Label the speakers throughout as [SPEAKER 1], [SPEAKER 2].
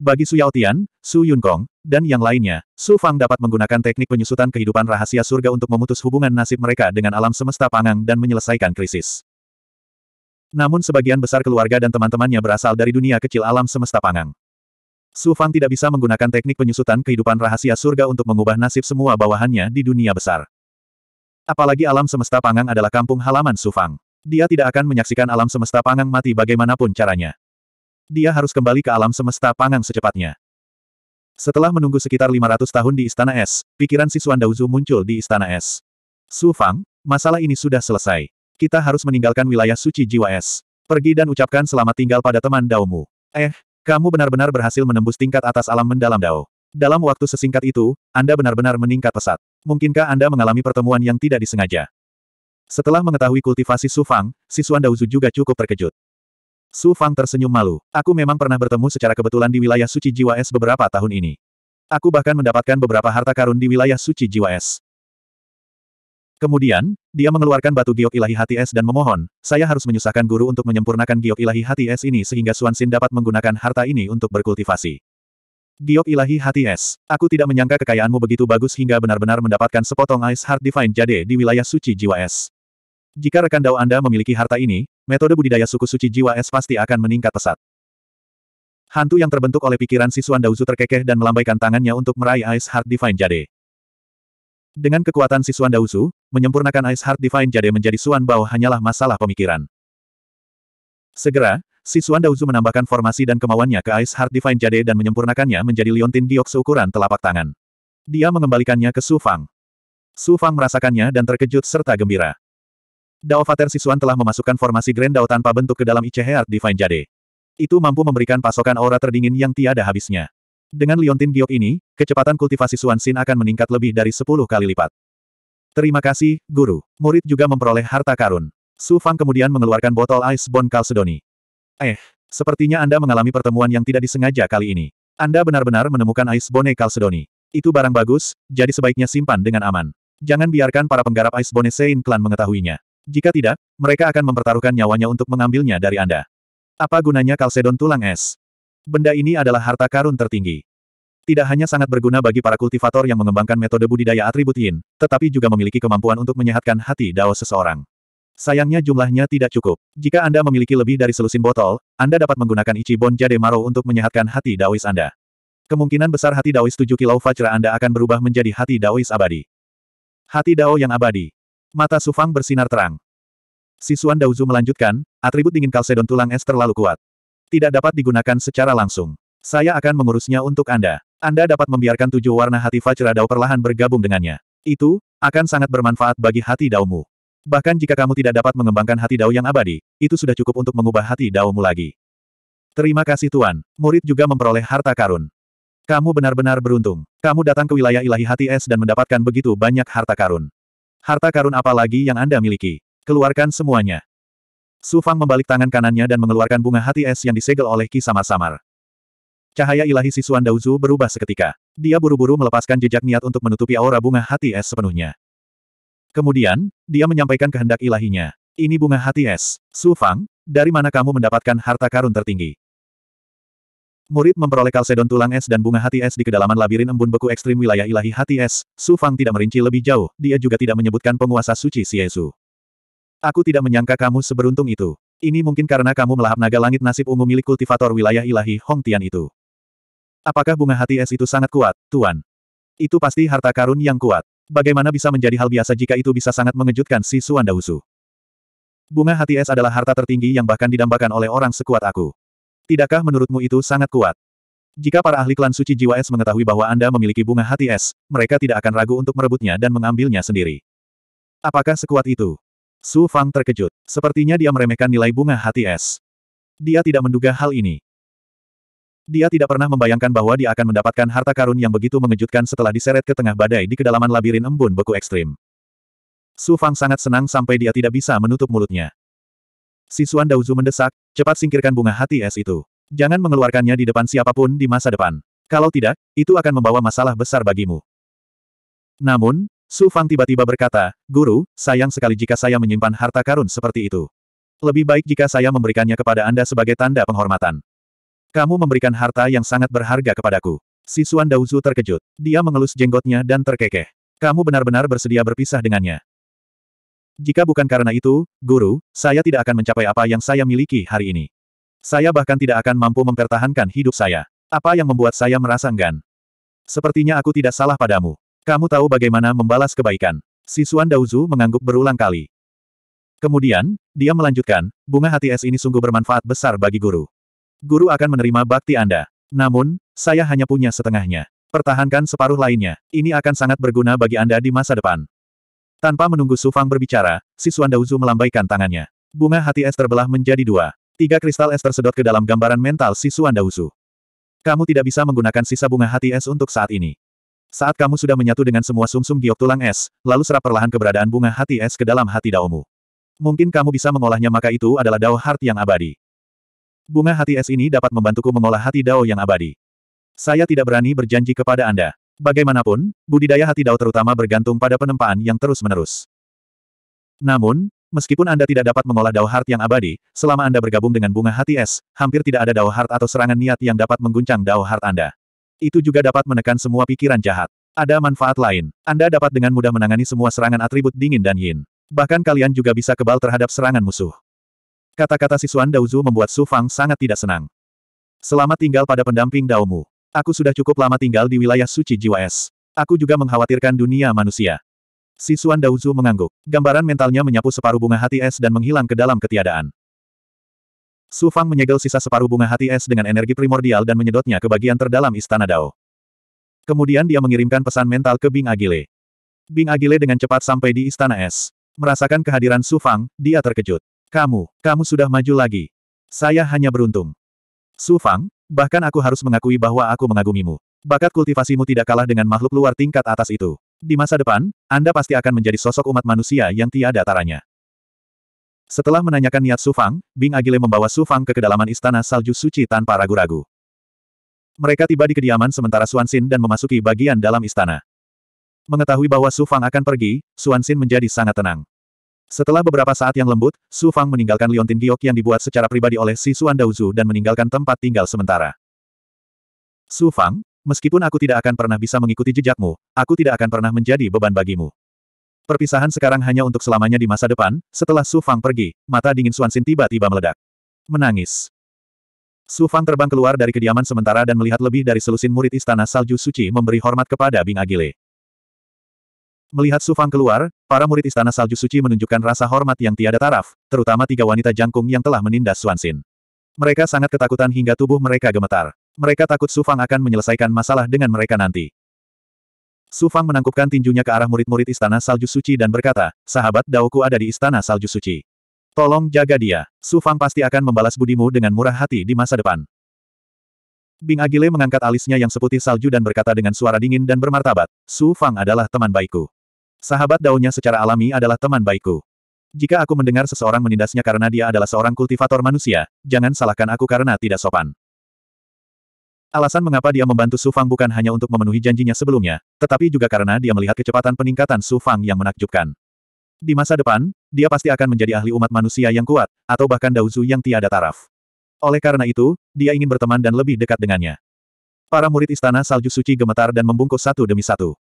[SPEAKER 1] Bagi Su Yaotian, Su Yunkong, dan yang lainnya, Su Fang dapat menggunakan teknik penyusutan kehidupan rahasia surga untuk memutus hubungan nasib mereka dengan alam semesta pangang dan menyelesaikan krisis. Namun sebagian besar keluarga dan teman-temannya berasal dari dunia kecil alam semesta pangang. Su Fang tidak bisa menggunakan teknik penyusutan kehidupan rahasia surga untuk mengubah nasib semua bawahannya di dunia besar. Apalagi alam semesta pangang adalah kampung halaman Su Fang. Dia tidak akan menyaksikan alam semesta pangang mati bagaimanapun caranya. Dia harus kembali ke alam semesta pangang secepatnya. Setelah menunggu sekitar 500 tahun di Istana Es, pikiran Sisuan Suan Daozu muncul di Istana Es. Su Fang, masalah ini sudah selesai. Kita harus meninggalkan wilayah suci jiwa Es. Pergi dan ucapkan selamat tinggal pada teman Daomu. Eh, kamu benar-benar berhasil menembus tingkat atas alam mendalam Dao. Dalam waktu sesingkat itu, Anda benar-benar meningkat pesat. Mungkinkah Anda mengalami pertemuan yang tidak disengaja? Setelah mengetahui kultivasi Su Fang, Sisuan Daozu juga cukup terkejut. Su Fang tersenyum malu. Aku memang pernah bertemu secara kebetulan di wilayah suci jiwa es beberapa tahun ini. Aku bahkan mendapatkan beberapa harta karun di wilayah suci jiwa es. Kemudian, dia mengeluarkan batu giok ilahi hati es dan memohon, saya harus menyusahkan guru untuk menyempurnakan giok ilahi hati es ini sehingga Suan Xin dapat menggunakan harta ini untuk berkultivasi. Giok ilahi hati es, aku tidak menyangka kekayaanmu begitu bagus hingga benar-benar mendapatkan sepotong Ice Heart Divine Jade di wilayah suci jiwa es. Jika rekan dao Anda memiliki harta ini, metode budidaya suku suci jiwa es pasti akan meningkat pesat. Hantu yang terbentuk oleh pikiran Sisuan Daozu terkekeh dan melambaikan tangannya untuk meraih Ice Heart Divine Jade. Dengan kekuatan Sisuan Daozu, menyempurnakan Ice Heart Divine Jade menjadi Suan Bao hanyalah masalah pemikiran. Segera, Sisuan Daozu menambahkan formasi dan kemauannya ke Ice Heart Divine Jade dan menyempurnakannya menjadi liontin giok seukuran telapak tangan. Dia mengembalikannya ke Su Fang. Su Fang merasakannya dan terkejut serta gembira. Dao Fater Sisuan telah memasukkan formasi Grand Dao tanpa bentuk ke dalam Ice Heart Divine Jade. Itu mampu memberikan pasokan aura terdingin yang tiada habisnya. Dengan Liontin Giok ini, kecepatan kultivasi Suan Xin akan meningkat lebih dari 10 kali lipat. Terima kasih, Guru. Murid juga memperoleh harta karun. Su Fang kemudian mengeluarkan botol Ice Bone Calcedony. Eh, sepertinya Anda mengalami pertemuan yang tidak disengaja kali ini. Anda benar-benar menemukan Ice Bone Calcedony. Itu barang bagus, jadi sebaiknya simpan dengan aman. Jangan biarkan para penggarap Ice Bone Sein Clan mengetahuinya. Jika tidak, mereka akan mempertaruhkan nyawanya untuk mengambilnya dari Anda. Apa gunanya kalsedon tulang es? Benda ini adalah harta karun tertinggi. Tidak hanya sangat berguna bagi para kultivator yang mengembangkan metode budidaya atribut yin, tetapi juga memiliki kemampuan untuk menyehatkan hati dao seseorang. Sayangnya jumlahnya tidak cukup. Jika Anda memiliki lebih dari selusin botol, Anda dapat menggunakan Ichibon Jade Maro untuk menyehatkan hati Daois Anda. Kemungkinan besar hati Daois 7 kilo Fajra Anda akan berubah menjadi hati Daois abadi. Hati Dao yang abadi. Mata Sufang bersinar terang. Sisuan Dauzu melanjutkan, atribut dingin kalsedon tulang es terlalu kuat. Tidak dapat digunakan secara langsung. Saya akan mengurusnya untuk Anda. Anda dapat membiarkan tujuh warna hati Daun perlahan bergabung dengannya. Itu, akan sangat bermanfaat bagi hati daumu. Bahkan jika kamu tidak dapat mengembangkan hati dao yang abadi, itu sudah cukup untuk mengubah hati daunmu lagi. Terima kasih Tuan. Murid juga memperoleh harta karun. Kamu benar-benar beruntung. Kamu datang ke wilayah ilahi hati es dan mendapatkan begitu banyak harta karun. Harta karun apa lagi yang Anda miliki? Keluarkan semuanya. Su Fang membalik tangan kanannya dan mengeluarkan bunga hati es yang disegel oleh Ki Samar-Samar. Cahaya ilahi Sisuan Daozu berubah seketika. Dia buru-buru melepaskan jejak niat untuk menutupi aura bunga hati es sepenuhnya. Kemudian, dia menyampaikan kehendak ilahinya. Ini bunga hati es. Su Fang, dari mana kamu mendapatkan harta karun tertinggi? Murid memperoleh kalsedon tulang es dan bunga hati es di kedalaman labirin embun beku ekstrim wilayah ilahi hati es, Su Fang tidak merinci lebih jauh, dia juga tidak menyebutkan penguasa suci si Yesu. Aku tidak menyangka kamu seberuntung itu. Ini mungkin karena kamu melahap naga langit nasib ungu milik kultivator wilayah ilahi Hong Tian itu. Apakah bunga hati es itu sangat kuat, Tuan? Itu pasti harta karun yang kuat. Bagaimana bisa menjadi hal biasa jika itu bisa sangat mengejutkan si Suan Dausu? Bunga hati es adalah harta tertinggi yang bahkan didambakan oleh orang sekuat aku. Tidakkah menurutmu itu sangat kuat? Jika para ahli klan suci jiwa es mengetahui bahwa Anda memiliki bunga hati es, mereka tidak akan ragu untuk merebutnya dan mengambilnya sendiri. Apakah sekuat itu? Su Fang terkejut. Sepertinya dia meremehkan nilai bunga hati es. Dia tidak menduga hal ini. Dia tidak pernah membayangkan bahwa dia akan mendapatkan harta karun yang begitu mengejutkan setelah diseret ke tengah badai di kedalaman labirin embun beku ekstrim. Su Fang sangat senang sampai dia tidak bisa menutup mulutnya. Sisuan Dauzu mendesak, cepat singkirkan bunga hati es itu. Jangan mengeluarkannya di depan siapapun di masa depan. Kalau tidak, itu akan membawa masalah besar bagimu. Namun, Su Fang tiba-tiba berkata, Guru, sayang sekali jika saya menyimpan harta karun seperti itu. Lebih baik jika saya memberikannya kepada Anda sebagai tanda penghormatan. Kamu memberikan harta yang sangat berharga kepadaku. Sisuan Dauzu terkejut. Dia mengelus jenggotnya dan terkekeh. Kamu benar-benar bersedia berpisah dengannya. Jika bukan karena itu, guru, saya tidak akan mencapai apa yang saya miliki hari ini. Saya bahkan tidak akan mampu mempertahankan hidup saya. Apa yang membuat saya merasa enggan? Sepertinya aku tidak salah padamu. Kamu tahu bagaimana membalas kebaikan. Sisuan Dauzu mengangguk berulang kali. Kemudian, dia melanjutkan, bunga hati es ini sungguh bermanfaat besar bagi guru. Guru akan menerima bakti Anda. Namun, saya hanya punya setengahnya. Pertahankan separuh lainnya. Ini akan sangat berguna bagi Anda di masa depan. Tanpa menunggu Su Fang berbicara, si Suan Dauzu melambaikan tangannya. Bunga hati es terbelah menjadi dua. Tiga kristal es tersedot ke dalam gambaran mental si Suan Dauzu. Kamu tidak bisa menggunakan sisa bunga hati es untuk saat ini. Saat kamu sudah menyatu dengan semua sumsum giok tulang es, lalu serap perlahan keberadaan bunga hati es ke dalam hati daomu. Mungkin kamu bisa mengolahnya maka itu adalah dao heart yang abadi. Bunga hati es ini dapat membantuku mengolah hati dao yang abadi. Saya tidak berani berjanji kepada Anda. Bagaimanapun, budidaya hati Dao terutama bergantung pada penempaan yang terus-menerus. Namun, meskipun Anda tidak dapat mengolah Dao Heart yang abadi, selama Anda bergabung dengan bunga hati es, hampir tidak ada Dao Heart atau serangan niat yang dapat mengguncang Dao Heart Anda. Itu juga dapat menekan semua pikiran jahat. Ada manfaat lain. Anda dapat dengan mudah menangani semua serangan atribut dingin dan yin. Bahkan kalian juga bisa kebal terhadap serangan musuh. Kata-kata siswan Daozu membuat Su Fang sangat tidak senang. Selamat tinggal pada pendamping Daomu. Aku sudah cukup lama tinggal di wilayah suci jiwa es. Aku juga mengkhawatirkan dunia manusia. Si Suan Daozu mengangguk. Gambaran mentalnya menyapu separuh bunga hati es dan menghilang ke dalam ketiadaan. Su Fang menyegel sisa separuh bunga hati es dengan energi primordial dan menyedotnya ke bagian terdalam istana Dao. Kemudian dia mengirimkan pesan mental ke Bing Agile. Bing Agile dengan cepat sampai di istana es. Merasakan kehadiran Su Fang, dia terkejut. Kamu, kamu sudah maju lagi. Saya hanya beruntung. Su Fang, Bahkan aku harus mengakui bahwa aku mengagumimu. Bakat kultivasimu tidak kalah dengan makhluk luar tingkat atas itu. Di masa depan, Anda pasti akan menjadi sosok umat manusia yang tiada taranya. Setelah menanyakan niat Su Fang, Bing Agile membawa Su Fang ke kedalaman istana salju suci tanpa ragu-ragu. Mereka tiba di kediaman sementara Suan Xin dan memasuki bagian dalam istana. Mengetahui bahwa Su Fang akan pergi, Suan Xin menjadi sangat tenang. Setelah beberapa saat yang lembut, Su Fang meninggalkan liontin giok yang dibuat secara pribadi oleh si Xuan Daozu dan meninggalkan tempat tinggal sementara. Su Fang, meskipun aku tidak akan pernah bisa mengikuti jejakmu, aku tidak akan pernah menjadi beban bagimu. Perpisahan sekarang hanya untuk selamanya di masa depan, setelah Su Fang pergi, mata dingin Xuan Xin tiba-tiba meledak. Menangis. Su Fang terbang keluar dari kediaman sementara dan melihat lebih dari selusin murid istana salju suci memberi hormat kepada Bing Agile. Melihat Sufang keluar, para murid Istana Salju Suci menunjukkan rasa hormat yang tiada taraf, terutama tiga wanita jangkung yang telah menindas Suansin. Mereka sangat ketakutan hingga tubuh mereka gemetar. Mereka takut Sufang akan menyelesaikan masalah dengan mereka nanti. Sufang menangkupkan tinjunya ke arah murid-murid Istana Salju Suci dan berkata, sahabat Daoku ada di Istana Salju Suci. Tolong jaga dia. Sufang pasti akan membalas budimu dengan murah hati di masa depan. Bing Agile mengangkat alisnya yang seputih salju dan berkata dengan suara dingin dan bermartabat, Su Fang adalah teman baikku. Sahabat daunnya secara alami adalah teman baikku. Jika aku mendengar seseorang menindasnya karena dia adalah seorang kultivator manusia, jangan salahkan aku karena tidak sopan. Alasan mengapa dia membantu Su Fang bukan hanya untuk memenuhi janjinya sebelumnya, tetapi juga karena dia melihat kecepatan peningkatan Su Fang yang menakjubkan. Di masa depan, dia pasti akan menjadi ahli umat manusia yang kuat, atau bahkan Daozu yang tiada taraf. Oleh karena itu, dia ingin berteman dan lebih dekat dengannya. Para murid istana salju suci gemetar dan membungkus satu demi satu.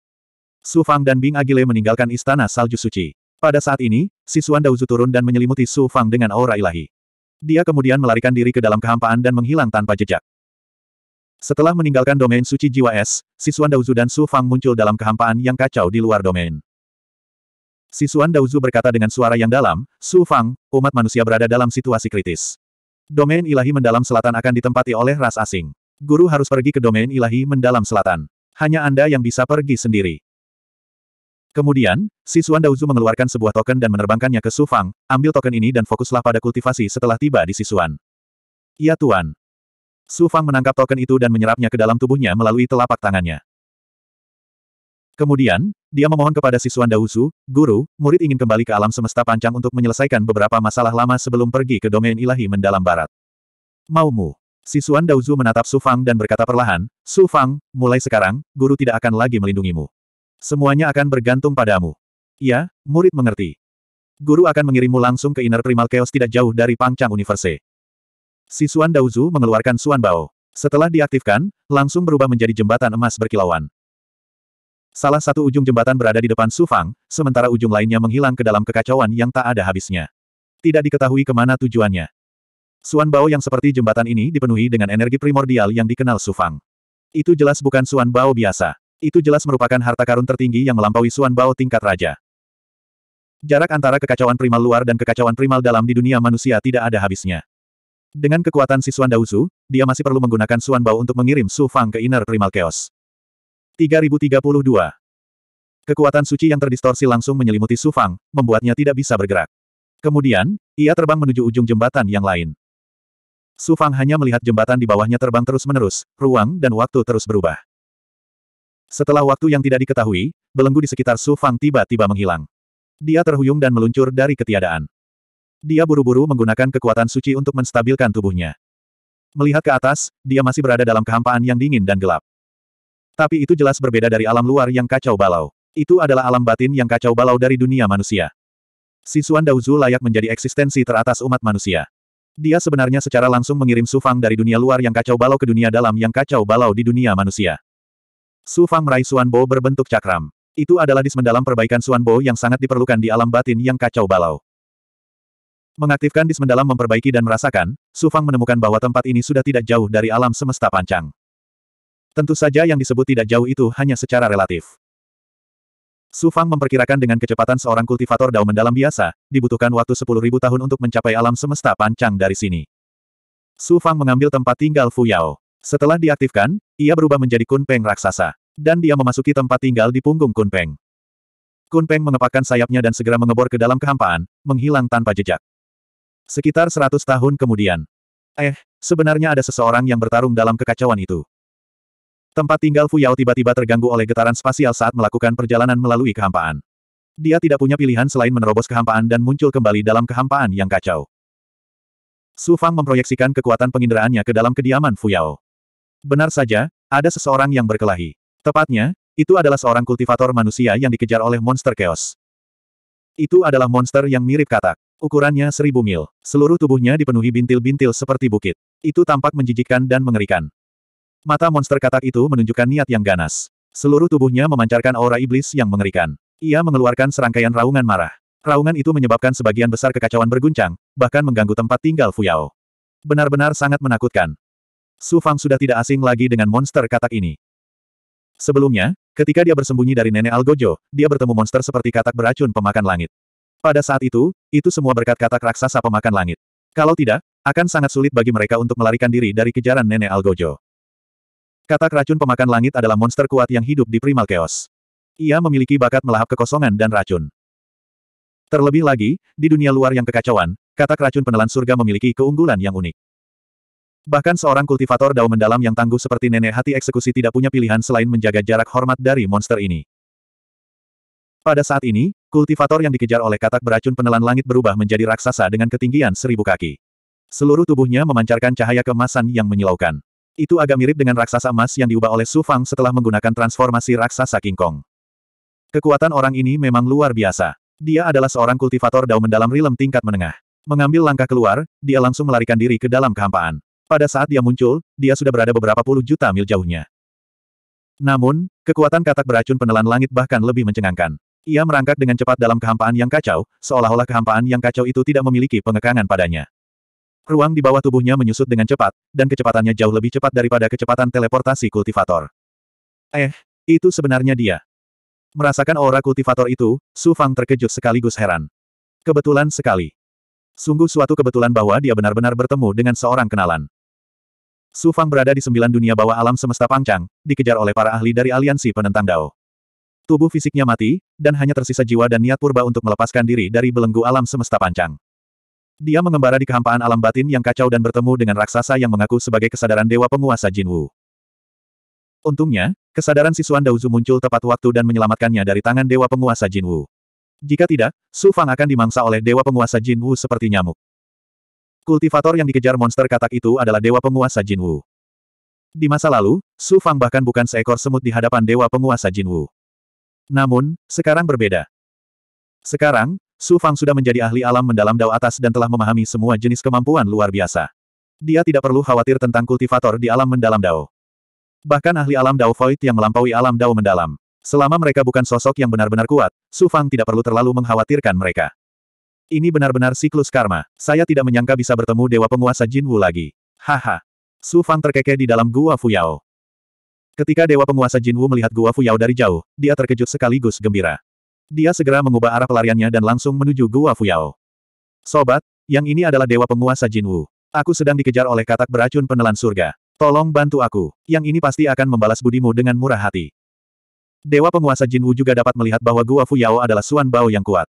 [SPEAKER 1] Su Fang dan Bing Agile meninggalkan istana salju suci. Pada saat ini, Sisuan Dauzu turun dan menyelimuti Su Fang dengan aura ilahi. Dia kemudian melarikan diri ke dalam kehampaan dan menghilang tanpa jejak. Setelah meninggalkan domain suci jiwa es, Sisuan Dauzu dan Su Fang muncul dalam kehampaan yang kacau di luar domain. Sisuan Dauzu berkata dengan suara yang dalam, Su Fang, umat manusia berada dalam situasi kritis. Domain ilahi mendalam selatan akan ditempati oleh ras asing. Guru harus pergi ke domain ilahi mendalam selatan. Hanya Anda yang bisa pergi sendiri. Kemudian, si Suan Daozu mengeluarkan sebuah token dan menerbangkannya ke Su Fang, ambil token ini dan fokuslah pada kultivasi setelah tiba di si Ya, Ya Tuan. Su Fang menangkap token itu dan menyerapnya ke dalam tubuhnya melalui telapak tangannya. Kemudian, dia memohon kepada si Suan Daozu, Guru, murid ingin kembali ke alam semesta Panjang untuk menyelesaikan beberapa masalah lama sebelum pergi ke domain ilahi mendalam barat. Maumu. Si Suan Daozu menatap Su Fang dan berkata perlahan, Su Fang, mulai sekarang, guru tidak akan lagi melindungimu. Semuanya akan bergantung padamu. Ya, murid mengerti. Guru akan mengirimmu langsung ke Inner Primal Chaos tidak jauh dari Pangcang Universe. Si Suan Daozu mengeluarkan Suan Bao. Setelah diaktifkan, langsung berubah menjadi jembatan emas berkilauan. Salah satu ujung jembatan berada di depan Sufang, sementara ujung lainnya menghilang ke dalam kekacauan yang tak ada habisnya. Tidak diketahui kemana tujuannya. Suan Bao yang seperti jembatan ini dipenuhi dengan energi primordial yang dikenal Sufang. Itu jelas bukan Suan Bao biasa. Itu jelas merupakan harta karun tertinggi yang melampaui Suan Bao tingkat raja. Jarak antara kekacauan primal luar dan kekacauan primal dalam di dunia manusia tidak ada habisnya. Dengan kekuatan si Suan Daozu, dia masih perlu menggunakan Suan Bao untuk mengirim Su Fang ke inner primal chaos. 3032 Kekuatan suci yang terdistorsi langsung menyelimuti Su Fang, membuatnya tidak bisa bergerak. Kemudian, ia terbang menuju ujung jembatan yang lain. Su Fang hanya melihat jembatan di bawahnya terbang terus-menerus, ruang dan waktu terus berubah. Setelah waktu yang tidak diketahui, belenggu di sekitar Su Fang tiba-tiba menghilang. Dia terhuyung dan meluncur dari ketiadaan. Dia buru-buru menggunakan kekuatan suci untuk menstabilkan tubuhnya. Melihat ke atas, dia masih berada dalam kehampaan yang dingin dan gelap. Tapi itu jelas berbeda dari alam luar yang kacau balau. Itu adalah alam batin yang kacau balau dari dunia manusia. Sisuan Daozu layak menjadi eksistensi teratas umat manusia. Dia sebenarnya secara langsung mengirim Sufang dari dunia luar yang kacau balau ke dunia dalam yang kacau balau di dunia manusia. Su Fang meraih Suan Bo berbentuk cakram. Itu adalah dis mendalam perbaikan Bo yang sangat diperlukan di alam batin yang kacau balau. Mengaktifkan dis mendalam memperbaiki dan merasakan, Su Fang menemukan bahwa tempat ini sudah tidak jauh dari alam semesta pancang. Tentu saja yang disebut tidak jauh itu hanya secara relatif. Su Fang memperkirakan dengan kecepatan seorang kultivator dao mendalam biasa, dibutuhkan waktu 10.000 tahun untuk mencapai alam semesta pancang dari sini. Su Fang mengambil tempat tinggal Fu Yao. Setelah diaktifkan, ia berubah menjadi Kunpeng raksasa. Dan dia memasuki tempat tinggal di punggung Kunpeng. Kunpeng mengepakkan sayapnya dan segera mengebor ke dalam kehampaan, menghilang tanpa jejak. Sekitar seratus tahun kemudian. Eh, sebenarnya ada seseorang yang bertarung dalam kekacauan itu. Tempat tinggal Fuyao tiba-tiba terganggu oleh getaran spasial saat melakukan perjalanan melalui kehampaan. Dia tidak punya pilihan selain menerobos kehampaan dan muncul kembali dalam kehampaan yang kacau. Su Fang memproyeksikan kekuatan penginderaannya ke dalam kediaman Fuyao. Benar saja, ada seseorang yang berkelahi. Tepatnya, itu adalah seorang kultivator manusia yang dikejar oleh monster chaos. Itu adalah monster yang mirip katak. Ukurannya seribu mil. Seluruh tubuhnya dipenuhi bintil-bintil seperti bukit. Itu tampak menjijikkan dan mengerikan. Mata monster katak itu menunjukkan niat yang ganas. Seluruh tubuhnya memancarkan aura iblis yang mengerikan. Ia mengeluarkan serangkaian raungan marah. Raungan itu menyebabkan sebagian besar kekacauan berguncang, bahkan mengganggu tempat tinggal Fuyao. Benar-benar sangat menakutkan. Su Fang sudah tidak asing lagi dengan monster katak ini. Sebelumnya, ketika dia bersembunyi dari nenek Algojo, dia bertemu monster seperti katak beracun pemakan langit. Pada saat itu, itu semua berkat katak raksasa pemakan langit. Kalau tidak, akan sangat sulit bagi mereka untuk melarikan diri dari kejaran nenek Algojo. Katak racun pemakan langit adalah monster kuat yang hidup di Primal Chaos. Ia memiliki bakat melahap kekosongan dan racun. Terlebih lagi, di dunia luar yang kekacauan, katak racun penelan surga memiliki keunggulan yang unik. Bahkan seorang kultivator dao mendalam yang tangguh seperti nenek hati eksekusi tidak punya pilihan selain menjaga jarak hormat dari monster ini. Pada saat ini, kultivator yang dikejar oleh katak beracun penelan langit berubah menjadi raksasa dengan ketinggian seribu kaki. Seluruh tubuhnya memancarkan cahaya kemasan yang menyilaukan. Itu agak mirip dengan raksasa emas yang diubah oleh Su Fang setelah menggunakan transformasi raksasa King Kong. Kekuatan orang ini memang luar biasa. Dia adalah seorang kultivator dao mendalam rilem tingkat menengah. Mengambil langkah keluar, dia langsung melarikan diri ke dalam kehampaan. Pada saat dia muncul, dia sudah berada beberapa puluh juta mil jauhnya. Namun, kekuatan katak beracun penelan langit bahkan lebih mencengangkan. Ia merangkak dengan cepat dalam kehampaan yang kacau, seolah-olah kehampaan yang kacau itu tidak memiliki pengekangan padanya. Ruang di bawah tubuhnya menyusut dengan cepat, dan kecepatannya jauh lebih cepat daripada kecepatan teleportasi kultivator. Eh, itu sebenarnya dia. Merasakan aura kultivator itu, Su Fang terkejut sekaligus heran. Kebetulan sekali. Sungguh suatu kebetulan bahwa dia benar-benar bertemu dengan seorang kenalan. Su Fang berada di sembilan dunia bawah alam semesta pangcang, dikejar oleh para ahli dari aliansi penentang Dao. Tubuh fisiknya mati, dan hanya tersisa jiwa dan niat purba untuk melepaskan diri dari belenggu alam semesta pancang. Dia mengembara di kehampaan alam batin yang kacau dan bertemu dengan raksasa yang mengaku sebagai kesadaran dewa penguasa Jinwu. Untungnya, kesadaran Sisuan Dauzu muncul tepat waktu dan menyelamatkannya dari tangan dewa penguasa Jinwu. Jika tidak, Su Fang akan dimangsa oleh dewa penguasa Jinwu seperti nyamuk. Kultivator yang dikejar monster katak itu adalah Dewa Penguasa Jin Wu. Di masa lalu, Su Fang bahkan bukan seekor semut di hadapan Dewa Penguasa Jin Wu. Namun, sekarang berbeda. Sekarang, Su Fang sudah menjadi ahli alam mendalam dao atas dan telah memahami semua jenis kemampuan luar biasa. Dia tidak perlu khawatir tentang kultivator di alam mendalam dao. Bahkan ahli alam dao void yang melampaui alam dao mendalam. Selama mereka bukan sosok yang benar-benar kuat, Su Fang tidak perlu terlalu mengkhawatirkan mereka. Ini benar-benar siklus karma. Saya tidak menyangka bisa bertemu Dewa Penguasa Jin Wu lagi. Haha. Su Fang terkekeh di dalam Gua Fuyao. Ketika Dewa Penguasa Jin Wu melihat Gua Fuyao dari jauh, dia terkejut sekaligus gembira. Dia segera mengubah arah pelariannya dan langsung menuju Gua Fuyao. Sobat, yang ini adalah Dewa Penguasa Jin Wu. Aku sedang dikejar oleh katak beracun penelan surga. Tolong bantu aku. Yang ini pasti akan membalas budimu dengan murah hati. Dewa Penguasa Jin Wu juga dapat melihat bahwa Gua Fuyao adalah Suan Bao yang kuat.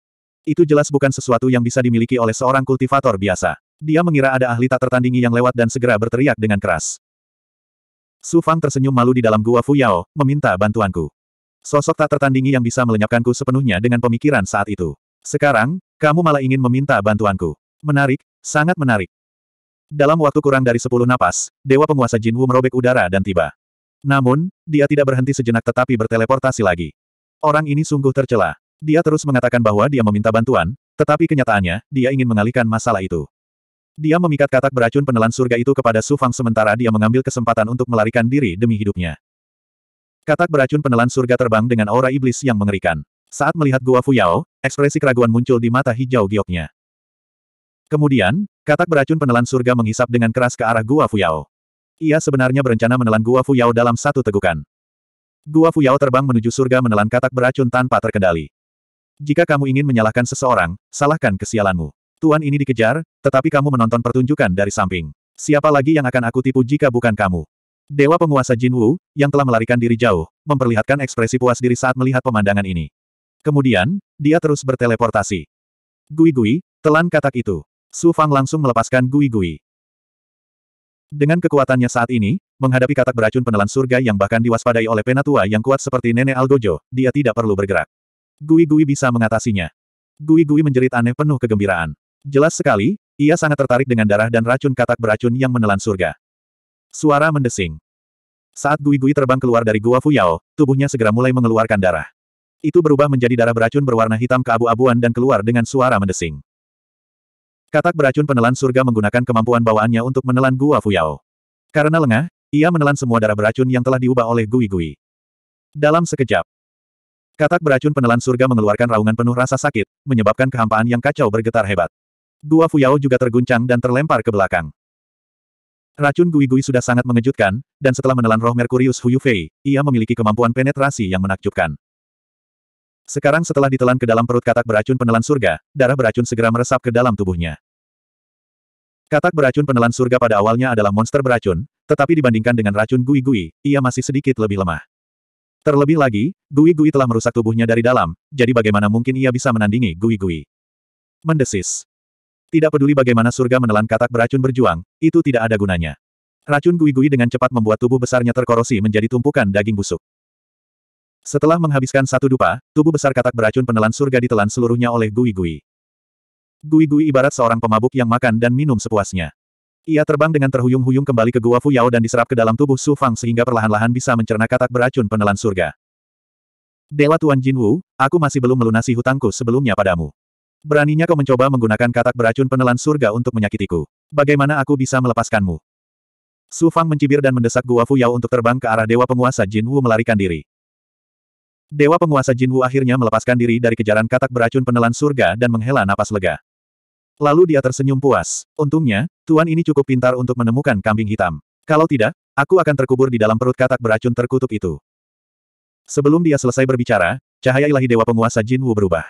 [SPEAKER 1] Itu jelas bukan sesuatu yang bisa dimiliki oleh seorang kultivator biasa. Dia mengira ada ahli tak tertandingi yang lewat dan segera berteriak dengan keras. Su Fang tersenyum malu di dalam gua Fu Yao, meminta bantuanku. Sosok tak tertandingi yang bisa melenyapkanku sepenuhnya dengan pemikiran saat itu. Sekarang, kamu malah ingin meminta bantuanku. Menarik, sangat menarik. Dalam waktu kurang dari sepuluh napas, Dewa Penguasa Jin Wu merobek udara dan tiba. Namun, dia tidak berhenti sejenak tetapi berteleportasi lagi. Orang ini sungguh tercela. Dia terus mengatakan bahwa dia meminta bantuan, tetapi kenyataannya, dia ingin mengalihkan masalah itu. Dia memikat katak beracun penelan surga itu kepada Su Fang sementara dia mengambil kesempatan untuk melarikan diri demi hidupnya. Katak beracun penelan surga terbang dengan aura iblis yang mengerikan. Saat melihat Gua Fuyao, ekspresi keraguan muncul di mata hijau gioknya. Kemudian, katak beracun penelan surga menghisap dengan keras ke arah Gua Fuyao. Ia sebenarnya berencana menelan Gua Fuyao dalam satu tegukan. Gua Fuyao terbang menuju surga menelan katak beracun tanpa terkendali. Jika kamu ingin menyalahkan seseorang, salahkan kesialanmu. Tuan ini dikejar, tetapi kamu menonton pertunjukan dari samping. Siapa lagi yang akan aku tipu jika bukan kamu? Dewa penguasa Jin Wu, yang telah melarikan diri jauh, memperlihatkan ekspresi puas diri saat melihat pemandangan ini. Kemudian, dia terus berteleportasi. Gui-gui, telan katak itu. Su Fang langsung melepaskan gui-gui. Dengan kekuatannya saat ini, menghadapi katak beracun penelan surga yang bahkan diwaspadai oleh penatua yang kuat seperti Nenek Algojo, dia tidak perlu bergerak. Gui-Gui bisa mengatasinya. Gui-Gui menjerit aneh penuh kegembiraan. Jelas sekali, ia sangat tertarik dengan darah dan racun katak beracun yang menelan surga. Suara mendesing. Saat Gui-Gui terbang keluar dari gua Fuyao, tubuhnya segera mulai mengeluarkan darah. Itu berubah menjadi darah beracun berwarna hitam keabu-abuan dan keluar dengan suara mendesing. Katak beracun penelan surga menggunakan kemampuan bawaannya untuk menelan gua Fuyao. Karena lengah, ia menelan semua darah beracun yang telah diubah oleh Gui Gui. Dalam sekejap, Katak beracun penelan surga mengeluarkan raungan penuh rasa sakit, menyebabkan kehampaan yang kacau bergetar hebat. Dua Fuyao juga terguncang dan terlempar ke belakang. Racun Gui-Gui sudah sangat mengejutkan, dan setelah menelan roh Merkurius Huyufei, ia memiliki kemampuan penetrasi yang menakjubkan. Sekarang setelah ditelan ke dalam perut katak beracun penelan surga, darah beracun segera meresap ke dalam tubuhnya. Katak beracun penelan surga pada awalnya adalah monster beracun, tetapi dibandingkan dengan racun Gui-Gui, ia masih sedikit lebih lemah. Terlebih lagi, Gui Gui telah merusak tubuhnya dari dalam, jadi bagaimana mungkin ia bisa menandingi Gui Gui? Mendesis. Tidak peduli bagaimana surga menelan katak beracun berjuang, itu tidak ada gunanya. Racun gui-gui dengan cepat membuat tubuh besarnya terkorosi menjadi tumpukan daging busuk. Setelah menghabiskan satu dupa, tubuh besar katak beracun penelan surga ditelan seluruhnya oleh gui-gui. Gui-gui ibarat seorang pemabuk yang makan dan minum sepuasnya. Ia terbang dengan terhuyung-huyung kembali ke gua Fu Yao dan diserap ke dalam tubuh Su Fang sehingga perlahan-lahan bisa mencerna katak beracun penelan surga. Dewa Tuan Jin Wu, aku masih belum melunasi hutangku sebelumnya padamu. Beraninya kau mencoba menggunakan katak beracun penelan surga untuk menyakitiku. Bagaimana aku bisa melepaskanmu? Su Fang mencibir dan mendesak gua Fu Yao untuk terbang ke arah Dewa Penguasa Jin Wu melarikan diri. Dewa Penguasa Jin Wu akhirnya melepaskan diri dari kejaran katak beracun penelan surga dan menghela napas lega. Lalu dia tersenyum puas. Untungnya, tuan ini cukup pintar untuk menemukan kambing hitam. Kalau tidak, aku akan terkubur di dalam perut katak beracun terkutuk itu. Sebelum dia selesai berbicara, cahaya ilahi Dewa Penguasa Jin Wu berubah.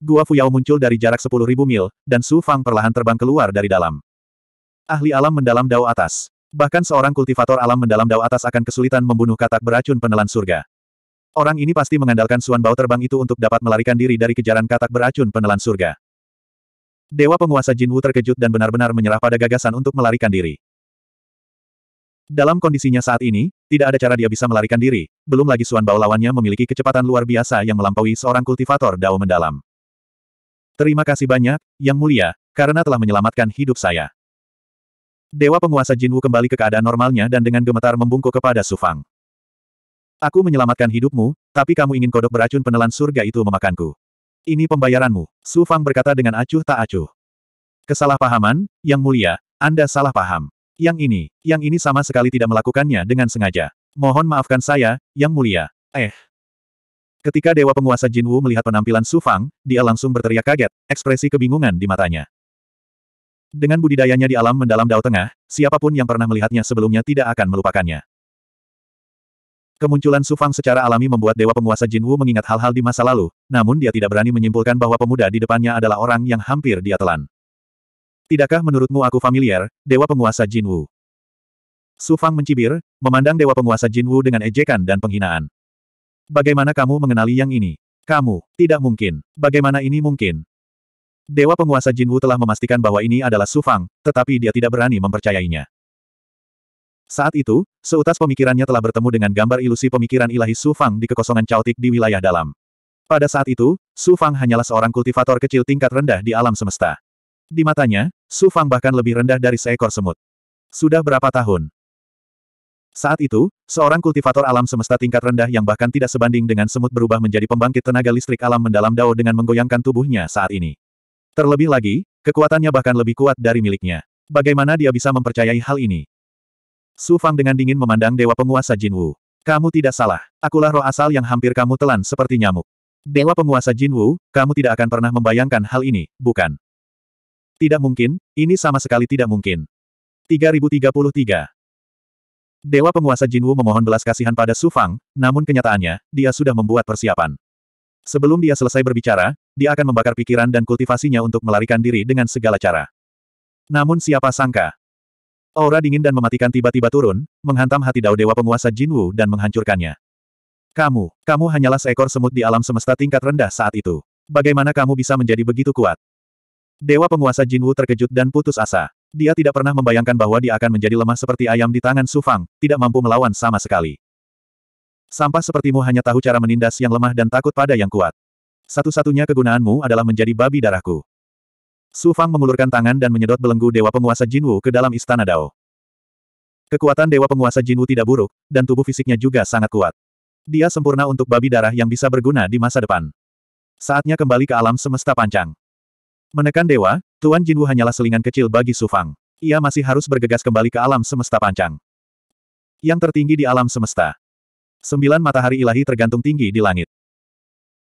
[SPEAKER 1] Gua Fuyao muncul dari jarak 10.000 mil, dan Su Fang perlahan terbang keluar dari dalam. Ahli alam mendalam dao atas. Bahkan seorang kultivator alam mendalam dao atas akan kesulitan membunuh katak beracun penelan surga. Orang ini pasti mengandalkan Suan bau terbang itu untuk dapat melarikan diri dari kejaran katak beracun penelan surga. Dewa penguasa Jinwu terkejut dan benar-benar menyerah pada gagasan untuk melarikan diri. Dalam kondisinya saat ini, tidak ada cara dia bisa melarikan diri, belum lagi Suan Bao lawannya memiliki kecepatan luar biasa yang melampaui seorang kultivator dao mendalam. Terima kasih banyak, Yang Mulia, karena telah menyelamatkan hidup saya. Dewa penguasa Jinwu kembali ke keadaan normalnya dan dengan gemetar membungkuk kepada Su Fang. Aku menyelamatkan hidupmu, tapi kamu ingin kodok beracun penelan surga itu memakanku. Ini pembayaranmu, Su Fang berkata dengan acuh tak acuh. Kesalahpahaman, Yang Mulia, Anda salah paham. Yang ini, yang ini sama sekali tidak melakukannya dengan sengaja. Mohon maafkan saya, Yang Mulia. Eh. Ketika Dewa Penguasa Jin Wu melihat penampilan Su Fang, dia langsung berteriak kaget, ekspresi kebingungan di matanya. Dengan budidayanya di alam mendalam Dao Tengah, siapapun yang pernah melihatnya sebelumnya tidak akan melupakannya. Kemunculan Sufang secara alami membuat Dewa Penguasa Jinwu mengingat hal-hal di masa lalu, namun dia tidak berani menyimpulkan bahwa pemuda di depannya adalah orang yang hampir dia telan. Tidakkah menurutmu aku familiar, Dewa Penguasa Jinwu? Sufang mencibir, memandang Dewa Penguasa Jinwu dengan ejekan dan penghinaan. Bagaimana kamu mengenali yang ini? Kamu, tidak mungkin. Bagaimana ini mungkin? Dewa Penguasa Jinwu telah memastikan bahwa ini adalah Sufang, tetapi dia tidak berani mempercayainya. Saat itu, seutas pemikirannya telah bertemu dengan gambar ilusi pemikiran ilahi Su Fang di kekosongan caotik di wilayah dalam. Pada saat itu, Su Fang hanyalah seorang kultivator kecil tingkat rendah di alam semesta. Di matanya, Su Fang bahkan lebih rendah dari seekor semut. Sudah berapa tahun? Saat itu, seorang kultivator alam semesta tingkat rendah yang bahkan tidak sebanding dengan semut berubah menjadi pembangkit tenaga listrik alam mendalam Dao dengan menggoyangkan tubuhnya saat ini. Terlebih lagi, kekuatannya bahkan lebih kuat dari miliknya. Bagaimana dia bisa mempercayai hal ini? Su Fang dengan dingin memandang Dewa Penguasa Jin Wu. Kamu tidak salah. Akulah roh asal yang hampir kamu telan seperti nyamuk. Dewa Penguasa Jin Wu, kamu tidak akan pernah membayangkan hal ini, bukan? Tidak mungkin, ini sama sekali tidak mungkin. 3033 Dewa Penguasa Jin Wu memohon belas kasihan pada Su Fang, namun kenyataannya, dia sudah membuat persiapan. Sebelum dia selesai berbicara, dia akan membakar pikiran dan kultivasinya untuk melarikan diri dengan segala cara. Namun siapa sangka, Aura dingin dan mematikan tiba-tiba turun, menghantam hati Dao Dewa Penguasa Jinwu dan menghancurkannya. Kamu, kamu hanyalah seekor semut di alam semesta tingkat rendah saat itu. Bagaimana kamu bisa menjadi begitu kuat? Dewa Penguasa Jinwu terkejut dan putus asa. Dia tidak pernah membayangkan bahwa dia akan menjadi lemah seperti ayam di tangan Su Fang, tidak mampu melawan sama sekali. Sampah sepertimu hanya tahu cara menindas yang lemah dan takut pada yang kuat. Satu-satunya kegunaanmu adalah menjadi babi darahku. Su Fang mengulurkan tangan dan menyedot belenggu Dewa Penguasa Jinwu ke dalam Istana Dao. Kekuatan Dewa Penguasa Jinwu tidak buruk, dan tubuh fisiknya juga sangat kuat. Dia sempurna untuk babi darah yang bisa berguna di masa depan. Saatnya kembali ke alam semesta Panjang. Menekan Dewa, Tuan Jinwu hanyalah selingan kecil bagi Su Fang. Ia masih harus bergegas kembali ke alam semesta Panjang. Yang tertinggi di alam semesta. Sembilan matahari ilahi tergantung tinggi di langit.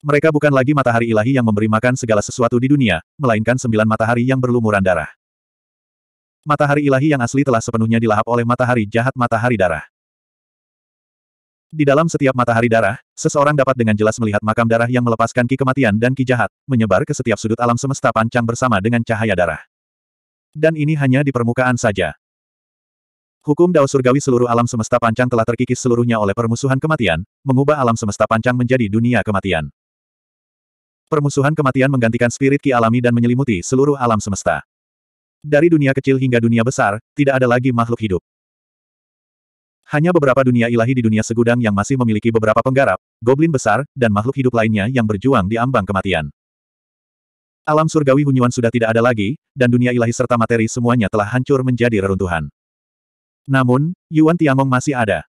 [SPEAKER 1] Mereka bukan lagi matahari ilahi yang memberi makan segala sesuatu di dunia, melainkan sembilan matahari yang berlumuran darah. Matahari ilahi yang asli telah sepenuhnya dilahap oleh matahari jahat matahari darah. Di dalam setiap matahari darah, seseorang dapat dengan jelas melihat makam darah yang melepaskan ki kematian dan ki jahat, menyebar ke setiap sudut alam semesta pancang bersama dengan cahaya darah. Dan ini hanya di permukaan saja. Hukum Dao Surgawi seluruh alam semesta pancang telah terkikis seluruhnya oleh permusuhan kematian, mengubah alam semesta pancang menjadi dunia kematian. Permusuhan kematian menggantikan spirit ki alami dan menyelimuti seluruh alam semesta. Dari dunia kecil hingga dunia besar, tidak ada lagi makhluk hidup. Hanya beberapa dunia ilahi di dunia segudang yang masih memiliki beberapa penggarap, goblin besar, dan makhluk hidup lainnya yang berjuang di ambang kematian. Alam surgawi Hunyuan sudah tidak ada lagi, dan dunia ilahi serta materi semuanya telah hancur menjadi reruntuhan. Namun, Yuan Tiangong masih ada.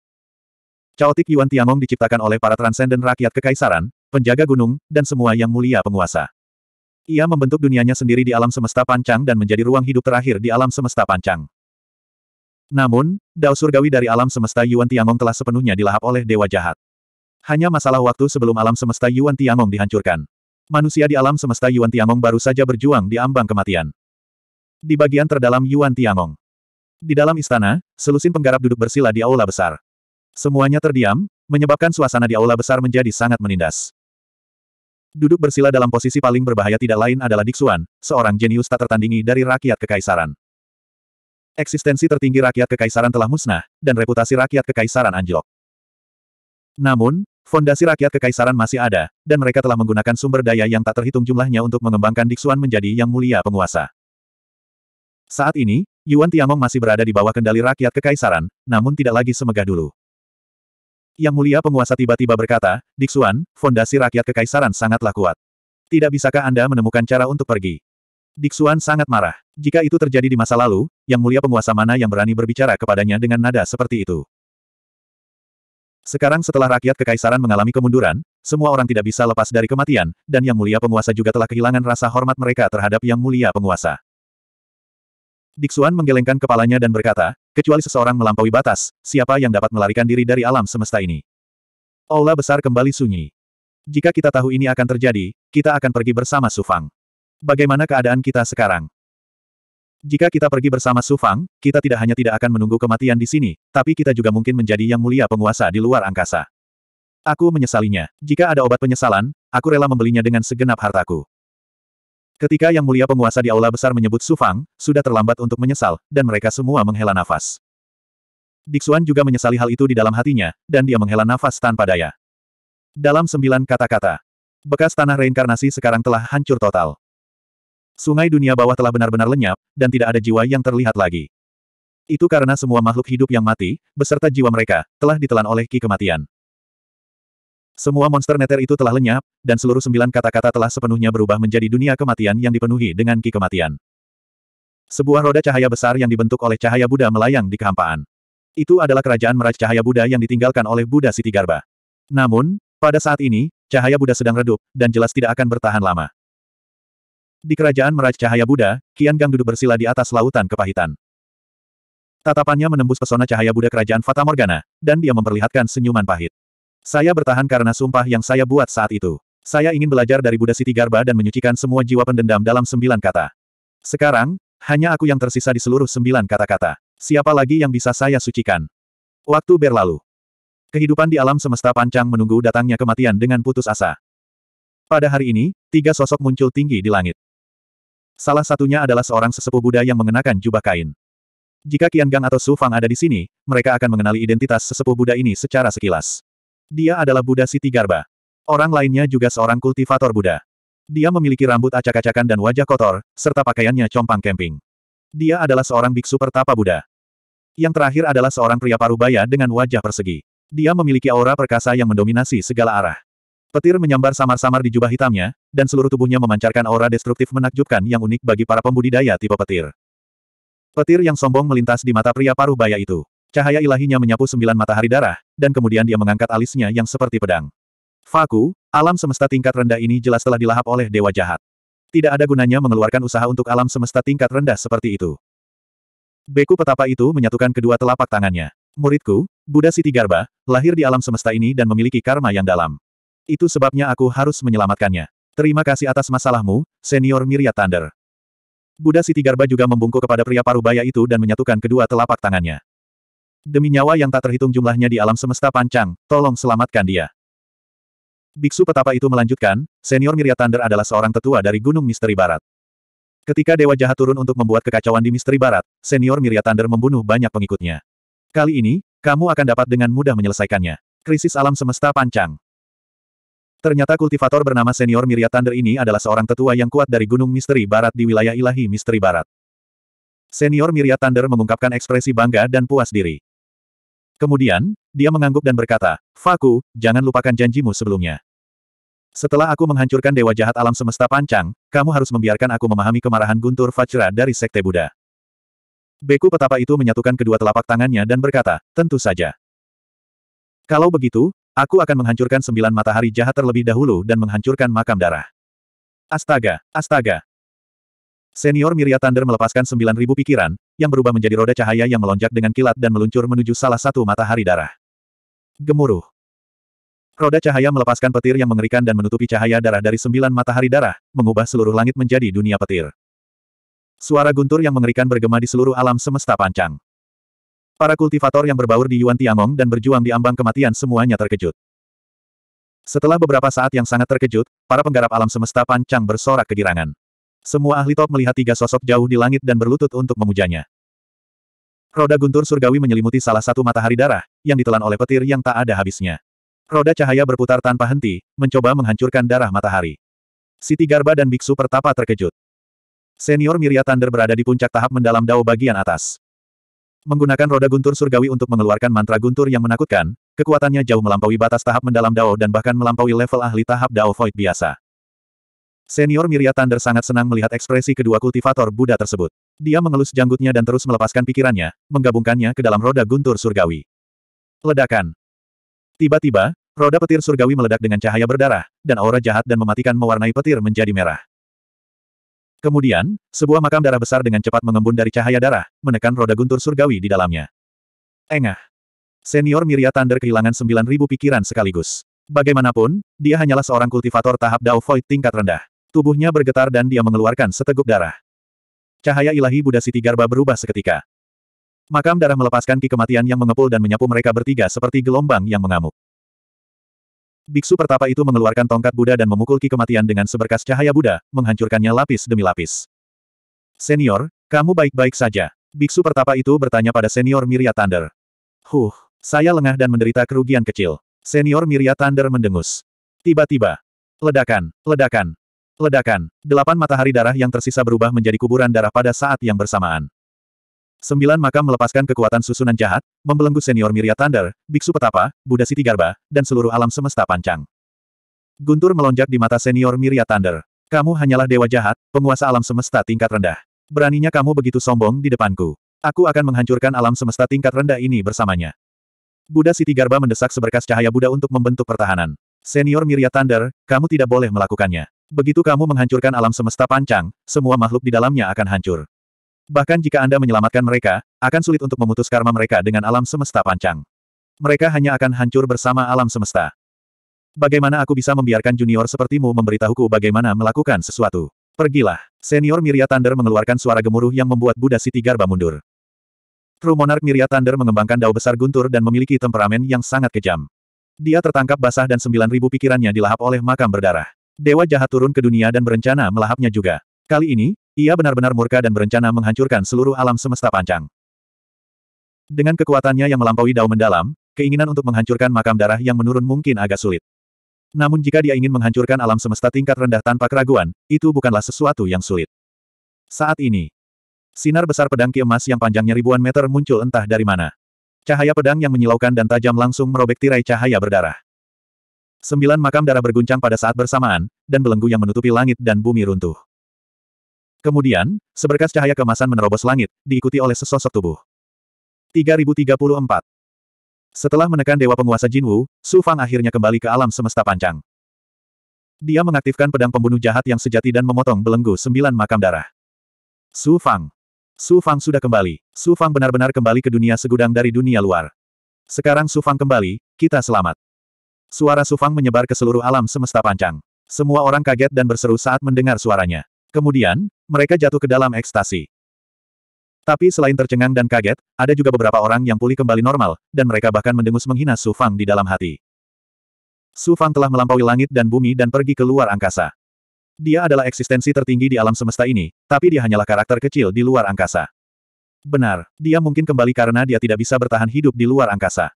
[SPEAKER 1] Chaotic Yuan Tiangong diciptakan oleh para transenden rakyat kekaisaran, penjaga gunung, dan semua yang mulia penguasa. Ia membentuk dunianya sendiri di alam semesta pancang dan menjadi ruang hidup terakhir di alam semesta pancang. Namun, dao surgawi dari alam semesta Yuan Tiangong telah sepenuhnya dilahap oleh dewa jahat. Hanya masalah waktu sebelum alam semesta Yuan Tiangong dihancurkan. Manusia di alam semesta Yuan Tiangong baru saja berjuang di ambang kematian. Di bagian terdalam Yuan Tiangong. Di dalam istana, selusin penggarap duduk bersila di aula besar. Semuanya terdiam, menyebabkan suasana di aula besar menjadi sangat menindas. Duduk bersila dalam posisi paling berbahaya tidak lain adalah Diksuan, seorang jenius tak tertandingi dari rakyat kekaisaran. Eksistensi tertinggi rakyat kekaisaran telah musnah, dan reputasi rakyat kekaisaran anjlok. Namun, fondasi rakyat kekaisaran masih ada, dan mereka telah menggunakan sumber daya yang tak terhitung jumlahnya untuk mengembangkan Diksuan menjadi yang mulia penguasa. Saat ini, Yuan Tiangong masih berada di bawah kendali rakyat kekaisaran, namun tidak lagi semegah dulu. Yang mulia penguasa tiba-tiba berkata, Diksuan, fondasi rakyat kekaisaran sangatlah kuat. Tidak bisakah Anda menemukan cara untuk pergi? Diksuan sangat marah. Jika itu terjadi di masa lalu, yang mulia penguasa mana yang berani berbicara kepadanya dengan nada seperti itu? Sekarang setelah rakyat kekaisaran mengalami kemunduran, semua orang tidak bisa lepas dari kematian, dan yang mulia penguasa juga telah kehilangan rasa hormat mereka terhadap yang mulia penguasa. Diksuan menggelengkan kepalanya dan berkata, kecuali seseorang melampaui batas, siapa yang dapat melarikan diri dari alam semesta ini? Aula besar kembali sunyi. Jika kita tahu ini akan terjadi, kita akan pergi bersama Sufang. Bagaimana keadaan kita sekarang? Jika kita pergi bersama Sufang, kita tidak hanya tidak akan menunggu kematian di sini, tapi kita juga mungkin menjadi yang mulia penguasa di luar angkasa. Aku menyesalinya. Jika ada obat penyesalan, aku rela membelinya dengan segenap hartaku. Ketika Yang Mulia Penguasa di Aula Besar menyebut Su Fang, sudah terlambat untuk menyesal, dan mereka semua menghela nafas. Dixuan juga menyesali hal itu di dalam hatinya, dan dia menghela nafas tanpa daya. Dalam sembilan kata-kata, bekas tanah reinkarnasi sekarang telah hancur total. Sungai dunia bawah telah benar-benar lenyap, dan tidak ada jiwa yang terlihat lagi. Itu karena semua makhluk hidup yang mati, beserta jiwa mereka, telah ditelan oleh ki kematian. Semua monster neter itu telah lenyap, dan seluruh sembilan kata-kata telah sepenuhnya berubah menjadi dunia kematian yang dipenuhi dengan ki kematian. Sebuah roda cahaya besar yang dibentuk oleh cahaya Buddha melayang di kehampaan. Itu adalah kerajaan meraj cahaya Buddha yang ditinggalkan oleh Buddha Siti Garba. Namun, pada saat ini, cahaya Buddha sedang redup, dan jelas tidak akan bertahan lama. Di kerajaan meraj cahaya Buddha, Kian Gang duduk bersila di atas lautan kepahitan. Tatapannya menembus pesona cahaya Buddha kerajaan Fata Morgana, dan dia memperlihatkan senyuman pahit. Saya bertahan karena sumpah yang saya buat saat itu. Saya ingin belajar dari Buddha Siti Garba dan menyucikan semua jiwa pendendam dalam sembilan kata. Sekarang, hanya aku yang tersisa di seluruh sembilan kata-kata. Siapa lagi yang bisa saya sucikan? Waktu berlalu. Kehidupan di alam semesta pancang menunggu datangnya kematian dengan putus asa. Pada hari ini, tiga sosok muncul tinggi di langit. Salah satunya adalah seorang sesepuh Buddha yang mengenakan jubah kain. Jika Qian Gang atau Su Fang ada di sini, mereka akan mengenali identitas sesepuh Buddha ini secara sekilas. Dia adalah Buddha Siti Garba. Orang lainnya juga seorang kultivator Buddha. Dia memiliki rambut acak-acakan dan wajah kotor, serta pakaiannya compang camping. Dia adalah seorang biksu pertapa Buddha. Yang terakhir adalah seorang pria parubaya dengan wajah persegi. Dia memiliki aura perkasa yang mendominasi segala arah. Petir menyambar samar-samar di jubah hitamnya, dan seluruh tubuhnya memancarkan aura destruktif menakjubkan yang unik bagi para pembudidaya tipe petir. Petir yang sombong melintas di mata pria parubaya itu. Cahaya ilahinya menyapu sembilan matahari darah, dan kemudian dia mengangkat alisnya yang seperti pedang. Faku, alam semesta tingkat rendah ini jelas telah dilahap oleh dewa jahat. Tidak ada gunanya mengeluarkan usaha untuk alam semesta tingkat rendah seperti itu. Beku petapa itu menyatukan kedua telapak tangannya. Muridku, Buddha Siti Garba, lahir di alam semesta ini dan memiliki karma yang dalam. Itu sebabnya aku harus menyelamatkannya. Terima kasih atas masalahmu, Senior Miria Thunder. Buddha Siti Garba juga membungkuk kepada pria parubaya itu dan menyatukan kedua telapak tangannya. Demi nyawa yang tak terhitung jumlahnya di alam semesta pancang, tolong selamatkan dia. Biksu petapa itu melanjutkan, senior Miria Thunder adalah seorang tetua dari Gunung Misteri Barat. Ketika Dewa Jahat turun untuk membuat kekacauan di Misteri Barat, senior Miria Thunder membunuh banyak pengikutnya. Kali ini, kamu akan dapat dengan mudah menyelesaikannya. Krisis alam semesta pancang. Ternyata kultivator bernama senior Miria Thunder ini adalah seorang tetua yang kuat dari Gunung Misteri Barat di wilayah ilahi Misteri Barat. Senior Miria Thunder mengungkapkan ekspresi bangga dan puas diri. Kemudian, dia mengangguk dan berkata, Faku, jangan lupakan janjimu sebelumnya. Setelah aku menghancurkan dewa jahat alam semesta pancang, kamu harus membiarkan aku memahami kemarahan Guntur Vajra dari Sekte Buddha. Beku petapa itu menyatukan kedua telapak tangannya dan berkata, tentu saja. Kalau begitu, aku akan menghancurkan sembilan matahari jahat terlebih dahulu dan menghancurkan makam darah. Astaga, astaga, Senior Miria Thunder melepaskan 9.000 pikiran, yang berubah menjadi roda cahaya yang melonjak dengan kilat dan meluncur menuju salah satu matahari darah. Gemuruh. Roda cahaya melepaskan petir yang mengerikan dan menutupi cahaya darah dari sembilan matahari darah, mengubah seluruh langit menjadi dunia petir. Suara guntur yang mengerikan bergema di seluruh alam semesta pancang. Para kultivator yang berbaur di Yuan Tiangong dan berjuang di ambang kematian semuanya terkejut. Setelah beberapa saat yang sangat terkejut, para penggarap alam semesta pancang bersorak kegirangan. Semua ahli top melihat tiga sosok jauh di langit dan berlutut untuk memujanya. Roda guntur surgawi menyelimuti salah satu matahari darah, yang ditelan oleh petir yang tak ada habisnya. Roda cahaya berputar tanpa henti, mencoba menghancurkan darah matahari. Siti Garba dan Biksu Pertapa terkejut. Senior Miria Thunder berada di puncak tahap mendalam dao bagian atas. Menggunakan roda guntur surgawi untuk mengeluarkan mantra guntur yang menakutkan, kekuatannya jauh melampaui batas tahap mendalam dao dan bahkan melampaui level ahli tahap dao void biasa. Senior Miria Thunder sangat senang melihat ekspresi kedua kultivator Buddha tersebut. Dia mengelus janggutnya dan terus melepaskan pikirannya, menggabungkannya ke dalam roda guntur surgawi. Ledakan. Tiba-tiba, roda petir surgawi meledak dengan cahaya berdarah, dan aura jahat dan mematikan mewarnai petir menjadi merah. Kemudian, sebuah makam darah besar dengan cepat mengembun dari cahaya darah, menekan roda guntur surgawi di dalamnya. Engah. Senior Miria Thunder kehilangan 9000 pikiran sekaligus. Bagaimanapun, dia hanyalah seorang kultivator tahap Dao Void tingkat rendah. Tubuhnya bergetar dan dia mengeluarkan seteguk darah. Cahaya ilahi Buddha Siti Garba berubah seketika. Makam darah melepaskan ki kematian yang mengepul dan menyapu mereka bertiga seperti gelombang yang mengamuk. Biksu pertapa itu mengeluarkan tongkat Buddha dan memukul ki kematian dengan seberkas cahaya Buddha, menghancurkannya lapis demi lapis. Senior, kamu baik-baik saja. Biksu pertapa itu bertanya pada senior Miria Thunder. Huh, saya lengah dan menderita kerugian kecil. Senior Miria Thunder mendengus. Tiba-tiba. Ledakan, ledakan. Ledakan. Delapan matahari darah yang tersisa berubah menjadi kuburan darah pada saat yang bersamaan. Sembilan makam melepaskan kekuatan susunan jahat, membelenggu senior Miria Thunder, Biksu Petapa, Buddha Siti Garba, dan seluruh alam semesta pancang. Guntur melonjak di mata senior Miria Thunder. Kamu hanyalah dewa jahat, penguasa alam semesta tingkat rendah. Beraninya kamu begitu sombong di depanku. Aku akan menghancurkan alam semesta tingkat rendah ini bersamanya. Buddha Siti Garba mendesak seberkas cahaya Buddha untuk membentuk pertahanan. Senior Miria Thunder, kamu tidak boleh melakukannya. Begitu kamu menghancurkan alam semesta pancang, semua makhluk di dalamnya akan hancur. Bahkan jika Anda menyelamatkan mereka, akan sulit untuk memutus karma mereka dengan alam semesta pancang. Mereka hanya akan hancur bersama alam semesta. Bagaimana aku bisa membiarkan junior sepertimu memberitahuku bagaimana melakukan sesuatu? Pergilah. Senior Miria Thunder mengeluarkan suara gemuruh yang membuat Buddha Siti Garba mundur. True Monarch Miria Thunder mengembangkan dao besar guntur dan memiliki temperamen yang sangat kejam. Dia tertangkap basah dan sembilan ribu pikirannya dilahap oleh makam berdarah. Dewa jahat turun ke dunia dan berencana melahapnya juga. Kali ini, ia benar-benar murka dan berencana menghancurkan seluruh alam semesta Panjang. Dengan kekuatannya yang melampaui dao mendalam, keinginan untuk menghancurkan makam darah yang menurun mungkin agak sulit. Namun jika dia ingin menghancurkan alam semesta tingkat rendah tanpa keraguan, itu bukanlah sesuatu yang sulit. Saat ini, sinar besar pedang kiamas yang panjangnya ribuan meter muncul entah dari mana. Cahaya pedang yang menyilaukan dan tajam langsung merobek tirai cahaya berdarah. Sembilan makam darah berguncang pada saat bersamaan, dan belenggu yang menutupi langit dan bumi runtuh. Kemudian, seberkas cahaya kemasan menerobos langit, diikuti oleh sesosok tubuh. 3034 Setelah menekan Dewa Penguasa Jinwu, Su Fang akhirnya kembali ke alam semesta panjang. Dia mengaktifkan pedang pembunuh jahat yang sejati dan memotong belenggu sembilan makam darah. Su Fang. Su Fang sudah kembali. Su Fang benar-benar kembali ke dunia segudang dari dunia luar. Sekarang Su Fang kembali, kita selamat. Suara Sufang menyebar ke seluruh alam semesta panjang. Semua orang kaget dan berseru saat mendengar suaranya. Kemudian, mereka jatuh ke dalam ekstasi. Tapi selain tercengang dan kaget, ada juga beberapa orang yang pulih kembali normal, dan mereka bahkan mendengus menghina Su Fang di dalam hati. Su Fang telah melampaui langit dan bumi dan pergi ke luar angkasa. Dia adalah eksistensi tertinggi di alam semesta ini, tapi dia hanyalah karakter kecil di luar angkasa. Benar, dia mungkin kembali karena dia tidak bisa bertahan hidup di luar angkasa.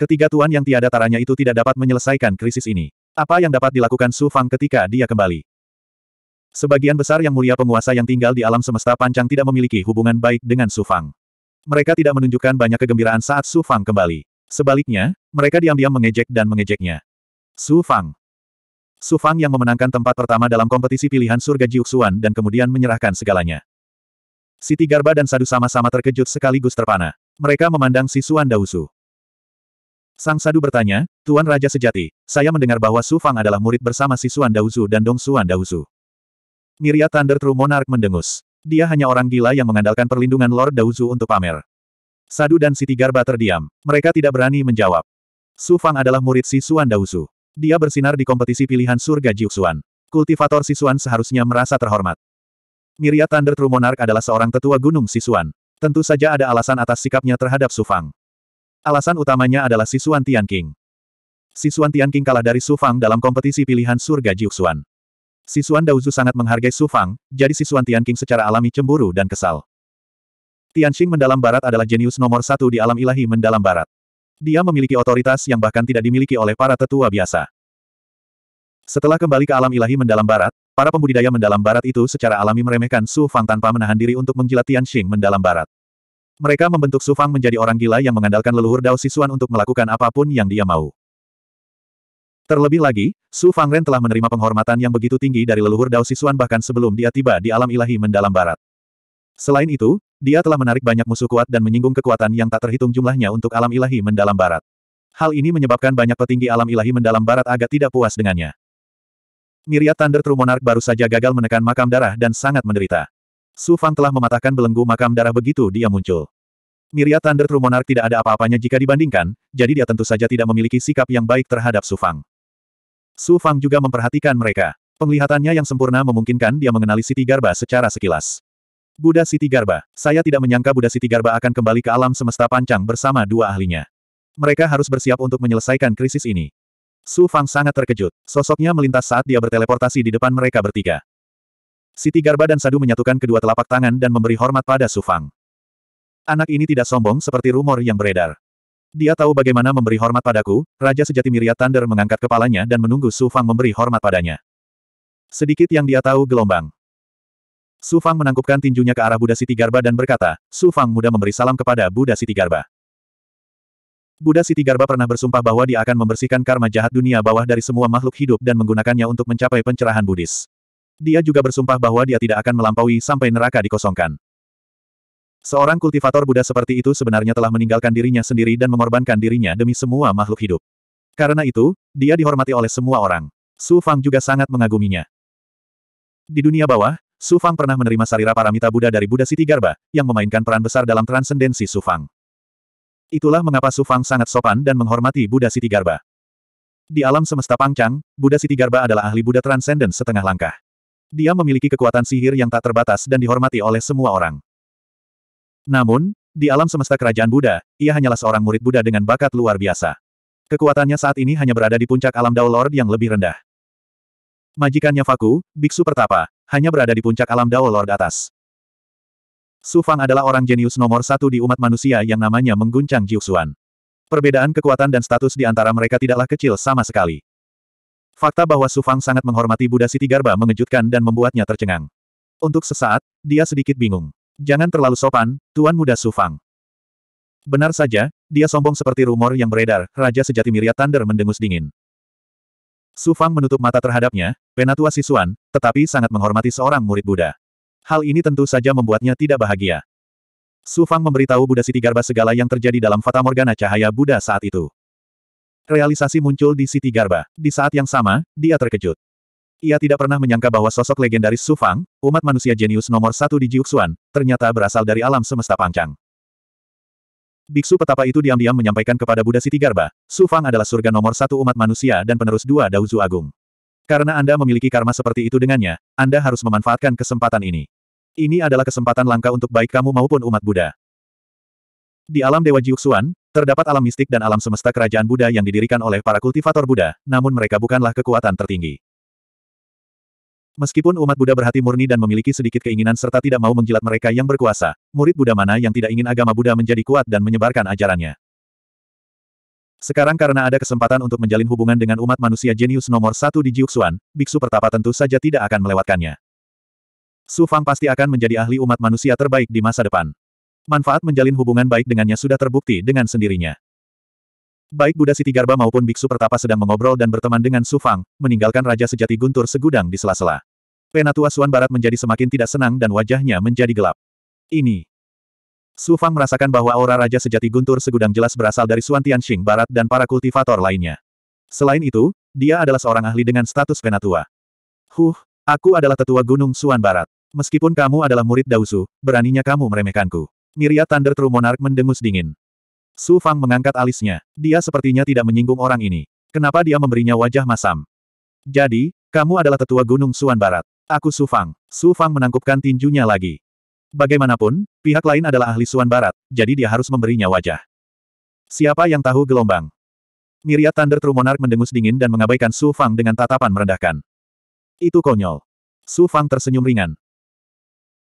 [SPEAKER 1] Ketiga tuan yang tiada taranya itu tidak dapat menyelesaikan krisis ini. Apa yang dapat dilakukan Su Fang ketika dia kembali? Sebagian besar yang mulia penguasa yang tinggal di alam semesta panjang tidak memiliki hubungan baik dengan Su Fang. Mereka tidak menunjukkan banyak kegembiraan saat Su Fang kembali. Sebaliknya, mereka diam-diam mengejek dan mengejeknya. Su Fang. Su Fang yang memenangkan tempat pertama dalam kompetisi pilihan surga Jiuxuan dan kemudian menyerahkan segalanya. Siti Garba dan Sadu sama-sama terkejut sekaligus terpana. Mereka memandang si Suan Dausu. Sang Sadu bertanya, Tuan Raja Sejati, saya mendengar bahwa Su Fang adalah murid bersama si Suan Daozu dan Dong Suan Daozu. Miria Thunder True Monarch mendengus. Dia hanya orang gila yang mengandalkan perlindungan Lord Daozu untuk pamer. Sadu dan Siti Garba terdiam. Mereka tidak berani menjawab. Su Fang adalah murid si Suan Daozu. Dia bersinar di kompetisi pilihan surga Jiuxuan. Kultivator Sisuan seharusnya merasa terhormat. Miria Thunder True Monarch adalah seorang tetua gunung Sisuan. Tentu saja ada alasan atas sikapnya terhadap Su Fang. Alasan utamanya adalah Sisuan Tianqing. Sisuan Tianqing kalah dari Su Fang dalam kompetisi pilihan surga Jiuxuan. Sisuan Dauzu sangat menghargai Su Fang, jadi Sisuan Tianqing secara alami cemburu dan kesal. Tianxing mendalam barat adalah jenius nomor satu di alam ilahi mendalam barat. Dia memiliki otoritas yang bahkan tidak dimiliki oleh para tetua biasa. Setelah kembali ke alam ilahi mendalam barat, para pembudidaya mendalam barat itu secara alami meremehkan Su Fang tanpa menahan diri untuk menjilat Tianxing mendalam barat. Mereka membentuk Sufang menjadi orang gila yang mengandalkan leluhur Dao Sisuan untuk melakukan apapun yang dia mau. Terlebih lagi, Su Ren telah menerima penghormatan yang begitu tinggi dari leluhur Dao Sisuan bahkan sebelum dia tiba di alam ilahi mendalam barat. Selain itu, dia telah menarik banyak musuh kuat dan menyinggung kekuatan yang tak terhitung jumlahnya untuk alam ilahi mendalam barat. Hal ini menyebabkan banyak petinggi alam ilahi mendalam barat agak tidak puas dengannya. Miriat Thunder True Monarch baru saja gagal menekan makam darah dan sangat menderita. Su Fang telah mematahkan belenggu makam darah begitu dia muncul. Miria Thunder True Monarch tidak ada apa-apanya jika dibandingkan, jadi dia tentu saja tidak memiliki sikap yang baik terhadap Su Fang. Su Fang juga memperhatikan mereka. Penglihatannya yang sempurna memungkinkan dia mengenali Siti Garba secara sekilas. Buddha Siti Garba, saya tidak menyangka Buddha Siti Garba akan kembali ke alam semesta pancang bersama dua ahlinya. Mereka harus bersiap untuk menyelesaikan krisis ini. Su Fang sangat terkejut. Sosoknya melintas saat dia berteleportasi di depan mereka bertiga. Siti Garba dan Sadu menyatukan kedua telapak tangan dan memberi hormat pada Sufang. Anak ini tidak sombong seperti rumor yang beredar. Dia tahu bagaimana memberi hormat padaku, Raja Sejati Miria Thunder mengangkat kepalanya dan menunggu Sufang memberi hormat padanya. Sedikit yang dia tahu gelombang. Sufang menangkupkan tinjunya ke arah Buddha Siti Garba dan berkata, Sufang mudah memberi salam kepada Buddha Siti Garba. Buddha Siti Garba pernah bersumpah bahwa dia akan membersihkan karma jahat dunia bawah dari semua makhluk hidup dan menggunakannya untuk mencapai pencerahan Buddhis. Dia juga bersumpah bahwa dia tidak akan melampaui sampai neraka dikosongkan. Seorang kultivator Buddha seperti itu sebenarnya telah meninggalkan dirinya sendiri dan mengorbankan dirinya demi semua makhluk hidup. Karena itu, dia dihormati oleh semua orang. Su Fang juga sangat mengaguminya. Di dunia bawah, Su Fang pernah menerima sarira paramita Buddha dari Buddha Siti Garba, yang memainkan peran besar dalam transendensi Su Fang. Itulah mengapa Su Fang sangat sopan dan menghormati Buddha Siti Garba. Di alam semesta pangcang, Buddha Siti Garba adalah ahli Buddha transenden setengah langkah. Dia memiliki kekuatan sihir yang tak terbatas dan dihormati oleh semua orang. Namun, di alam semesta kerajaan Buddha, ia hanyalah seorang murid Buddha dengan bakat luar biasa. Kekuatannya saat ini hanya berada di puncak alam Dao Lord yang lebih rendah. Majikannya Faku, Biksu Pertapa, hanya berada di puncak alam Dao Lord atas. Su Fang adalah orang jenius nomor satu di umat manusia yang namanya mengguncang Jiuxuan. Perbedaan kekuatan dan status di antara mereka tidaklah kecil sama sekali. Fakta bahwa Sufang sangat menghormati Buddha Siti Garba mengejutkan dan membuatnya tercengang. Untuk sesaat, dia sedikit bingung. Jangan terlalu sopan, Tuan Muda Sufang. Benar saja, dia sombong seperti rumor yang beredar, Raja Sejati Miria Thunder mendengus dingin. Sufang menutup mata terhadapnya, penatua Sisuan, tetapi sangat menghormati seorang murid Buddha. Hal ini tentu saja membuatnya tidak bahagia. Sufang memberitahu Buddha Siti Garba segala yang terjadi dalam Fata Morgana Cahaya Buddha saat itu. Realisasi muncul di Siti Garba. Di saat yang sama, dia terkejut. Ia tidak pernah menyangka bahwa sosok legendaris Su Fang, umat manusia jenius nomor satu di Jiuxuan, ternyata berasal dari alam semesta pangcang. Biksu petapa itu diam-diam menyampaikan kepada Buddha Siti Garba, Su Fang adalah surga nomor satu umat manusia dan penerus dua Daozu Agung. Karena Anda memiliki karma seperti itu dengannya, Anda harus memanfaatkan kesempatan ini. Ini adalah kesempatan langka untuk baik kamu maupun umat Buddha. Di alam Dewa Jiuxuan, Terdapat alam mistik dan alam semesta kerajaan Buddha yang didirikan oleh para kultivator Buddha, namun mereka bukanlah kekuatan tertinggi. Meskipun umat Buddha berhati murni dan memiliki sedikit keinginan serta tidak mau menjilat mereka yang berkuasa, murid Buddha mana yang tidak ingin agama Buddha menjadi kuat dan menyebarkan ajarannya. Sekarang karena ada kesempatan untuk menjalin hubungan dengan umat manusia jenius nomor satu di Jiuxuan, biksu pertapa tentu saja tidak akan melewatkannya. Su Fang pasti akan menjadi ahli umat manusia terbaik di masa depan. Manfaat menjalin hubungan baik dengannya sudah terbukti dengan sendirinya. Baik Buddha Garba maupun Biksu Pertapa sedang mengobrol dan berteman dengan Su Fang, meninggalkan Raja Sejati Guntur segudang di sela-sela. Penatua Suan Barat menjadi semakin tidak senang dan wajahnya menjadi gelap. Ini. Su Fang merasakan bahwa aura Raja Sejati Guntur segudang jelas berasal dari Suan Tianxing Barat dan para kultivator lainnya. Selain itu, dia adalah seorang ahli dengan status penatua. Huh, aku adalah tetua Gunung Suan Barat. Meskipun kamu adalah murid Dausu, beraninya kamu meremehkanku. Miria Thunder True Monarch mendengus dingin. Su Fang mengangkat alisnya. Dia sepertinya tidak menyinggung orang ini. Kenapa dia memberinya wajah masam? Jadi, kamu adalah tetua Gunung Suan Barat. Aku Su Fang. Su Fang menangkupkan tinjunya lagi. Bagaimanapun, pihak lain adalah ahli Suan Barat, jadi dia harus memberinya wajah. Siapa yang tahu gelombang? Miria Thunder True Monarch mendengus dingin dan mengabaikan Su Fang dengan tatapan merendahkan. Itu konyol. Su Fang tersenyum ringan.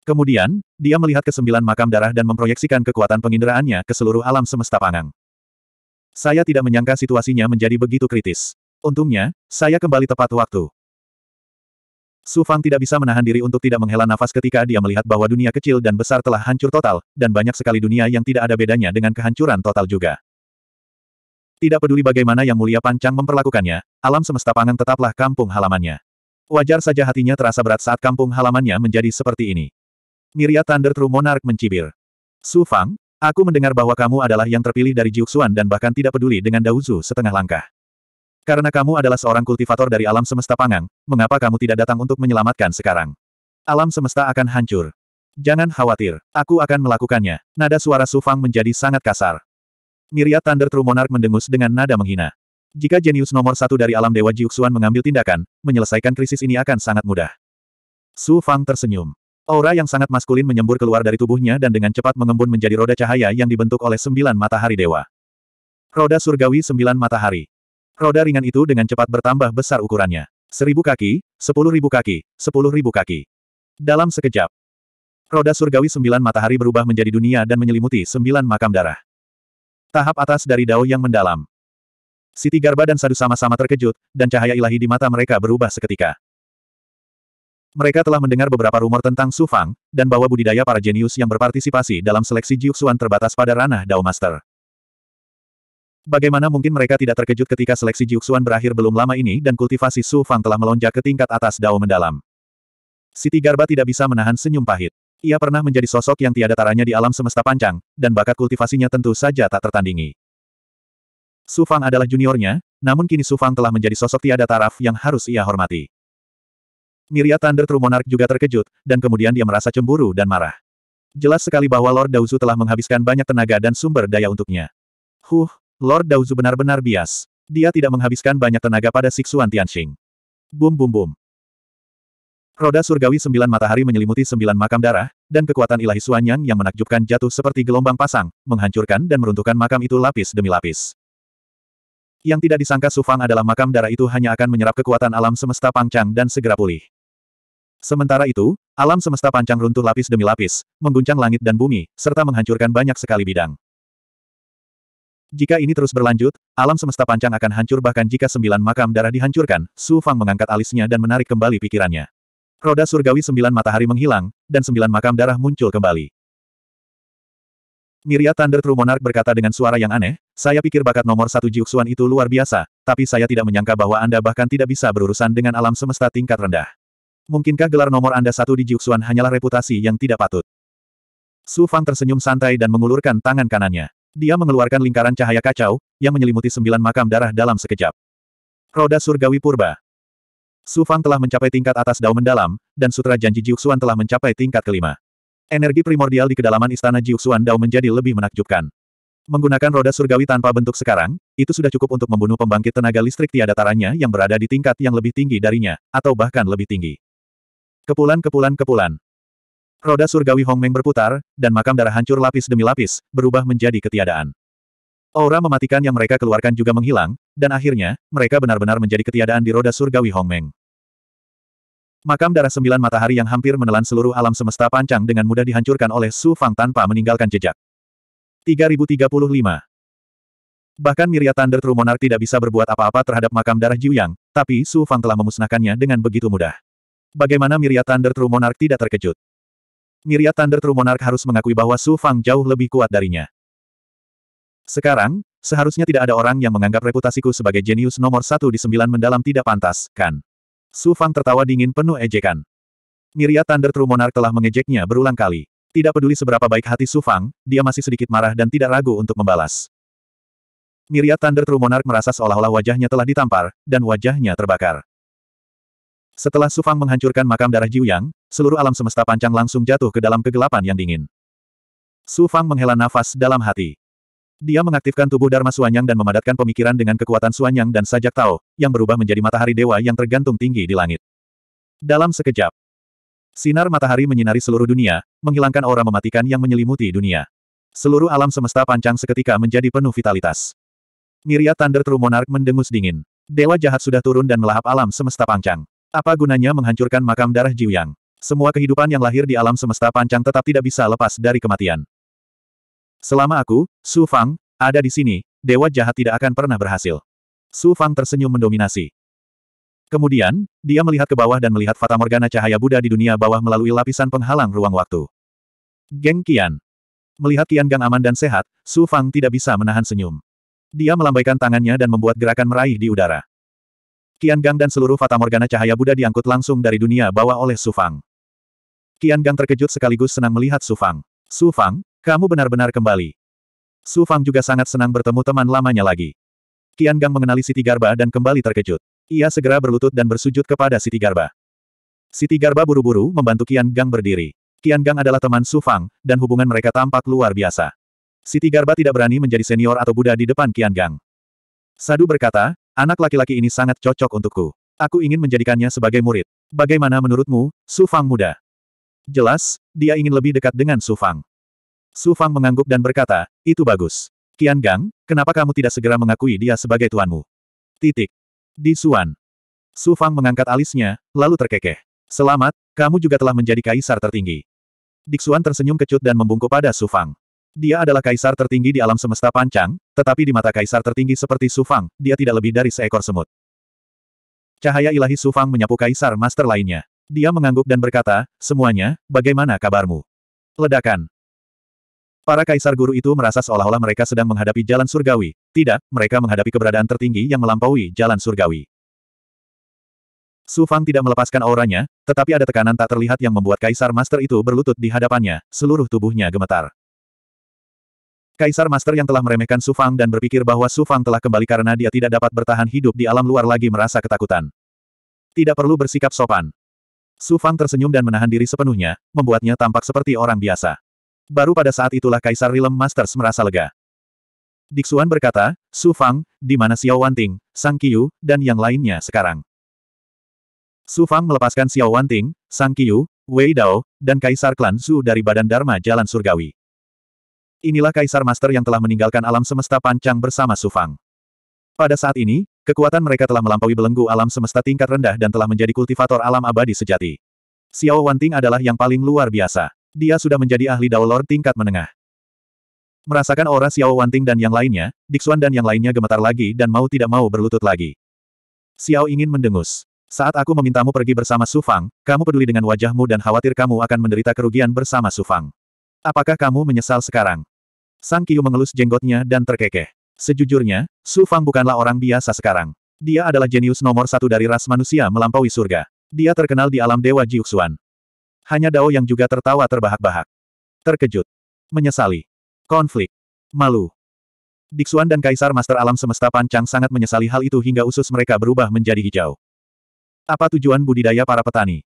[SPEAKER 1] Kemudian, dia melihat kesembilan makam darah dan memproyeksikan kekuatan penginderaannya ke seluruh alam semesta pangang. Saya tidak menyangka situasinya menjadi begitu kritis. Untungnya, saya kembali tepat waktu. Su Fang tidak bisa menahan diri untuk tidak menghela nafas ketika dia melihat bahwa dunia kecil dan besar telah hancur total, dan banyak sekali dunia yang tidak ada bedanya dengan kehancuran total juga. Tidak peduli bagaimana Yang Mulia Pancang memperlakukannya, alam semesta pangang tetaplah kampung halamannya. Wajar saja hatinya terasa berat saat kampung halamannya menjadi seperti ini. Miria Thunder True Monarch mencibir. Su Fang, aku mendengar bahwa kamu adalah yang terpilih dari Jiuxuan dan bahkan tidak peduli dengan Daozu setengah langkah. Karena kamu adalah seorang kultivator dari alam semesta pangang, mengapa kamu tidak datang untuk menyelamatkan sekarang? Alam semesta akan hancur. Jangan khawatir, aku akan melakukannya. Nada suara Su Fang menjadi sangat kasar. Miria Thunder True Monarch mendengus dengan nada menghina. Jika jenius nomor satu dari alam Dewa Jiuxuan mengambil tindakan, menyelesaikan krisis ini akan sangat mudah. Su Fang tersenyum. Aura yang sangat maskulin menyembur keluar dari tubuhnya dan dengan cepat mengembun menjadi roda cahaya yang dibentuk oleh sembilan matahari dewa. Roda surgawi sembilan matahari. Roda ringan itu dengan cepat bertambah besar ukurannya. Seribu kaki, sepuluh ribu kaki, sepuluh ribu kaki. Dalam sekejap, roda surgawi sembilan matahari berubah menjadi dunia dan menyelimuti sembilan makam darah. Tahap atas dari dao yang mendalam. Siti Garba dan Sadu sama-sama terkejut, dan cahaya ilahi di mata mereka berubah seketika. Mereka telah mendengar beberapa rumor tentang Su Fang, dan bahwa budidaya para jenius yang berpartisipasi dalam seleksi Jiuxuan terbatas pada ranah Dao Master. Bagaimana mungkin mereka tidak terkejut ketika seleksi Jiuxuan berakhir belum lama ini dan kultivasi Su Fang telah melonjak ke tingkat atas Dao mendalam. Siti Garba tidak bisa menahan senyum pahit. Ia pernah menjadi sosok yang tiada taranya di alam semesta panjang, dan bakat kultivasinya tentu saja tak tertandingi. Su Fang adalah juniornya, namun kini Su Fang telah menjadi sosok tiada taraf yang harus ia hormati. Miria Thunder True Monarch juga terkejut, dan kemudian dia merasa cemburu dan marah. Jelas sekali bahwa Lord Dauzu telah menghabiskan banyak tenaga dan sumber daya untuknya. Huh, Lord Dauzu benar-benar bias. Dia tidak menghabiskan banyak tenaga pada Siksuan Tianxing. Bum bum bum. Roda surgawi sembilan matahari menyelimuti sembilan makam darah, dan kekuatan ilahi Suanyang yang menakjubkan jatuh seperti gelombang pasang, menghancurkan dan meruntuhkan makam itu lapis demi lapis. Yang tidak disangka Sufang adalah makam darah itu hanya akan menyerap kekuatan alam semesta pangcang dan segera pulih. Sementara itu, alam semesta pancang runtuh lapis demi lapis, mengguncang langit dan bumi, serta menghancurkan banyak sekali bidang. Jika ini terus berlanjut, alam semesta pancang akan hancur bahkan jika sembilan makam darah dihancurkan, Su Fang mengangkat alisnya dan menarik kembali pikirannya. Roda surgawi sembilan matahari menghilang, dan sembilan makam darah muncul kembali. Miria Thunder True Monarch berkata dengan suara yang aneh, saya pikir bakat nomor satu Jiuxuan itu luar biasa, tapi saya tidak menyangka bahwa Anda bahkan tidak bisa berurusan dengan alam semesta tingkat rendah. Mungkinkah gelar nomor Anda satu di Jiuxuan hanyalah reputasi yang tidak patut? Su Fang tersenyum santai dan mengulurkan tangan kanannya. Dia mengeluarkan lingkaran cahaya kacau, yang menyelimuti sembilan makam darah dalam sekejap. Roda Surgawi Purba Su Fang telah mencapai tingkat atas daun mendalam, dan Sutra Janji Jiuxuan telah mencapai tingkat kelima. Energi primordial di kedalaman istana Jiuxuan Dao menjadi lebih menakjubkan. Menggunakan roda surgawi tanpa bentuk sekarang, itu sudah cukup untuk membunuh pembangkit tenaga listrik tiada taranya yang berada di tingkat yang lebih tinggi darinya, atau bahkan lebih tinggi. Kepulan kepulan kepulan. Roda surgawi Hong Meng berputar, dan makam darah hancur lapis demi lapis, berubah menjadi ketiadaan. Aura mematikan yang mereka keluarkan juga menghilang, dan akhirnya, mereka benar-benar menjadi ketiadaan di roda surgawi Hong Meng. Makam darah sembilan matahari yang hampir menelan seluruh alam semesta pancang dengan mudah dihancurkan oleh Su Fang tanpa meninggalkan jejak. 3035 Bahkan Miria Thunder Trumonar tidak bisa berbuat apa-apa terhadap makam darah Jiuyang, tapi Su Fang telah memusnahkannya dengan begitu mudah. Bagaimana Miria Thunder True Monarch tidak terkejut? Miria Thunder True Monarch harus mengakui bahwa Su Fang jauh lebih kuat darinya. Sekarang, seharusnya tidak ada orang yang menganggap reputasiku sebagai jenius nomor satu di sembilan mendalam tidak pantas, kan? Su Fang tertawa dingin penuh ejekan. Miria Thunder True Monarch telah mengejeknya berulang kali. Tidak peduli seberapa baik hati Su Fang, dia masih sedikit marah dan tidak ragu untuk membalas. Miria Thunder True Monarch merasa seolah-olah wajahnya telah ditampar, dan wajahnya terbakar. Setelah Sufang menghancurkan makam darah Jiuyang, seluruh alam semesta pancang langsung jatuh ke dalam kegelapan yang dingin. Sufang menghela nafas dalam hati. Dia mengaktifkan tubuh Dharma Suanyang dan memadatkan pemikiran dengan kekuatan Suanyang dan Sajak Tao, yang berubah menjadi matahari dewa yang tergantung tinggi di langit. Dalam sekejap, sinar matahari menyinari seluruh dunia, menghilangkan aura mematikan yang menyelimuti dunia. Seluruh alam semesta pancang seketika menjadi penuh vitalitas. Miria Thunder True Monarch mendengus dingin. Dewa jahat sudah turun dan melahap alam semesta pancang. Apa gunanya menghancurkan makam darah Jiuyang? Semua kehidupan yang lahir di alam semesta pancang tetap tidak bisa lepas dari kematian. Selama aku, Su Fang, ada di sini, dewa jahat tidak akan pernah berhasil. Su Fang tersenyum mendominasi. Kemudian, dia melihat ke bawah dan melihat Fata Morgana cahaya Buddha di dunia bawah melalui lapisan penghalang ruang waktu. Geng Qian. Melihat Qian Gang aman dan sehat, Su Fang tidak bisa menahan senyum. Dia melambaikan tangannya dan membuat gerakan meraih di udara. Qian Gang dan seluruh Fata Morgana cahaya Buddha diangkut langsung dari dunia bawah oleh Su Fang. Qian Gang terkejut sekaligus senang melihat Su Fang. Su Fang, kamu benar-benar kembali. Su Fang juga sangat senang bertemu teman lamanya lagi. Qian Gang mengenali Siti Garba dan kembali terkejut. Ia segera berlutut dan bersujud kepada Siti Garba. Siti Garba buru-buru membantu Qian Gang berdiri. Qian Gang adalah teman Su Fang, dan hubungan mereka tampak luar biasa. Siti Garba tidak berani menjadi senior atau Buddha di depan Qian Gang. Sadu berkata, Anak laki-laki ini sangat cocok untukku. Aku ingin menjadikannya sebagai murid. Bagaimana menurutmu, Su Fang muda? Jelas, dia ingin lebih dekat dengan Su Fang. Su Fang mengangguk dan berkata, itu bagus. Qian Gang, kenapa kamu tidak segera mengakui dia sebagai tuanmu? Titik. Di Suan. Su Fang mengangkat alisnya, lalu terkekeh. Selamat, kamu juga telah menjadi kaisar tertinggi. Dixuan tersenyum kecut dan membungkuk pada Su Fang. Dia adalah kaisar tertinggi di alam semesta pancang, tetapi di mata kaisar tertinggi seperti Sufang, dia tidak lebih dari seekor semut. Cahaya ilahi Sufang menyapu kaisar master lainnya. Dia mengangguk dan berkata, semuanya, bagaimana kabarmu? Ledakan. Para kaisar guru itu merasa seolah-olah mereka sedang menghadapi jalan surgawi. Tidak, mereka menghadapi keberadaan tertinggi yang melampaui jalan surgawi. Sufang tidak melepaskan auranya, tetapi ada tekanan tak terlihat yang membuat kaisar master itu berlutut di hadapannya, seluruh tubuhnya gemetar. Kaisar Master yang telah meremehkan Su Fang dan berpikir bahwa Su Fang telah kembali karena dia tidak dapat bertahan hidup di alam luar lagi merasa ketakutan. Tidak perlu bersikap sopan. Su Fang tersenyum dan menahan diri sepenuhnya, membuatnya tampak seperti orang biasa. Baru pada saat itulah Kaisar Realm Masters merasa lega. Diksuan berkata, Su Fang, di mana Xiao Wanting, Sang Qiu, dan yang lainnya sekarang? Su Fang melepaskan Xiao Wanting, Sang Qiu, Wei Dao, dan Kaisar Klan Su dari badan Dharma Jalan Surgawi. Inilah Kaisar Master yang telah meninggalkan alam semesta pancang bersama Sufang. Pada saat ini, kekuatan mereka telah melampaui belenggu alam semesta tingkat rendah dan telah menjadi kultivator alam abadi sejati. Xiao Wanting adalah yang paling luar biasa. Dia sudah menjadi ahli Dao tingkat menengah. Merasakan aura Xiao Wanting dan yang lainnya, Dixuan dan yang lainnya gemetar lagi dan mau tidak mau berlutut lagi. Xiao ingin mendengus. Saat aku memintamu pergi bersama Sufang, kamu peduli dengan wajahmu dan khawatir kamu akan menderita kerugian bersama Sufang. Apakah kamu menyesal sekarang? Sang Kiu mengelus jenggotnya dan terkekeh. Sejujurnya, Su Fang bukanlah orang biasa sekarang. Dia adalah jenius nomor satu dari ras manusia melampaui surga. Dia terkenal di alam Dewa Jiuxuan. Hanya Dao yang juga tertawa terbahak-bahak. Terkejut. Menyesali. Konflik. Malu. Diksuan dan Kaisar Master Alam Semesta Pancang sangat menyesali hal itu hingga usus mereka berubah menjadi hijau. Apa tujuan budidaya para petani?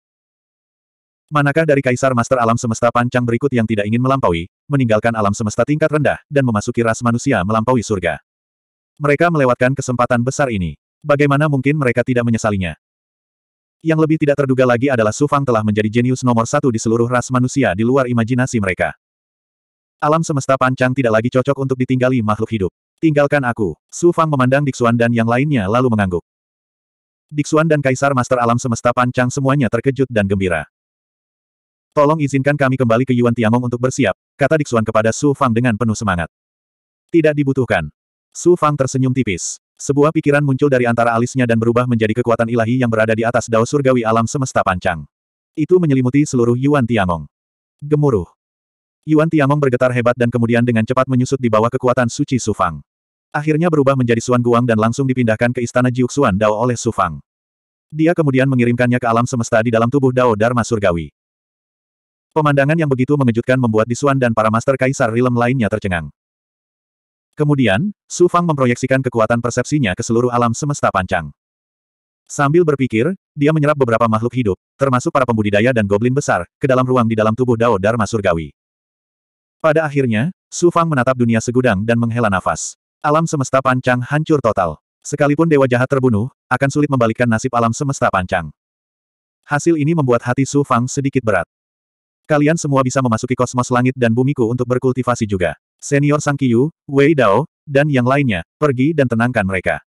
[SPEAKER 1] Manakah dari Kaisar Master Alam Semesta Pancang berikut yang tidak ingin melampaui, meninggalkan alam semesta tingkat rendah, dan memasuki ras manusia melampaui surga? Mereka melewatkan kesempatan besar ini. Bagaimana mungkin mereka tidak menyesalinya? Yang lebih tidak terduga lagi adalah Sufang telah menjadi jenius nomor satu di seluruh ras manusia di luar imajinasi mereka. Alam semesta pancang tidak lagi cocok untuk ditinggali makhluk hidup. Tinggalkan aku. Sufang memandang Diksuan dan yang lainnya lalu mengangguk. Diksuan dan Kaisar Master Alam Semesta Pancang semuanya terkejut dan gembira. Tolong izinkan kami kembali ke Yuan Tiangong untuk bersiap, kata Dixuan kepada Su Fang dengan penuh semangat. Tidak dibutuhkan. Su Fang tersenyum tipis. Sebuah pikiran muncul dari antara alisnya dan berubah menjadi kekuatan ilahi yang berada di atas dao surgawi alam semesta pancang. Itu menyelimuti seluruh Yuan Tiangong. Gemuruh. Yuan Tiangong bergetar hebat dan kemudian dengan cepat menyusut di bawah kekuatan suci Su Fang. Akhirnya berubah menjadi Suan Guang dan langsung dipindahkan ke istana Jiuk Suan Dao oleh Su Fang. Dia kemudian mengirimkannya ke alam semesta di dalam tubuh Dao Dharma Surgawi. Pemandangan yang begitu mengejutkan membuat Disuan dan para master kaisar rilem lainnya tercengang. Kemudian, Su Fang memproyeksikan kekuatan persepsinya ke seluruh alam semesta pancang. Sambil berpikir, dia menyerap beberapa makhluk hidup, termasuk para pembudidaya dan goblin besar, ke dalam ruang di dalam tubuh Dao Dharma Surgawi. Pada akhirnya, Su Fang menatap dunia segudang dan menghela nafas. Alam semesta pancang hancur total. Sekalipun dewa jahat terbunuh, akan sulit membalikkan nasib alam semesta pancang. Hasil ini membuat hati Su Fang sedikit berat. Kalian semua bisa memasuki kosmos langit dan bumiku untuk berkultivasi juga. Senior Sang Kiyu, Wei Dao, dan yang lainnya, pergi dan tenangkan mereka.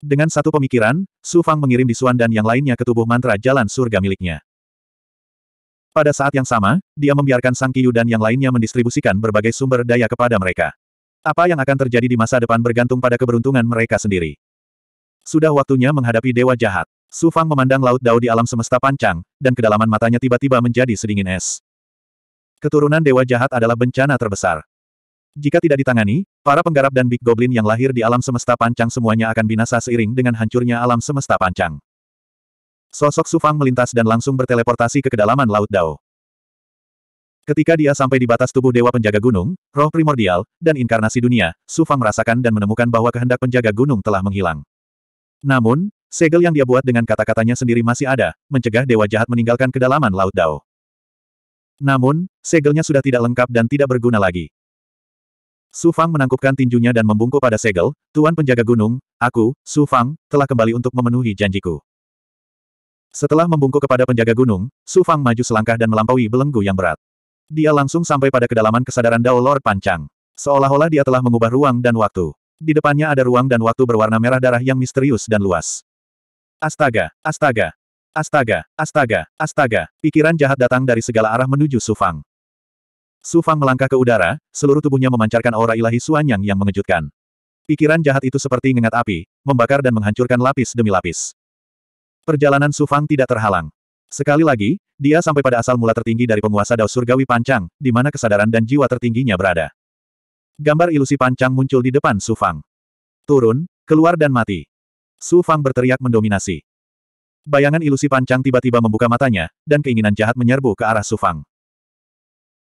[SPEAKER 1] Dengan satu pemikiran, Su Fang mengirim Disuan dan yang lainnya ke tubuh mantra jalan surga miliknya. Pada saat yang sama, dia membiarkan Sang Kiyu dan yang lainnya mendistribusikan berbagai sumber daya kepada mereka. Apa yang akan terjadi di masa depan bergantung pada keberuntungan mereka sendiri. Sudah waktunya menghadapi dewa jahat. Su Fang memandang Laut Dao di alam semesta pancang, dan kedalaman matanya tiba-tiba menjadi sedingin es keturunan dewa jahat adalah bencana terbesar. Jika tidak ditangani, para penggarap dan Big Goblin yang lahir di alam semesta pancang semuanya akan binasa seiring dengan hancurnya alam semesta pancang. Sosok Sufang melintas dan langsung berteleportasi ke kedalaman Laut Dao. Ketika dia sampai di batas tubuh Dewa Penjaga Gunung, roh primordial, dan inkarnasi dunia, Sufang merasakan dan menemukan bahwa kehendak penjaga gunung telah menghilang. Namun, segel yang dia buat dengan kata-katanya sendiri masih ada, mencegah Dewa Jahat meninggalkan kedalaman Laut Dao. Namun, segelnya sudah tidak lengkap dan tidak berguna lagi. Su Fang menangkupkan tinjunya dan membungkuk pada segel, Tuan Penjaga Gunung, aku, Su Fang, telah kembali untuk memenuhi janjiku. Setelah membungkuk kepada penjaga gunung, Su Fang maju selangkah dan melampaui belenggu yang berat. Dia langsung sampai pada kedalaman kesadaran Dao Lord Pancang. Seolah-olah dia telah mengubah ruang dan waktu. Di depannya ada ruang dan waktu berwarna merah darah yang misterius dan luas. Astaga, astaga, Astaga, astaga, astaga, pikiran jahat datang dari segala arah menuju Sufang. Sufang melangkah ke udara, seluruh tubuhnya memancarkan aura ilahi Suanyang yang mengejutkan. Pikiran jahat itu seperti ngengat api, membakar dan menghancurkan lapis demi lapis. Perjalanan Sufang tidak terhalang. Sekali lagi, dia sampai pada asal mula tertinggi dari penguasa Dao Surgawi Pancang, di mana kesadaran dan jiwa tertingginya berada. Gambar ilusi Pancang muncul di depan Sufang. Turun, keluar dan mati. Sufang berteriak mendominasi. Bayangan ilusi pancang tiba-tiba membuka matanya, dan keinginan jahat menyerbu ke arah Sufang.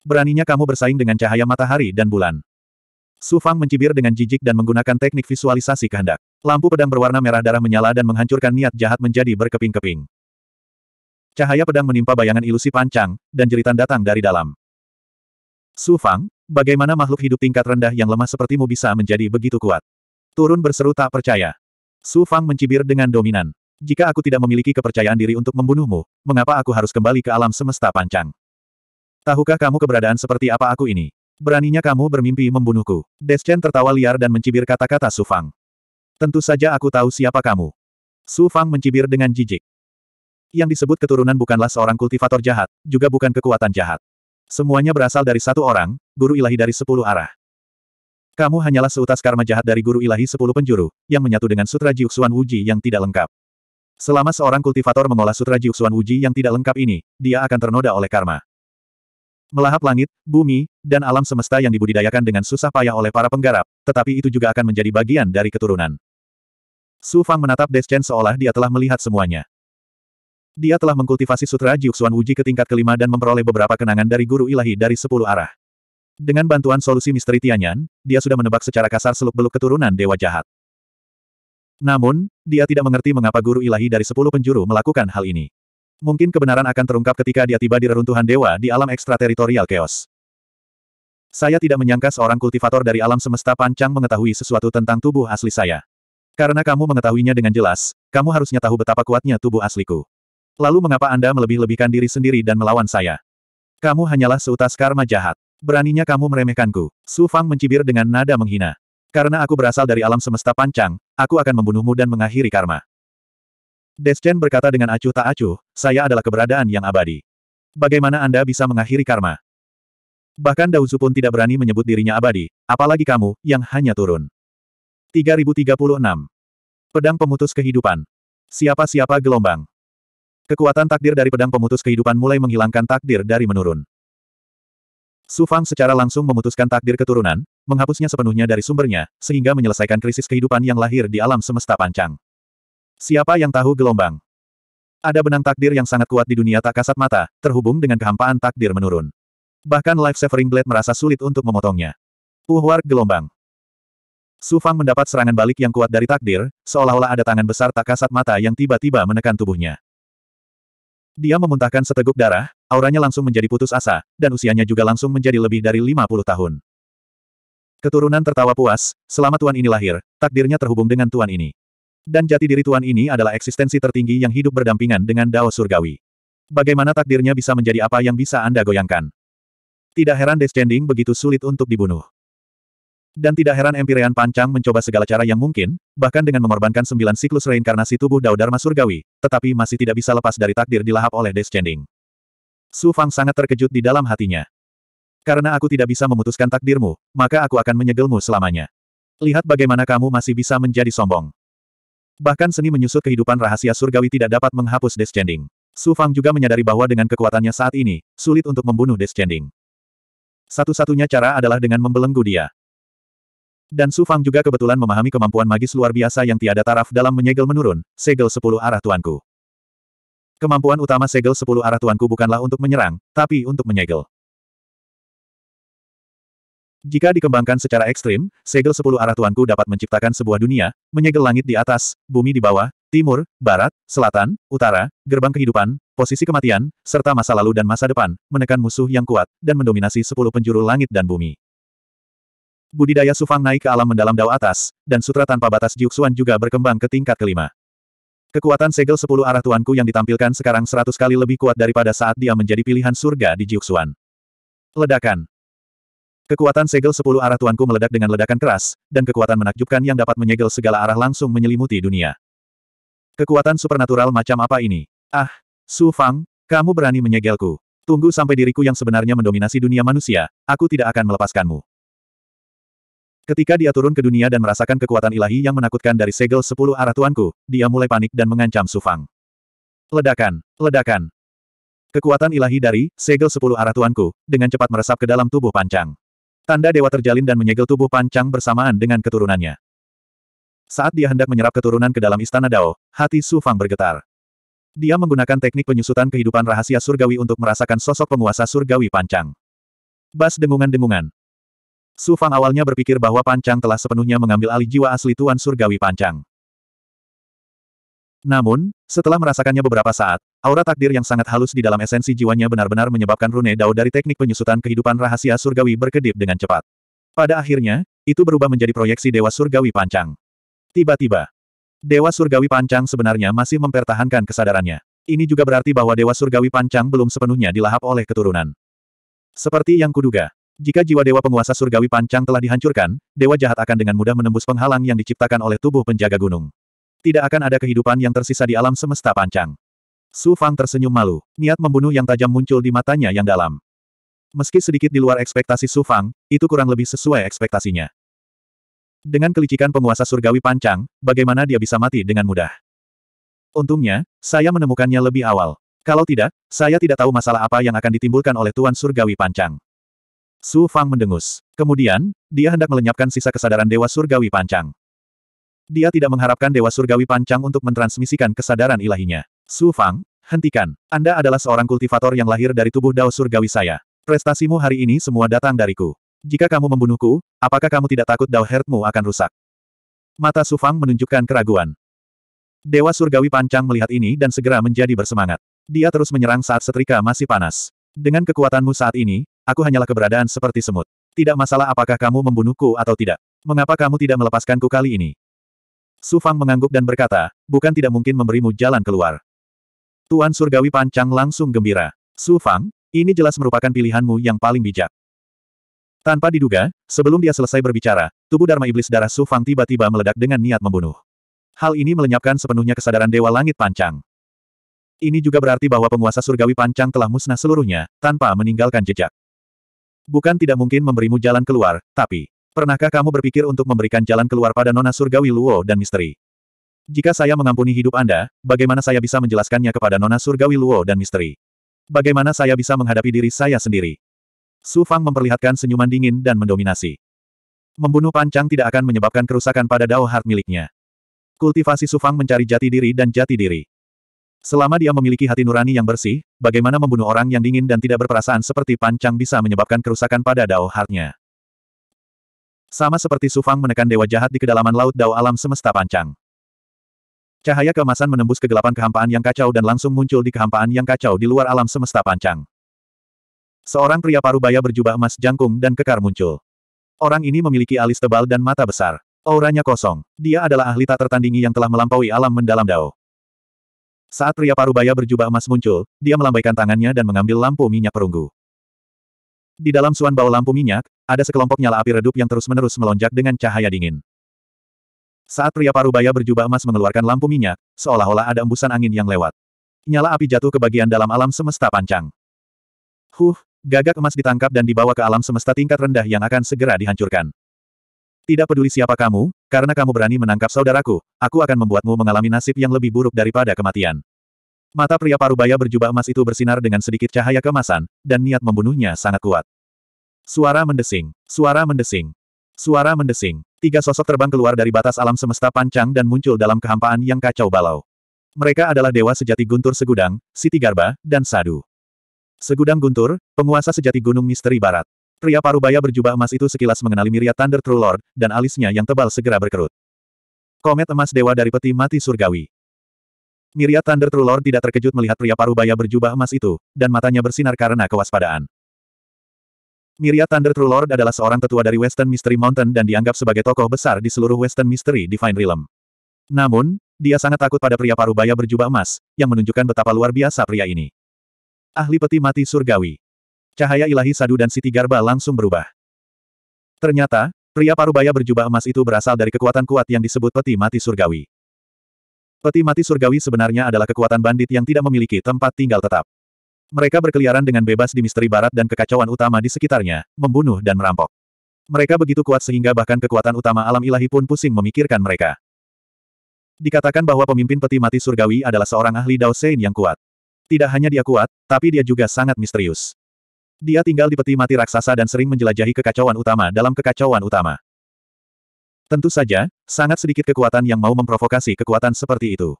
[SPEAKER 1] Beraninya kamu bersaing dengan cahaya matahari dan bulan. Sufang mencibir dengan jijik dan menggunakan teknik visualisasi kehendak. Lampu pedang berwarna merah darah menyala dan menghancurkan niat jahat menjadi berkeping-keping. Cahaya pedang menimpa bayangan ilusi pancang, dan jeritan datang dari dalam. Sufang, bagaimana makhluk hidup tingkat rendah yang lemah sepertimu bisa menjadi begitu kuat? Turun berseru tak percaya. Sufang mencibir dengan dominan. Jika aku tidak memiliki kepercayaan diri untuk membunuhmu, mengapa aku harus kembali ke alam semesta pancang? Tahukah kamu keberadaan seperti apa aku ini? Beraninya kamu bermimpi membunuhku. Deschen tertawa liar dan mencibir kata-kata Su Fang. Tentu saja aku tahu siapa kamu. Su Fang mencibir dengan jijik. Yang disebut keturunan bukanlah seorang kultivator jahat, juga bukan kekuatan jahat. Semuanya berasal dari satu orang, guru ilahi dari sepuluh arah. Kamu hanyalah seutas karma jahat dari guru ilahi sepuluh penjuru, yang menyatu dengan sutra Jiuxuan Wuji yang tidak lengkap. Selama seorang kultivator mengolah sutra Jiuxuan Wuji yang tidak lengkap ini, dia akan ternoda oleh karma. Melahap langit, bumi, dan alam semesta yang dibudidayakan dengan susah payah oleh para penggarap, tetapi itu juga akan menjadi bagian dari keturunan. Su Fang menatap Deschen seolah dia telah melihat semuanya. Dia telah mengkultivasi sutra Jiuxuan Wuji ke tingkat kelima dan memperoleh beberapa kenangan dari guru ilahi dari sepuluh arah. Dengan bantuan solusi misteri Tianyan, dia sudah menebak secara kasar seluk-beluk keturunan Dewa Jahat. Namun, dia tidak mengerti mengapa guru ilahi dari sepuluh penjuru melakukan hal ini. Mungkin kebenaran akan terungkap ketika dia tiba di reruntuhan dewa di alam ekstrateritorial chaos. Saya tidak menyangka seorang kultivator dari alam semesta pancang mengetahui sesuatu tentang tubuh asli saya. Karena kamu mengetahuinya dengan jelas, kamu harusnya tahu betapa kuatnya tubuh asliku. Lalu mengapa Anda melebih-lebihkan diri sendiri dan melawan saya? Kamu hanyalah seutas karma jahat. Beraninya kamu meremehkanku. Su Fang mencibir dengan nada menghina. Karena aku berasal dari alam semesta pancang, aku akan membunuhmu dan mengakhiri karma. Deschen berkata dengan acuh tak acuh, saya adalah keberadaan yang abadi. Bagaimana Anda bisa mengakhiri karma? Bahkan Dauzu pun tidak berani menyebut dirinya abadi, apalagi kamu, yang hanya turun. 3036. Pedang Pemutus Kehidupan. Siapa-siapa gelombang. Kekuatan takdir dari pedang pemutus kehidupan mulai menghilangkan takdir dari menurun. Su Fang secara langsung memutuskan takdir keturunan, menghapusnya sepenuhnya dari sumbernya, sehingga menyelesaikan krisis kehidupan yang lahir di alam semesta pancang. Siapa yang tahu gelombang? Ada benang takdir yang sangat kuat di dunia tak kasat mata, terhubung dengan kehampaan takdir menurun. Bahkan life Severing blade merasa sulit untuk memotongnya. Uh, Uhwar gelombang. Su Fang mendapat serangan balik yang kuat dari takdir, seolah-olah ada tangan besar tak kasat mata yang tiba-tiba menekan tubuhnya. Dia memuntahkan seteguk darah, auranya langsung menjadi putus asa, dan usianya juga langsung menjadi lebih dari 50 tahun. Keturunan tertawa puas, selama tuan ini lahir, takdirnya terhubung dengan tuan ini. Dan jati diri tuan ini adalah eksistensi tertinggi yang hidup berdampingan dengan Dao Surgawi. Bagaimana takdirnya bisa menjadi apa yang bisa Anda goyangkan? Tidak heran Descending begitu sulit untuk dibunuh. Dan tidak heran Empyrean Pancang mencoba segala cara yang mungkin, bahkan dengan mengorbankan sembilan siklus reinkarnasi tubuh Daudharma Surgawi, tetapi masih tidak bisa lepas dari takdir dilahap oleh Descending. Su Fang sangat terkejut di dalam hatinya. Karena aku tidak bisa memutuskan takdirmu, maka aku akan menyegelmu selamanya. Lihat bagaimana kamu masih bisa menjadi sombong. Bahkan seni menyusut kehidupan rahasia surgawi tidak dapat menghapus Descending. Su Fang juga menyadari bahwa dengan kekuatannya saat ini, sulit untuk membunuh Descending. Satu-satunya cara adalah dengan membelenggu dia. Dan Su Fang juga kebetulan memahami kemampuan magis luar biasa yang tiada taraf dalam menyegel menurun, segel sepuluh arah tuanku. Kemampuan utama segel sepuluh arah tuanku bukanlah untuk menyerang, tapi untuk menyegel. Jika dikembangkan secara ekstrim, segel sepuluh arah tuanku dapat menciptakan sebuah dunia, menyegel langit di atas, bumi di bawah, timur, barat, selatan, utara, gerbang kehidupan, posisi kematian, serta masa lalu dan masa depan, menekan musuh yang kuat, dan mendominasi sepuluh penjuru langit dan bumi. Budidaya Sufang naik ke alam mendalam Dao atas, dan sutra tanpa batas Jiuxuan juga berkembang ke tingkat kelima. Kekuatan segel sepuluh arah tuanku yang ditampilkan sekarang seratus kali lebih kuat daripada saat dia menjadi pilihan surga di Jiuxuan. Ledakan Kekuatan segel sepuluh arah tuanku meledak dengan ledakan keras, dan kekuatan menakjubkan yang dapat menyegel segala arah langsung menyelimuti dunia. Kekuatan supernatural macam apa ini? Ah, Su Fang, kamu berani menyegelku. Tunggu sampai diriku yang sebenarnya mendominasi dunia manusia, aku tidak akan melepaskanmu. Ketika dia turun ke dunia dan merasakan kekuatan ilahi yang menakutkan dari segel sepuluh arah tuanku, dia mulai panik dan mengancam Sufang. Ledakan! Ledakan! Kekuatan ilahi dari segel sepuluh arah tuanku, dengan cepat meresap ke dalam tubuh Panjang. Tanda dewa terjalin dan menyegel tubuh Panjang bersamaan dengan keturunannya. Saat dia hendak menyerap keturunan ke dalam istana Dao, hati Sufang bergetar. Dia menggunakan teknik penyusutan kehidupan rahasia surgawi untuk merasakan sosok penguasa surgawi Panjang. Bas dengungan-dengungan, Su Fang awalnya berpikir bahwa Pancang telah sepenuhnya mengambil alih jiwa asli Tuan Surgawi Pancang. Namun, setelah merasakannya beberapa saat, aura takdir yang sangat halus di dalam esensi jiwanya benar-benar menyebabkan Rune Dao dari teknik penyusutan kehidupan rahasia surgawi berkedip dengan cepat. Pada akhirnya, itu berubah menjadi proyeksi Dewa Surgawi Pancang. Tiba-tiba, Dewa Surgawi Pancang sebenarnya masih mempertahankan kesadarannya. Ini juga berarti bahwa Dewa Surgawi Pancang belum sepenuhnya dilahap oleh keturunan. Seperti yang kuduga, jika jiwa dewa penguasa surgawi pancang telah dihancurkan, dewa jahat akan dengan mudah menembus penghalang yang diciptakan oleh tubuh penjaga gunung. Tidak akan ada kehidupan yang tersisa di alam semesta pancang. Su Fang tersenyum malu. Niat membunuh yang tajam muncul di matanya yang dalam. Meski sedikit di luar ekspektasi Su Fang, itu kurang lebih sesuai ekspektasinya. Dengan kelicikan penguasa surgawi pancang, bagaimana dia bisa mati dengan mudah? Untungnya, saya menemukannya lebih awal. Kalau tidak, saya tidak tahu masalah apa yang akan ditimbulkan oleh Tuan Surgawi Pancang. Su Fang mendengus. Kemudian, dia hendak melenyapkan sisa kesadaran Dewa Surgawi Pancang. Dia tidak mengharapkan Dewa Surgawi Pancang untuk mentransmisikan kesadaran ilahinya. Su Fang, hentikan. Anda adalah seorang kultivator yang lahir dari tubuh Dao Surgawi saya. Prestasimu hari ini semua datang dariku. Jika kamu membunuhku, apakah kamu tidak takut Dao Heartmu akan rusak? Mata Su Fang menunjukkan keraguan. Dewa Surgawi Pancang melihat ini dan segera menjadi bersemangat. Dia terus menyerang saat setrika masih panas. Dengan kekuatanmu saat ini, Aku hanyalah keberadaan seperti semut. Tidak masalah apakah kamu membunuhku atau tidak. Mengapa kamu tidak melepaskanku kali ini? Su Fang mengangguk dan berkata, bukan tidak mungkin memberimu jalan keluar. Tuan Surgawi Pancang langsung gembira. Su Fang, ini jelas merupakan pilihanmu yang paling bijak. Tanpa diduga, sebelum dia selesai berbicara, tubuh Dharma Iblis Darah Su Fang tiba-tiba meledak dengan niat membunuh. Hal ini melenyapkan sepenuhnya kesadaran Dewa Langit Pancang. Ini juga berarti bahwa penguasa surgawi Pancang telah musnah seluruhnya, tanpa meninggalkan jejak. Bukan tidak mungkin memberimu jalan keluar, tapi... Pernahkah kamu berpikir untuk memberikan jalan keluar pada nona surgawi Luo dan misteri? Jika saya mengampuni hidup Anda, bagaimana saya bisa menjelaskannya kepada nona surgawi Luo dan misteri? Bagaimana saya bisa menghadapi diri saya sendiri? Su Fang memperlihatkan senyuman dingin dan mendominasi. Membunuh pancang tidak akan menyebabkan kerusakan pada Dao Heart miliknya. Kultivasi Su Fang mencari jati diri dan jati diri. Selama dia memiliki hati nurani yang bersih, bagaimana membunuh orang yang dingin dan tidak berperasaan seperti Pancang bisa menyebabkan kerusakan pada Dao Heart-nya. Sama seperti Sufang menekan dewa jahat di kedalaman laut Dao alam semesta Pancang. Cahaya keemasan menembus kegelapan kehampaan yang kacau dan langsung muncul di kehampaan yang kacau di luar alam semesta pancang. Seorang pria parubaya berjubah emas jangkung dan kekar muncul. Orang ini memiliki alis tebal dan mata besar. Auranya kosong. Dia adalah ahli tak tertandingi yang telah melampaui alam mendalam Dao. Saat pria parubaya berjubah emas muncul, dia melambaikan tangannya dan mengambil lampu minyak perunggu. Di dalam suan bau lampu minyak, ada sekelompok nyala api redup yang terus-menerus melonjak dengan cahaya dingin. Saat pria parubaya berjubah emas mengeluarkan lampu minyak, seolah-olah ada embusan angin yang lewat. Nyala api jatuh ke bagian dalam alam semesta pancang. Huh, gagak emas ditangkap dan dibawa ke alam semesta tingkat rendah yang akan segera dihancurkan. Tidak peduli siapa kamu, karena kamu berani menangkap saudaraku, aku akan membuatmu mengalami nasib yang lebih buruk daripada kematian. Mata pria parubaya berjubah emas itu bersinar dengan sedikit cahaya kemasan, dan niat membunuhnya sangat kuat. Suara mendesing, suara mendesing, suara mendesing. Tiga sosok terbang keluar dari batas alam semesta pancang dan muncul dalam kehampaan yang kacau balau. Mereka adalah dewa sejati Guntur Segudang, Siti Garba, dan Sadu. Segudang Guntur, penguasa sejati Gunung Misteri Barat. Pria parubaya berjubah emas itu sekilas mengenali Miria Thunder True Lord, dan alisnya yang tebal segera berkerut. Komet emas dewa dari peti mati surgawi. Miria Thunder True Lord tidak terkejut melihat pria parubaya berjubah emas itu, dan matanya bersinar karena kewaspadaan. Miria Thunder True Lord adalah seorang tetua dari Western Mystery Mountain dan dianggap sebagai tokoh besar di seluruh Western Mystery Divine Realm. Namun, dia sangat takut pada pria parubaya berjubah emas, yang menunjukkan betapa luar biasa pria ini. Ahli peti mati surgawi. Cahaya ilahi Sadu dan Siti Garba langsung berubah. Ternyata, pria parubaya berjubah emas itu berasal dari kekuatan kuat yang disebut peti mati surgawi. Peti mati surgawi sebenarnya adalah kekuatan bandit yang tidak memiliki tempat tinggal tetap. Mereka berkeliaran dengan bebas di misteri barat dan kekacauan utama di sekitarnya, membunuh dan merampok. Mereka begitu kuat sehingga bahkan kekuatan utama alam ilahi pun pusing memikirkan mereka. Dikatakan bahwa pemimpin peti mati surgawi adalah seorang ahli Sein yang kuat. Tidak hanya dia kuat, tapi dia juga sangat misterius. Dia tinggal di peti mati raksasa dan sering menjelajahi kekacauan utama dalam kekacauan utama. Tentu saja, sangat sedikit kekuatan yang mau memprovokasi kekuatan seperti itu.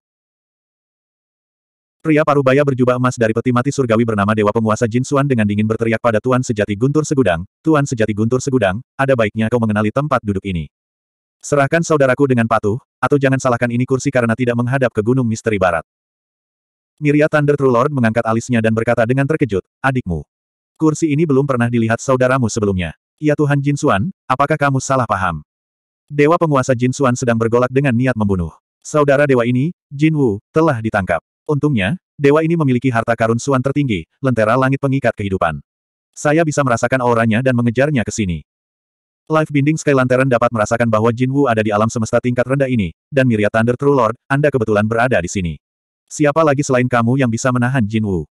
[SPEAKER 1] Pria parubaya berjubah emas dari peti mati surgawi bernama Dewa Penguasa Jin Suan dengan dingin berteriak pada Tuan Sejati Guntur Segudang, Tuan Sejati Guntur Segudang, ada baiknya kau mengenali tempat duduk ini. Serahkan saudaraku dengan patuh, atau jangan salahkan ini kursi karena tidak menghadap ke Gunung Misteri Barat. Miria Thunder True Lord mengangkat alisnya dan berkata dengan terkejut, adikmu. Kursi ini belum pernah dilihat saudaramu sebelumnya. Ya Tuhan Jin Suan, apakah kamu salah paham? Dewa penguasa Jin Suan sedang bergolak dengan niat membunuh. Saudara dewa ini, Jin Wu, telah ditangkap. Untungnya, dewa ini memiliki harta karun Suan tertinggi, lentera langit pengikat kehidupan. Saya bisa merasakan auranya dan mengejarnya ke sini. Life Binding Sky Lantern dapat merasakan bahwa Jin Wu ada di alam semesta tingkat rendah ini, dan Myriad Thunder True Lord, Anda kebetulan berada di sini. Siapa lagi selain kamu yang bisa menahan Jin Wu?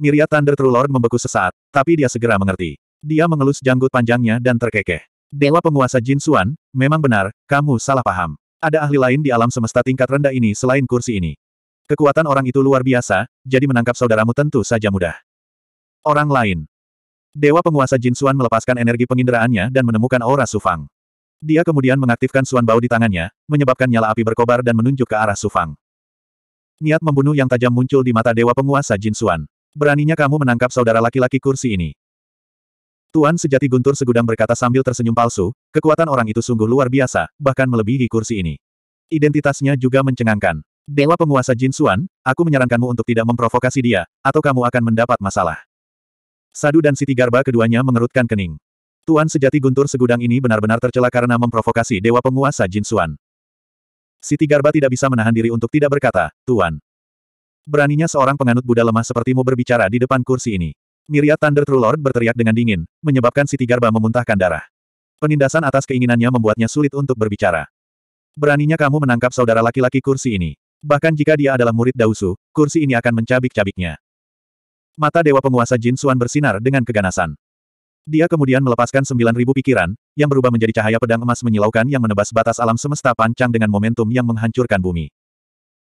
[SPEAKER 1] Miria Thunder True Lord membeku sesaat, tapi dia segera mengerti. Dia mengelus janggut panjangnya dan terkekeh. Dewa penguasa Jin Suan, memang benar, kamu salah paham. Ada ahli lain di alam semesta tingkat rendah ini selain kursi ini. Kekuatan orang itu luar biasa, jadi menangkap saudaramu tentu saja mudah. Orang lain. Dewa penguasa Jin Suan melepaskan energi penginderaannya dan menemukan aura Sufang. Dia kemudian mengaktifkan Suan Bao di tangannya, menyebabkan nyala api berkobar dan menunjuk ke arah Sufang. Niat membunuh yang tajam muncul di mata Dewa Penguasa Jin Suan. Beraninya kamu menangkap saudara laki-laki kursi ini. Tuan sejati Guntur segudang berkata sambil tersenyum palsu, kekuatan orang itu sungguh luar biasa, bahkan melebihi kursi ini. Identitasnya juga mencengangkan. Dewa penguasa Jin Suan, aku menyarankanmu untuk tidak memprovokasi dia, atau kamu akan mendapat masalah. Sadu dan Siti Garba keduanya mengerutkan kening. Tuan sejati Guntur segudang ini benar-benar tercela karena memprovokasi Dewa penguasa Jin Suan. Siti Garba tidak bisa menahan diri untuk tidak berkata, Tuan, Beraninya seorang penganut Buddha lemah sepertimu berbicara di depan kursi ini. Miriat Thunder True Lord berteriak dengan dingin, menyebabkan Siti Garba memuntahkan darah. Penindasan atas keinginannya membuatnya sulit untuk berbicara. Beraninya kamu menangkap saudara laki-laki kursi ini. Bahkan jika dia adalah murid Dausu, kursi ini akan mencabik-cabiknya. Mata Dewa Penguasa Jin Suan bersinar dengan keganasan. Dia kemudian melepaskan sembilan ribu pikiran, yang berubah menjadi cahaya pedang emas menyilaukan yang menebas batas alam semesta pancang dengan momentum yang menghancurkan bumi.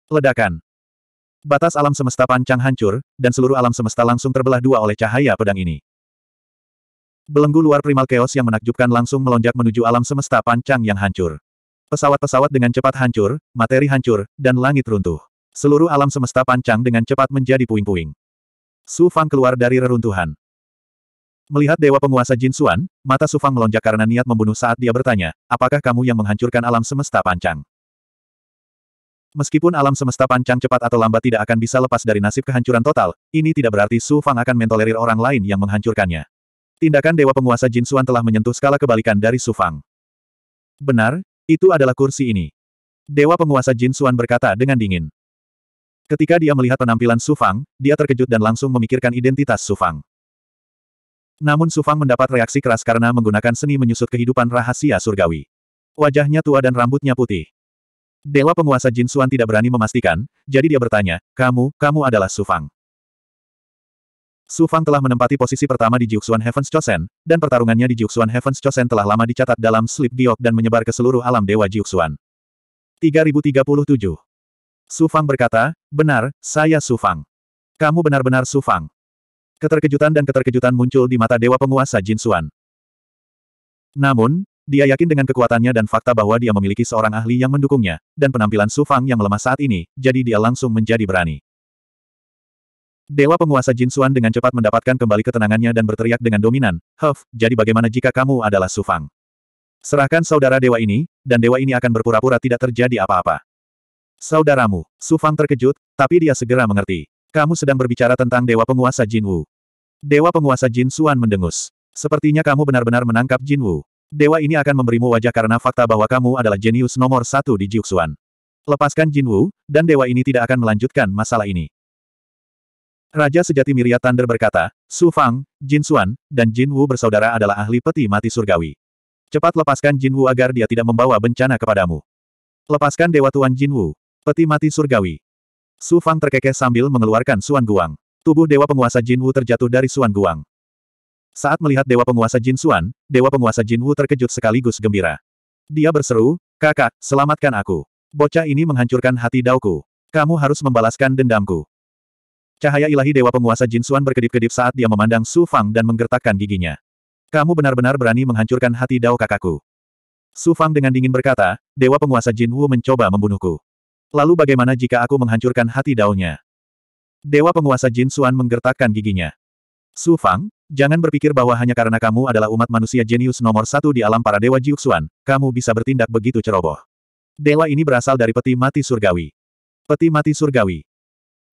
[SPEAKER 1] Ledakan. Batas alam semesta pancang hancur, dan seluruh alam semesta langsung terbelah dua oleh cahaya pedang ini. Belenggu luar primal chaos yang menakjubkan langsung melonjak menuju alam semesta pancang yang hancur. Pesawat-pesawat dengan cepat hancur, materi hancur, dan langit runtuh. Seluruh alam semesta pancang dengan cepat menjadi puing-puing. Su Fang keluar dari reruntuhan. Melihat dewa penguasa Jin Suan, mata Su Fang melonjak karena niat membunuh saat dia bertanya, apakah kamu yang menghancurkan alam semesta pancang? Meskipun alam semesta pancang cepat atau lambat tidak akan bisa lepas dari nasib kehancuran total, ini tidak berarti Su Fang akan mentolerir orang lain yang menghancurkannya. Tindakan Dewa Penguasa Jin Suan telah menyentuh skala kebalikan dari Su Fang. Benar, itu adalah kursi ini. Dewa Penguasa Jin Suan berkata dengan dingin. Ketika dia melihat penampilan Su Fang, dia terkejut dan langsung memikirkan identitas Su Fang. Namun Su Fang mendapat reaksi keras karena menggunakan seni menyusut kehidupan rahasia surgawi. Wajahnya tua dan rambutnya putih. Dewa penguasa Jin Xuan tidak berani memastikan, jadi dia bertanya, kamu, kamu adalah Su Fang. Su Fang telah menempati posisi pertama di Jiuxuan Heavens Chosen, dan pertarungannya di Jiuxuan Heavens Chosen telah lama dicatat dalam Sleep diok dan menyebar ke seluruh alam Dewa Jiuxuan. 3037 Su Fang berkata, benar, saya Su Fang. Kamu benar-benar Su Fang. Keterkejutan dan keterkejutan muncul di mata Dewa Penguasa Jin Xuan. Namun, dia yakin dengan kekuatannya dan fakta bahwa dia memiliki seorang ahli yang mendukungnya, dan penampilan Su Fang yang lemah saat ini, jadi dia langsung menjadi berani. Dewa penguasa Jin Suan dengan cepat mendapatkan kembali ketenangannya dan berteriak dengan dominan, Huff, jadi bagaimana jika kamu adalah Su Fang? Serahkan saudara dewa ini, dan dewa ini akan berpura-pura tidak terjadi apa-apa. Saudaramu, Su Fang terkejut, tapi dia segera mengerti. Kamu sedang berbicara tentang dewa penguasa Jin Wu. Dewa penguasa Jin Suan mendengus. Sepertinya kamu benar-benar menangkap Jin Wu. Dewa ini akan memberimu wajah karena fakta bahwa kamu adalah jenius nomor satu di Jiuxuan. Lepaskan Jin Wu, dan dewa ini tidak akan melanjutkan masalah ini. Raja sejati Miria Thunder berkata, Su Fang, Jin Xuan, dan Jin Wu bersaudara adalah ahli peti mati surgawi. Cepat lepaskan Jin Wu agar dia tidak membawa bencana kepadamu. Lepaskan Dewa Tuan Jin Wu, peti mati surgawi. Su Fang terkekeh sambil mengeluarkan Suan Guang. Tubuh Dewa Penguasa Jin Wu terjatuh dari Suan Guang. Saat melihat Dewa Penguasa Jin Suan, Dewa Penguasa Jin Wu terkejut sekaligus gembira. Dia berseru, kakak, selamatkan aku. Bocah ini menghancurkan hati dauku. Kamu harus membalaskan dendamku. Cahaya ilahi Dewa Penguasa Jin Suan berkedip-kedip saat dia memandang Su Fang dan menggertakkan giginya. Kamu benar-benar berani menghancurkan hati dao kakakku. Su Fang dengan dingin berkata, Dewa Penguasa Jin Wu mencoba membunuhku. Lalu bagaimana jika aku menghancurkan hati Dao-nya? Dewa Penguasa Jin Suan menggertakkan giginya. Su Fang, Jangan berpikir bahwa hanya karena kamu adalah umat manusia jenius nomor satu di alam para dewa Jiuxuan, kamu bisa bertindak begitu ceroboh. Dewa ini berasal dari peti mati surgawi. Peti mati surgawi.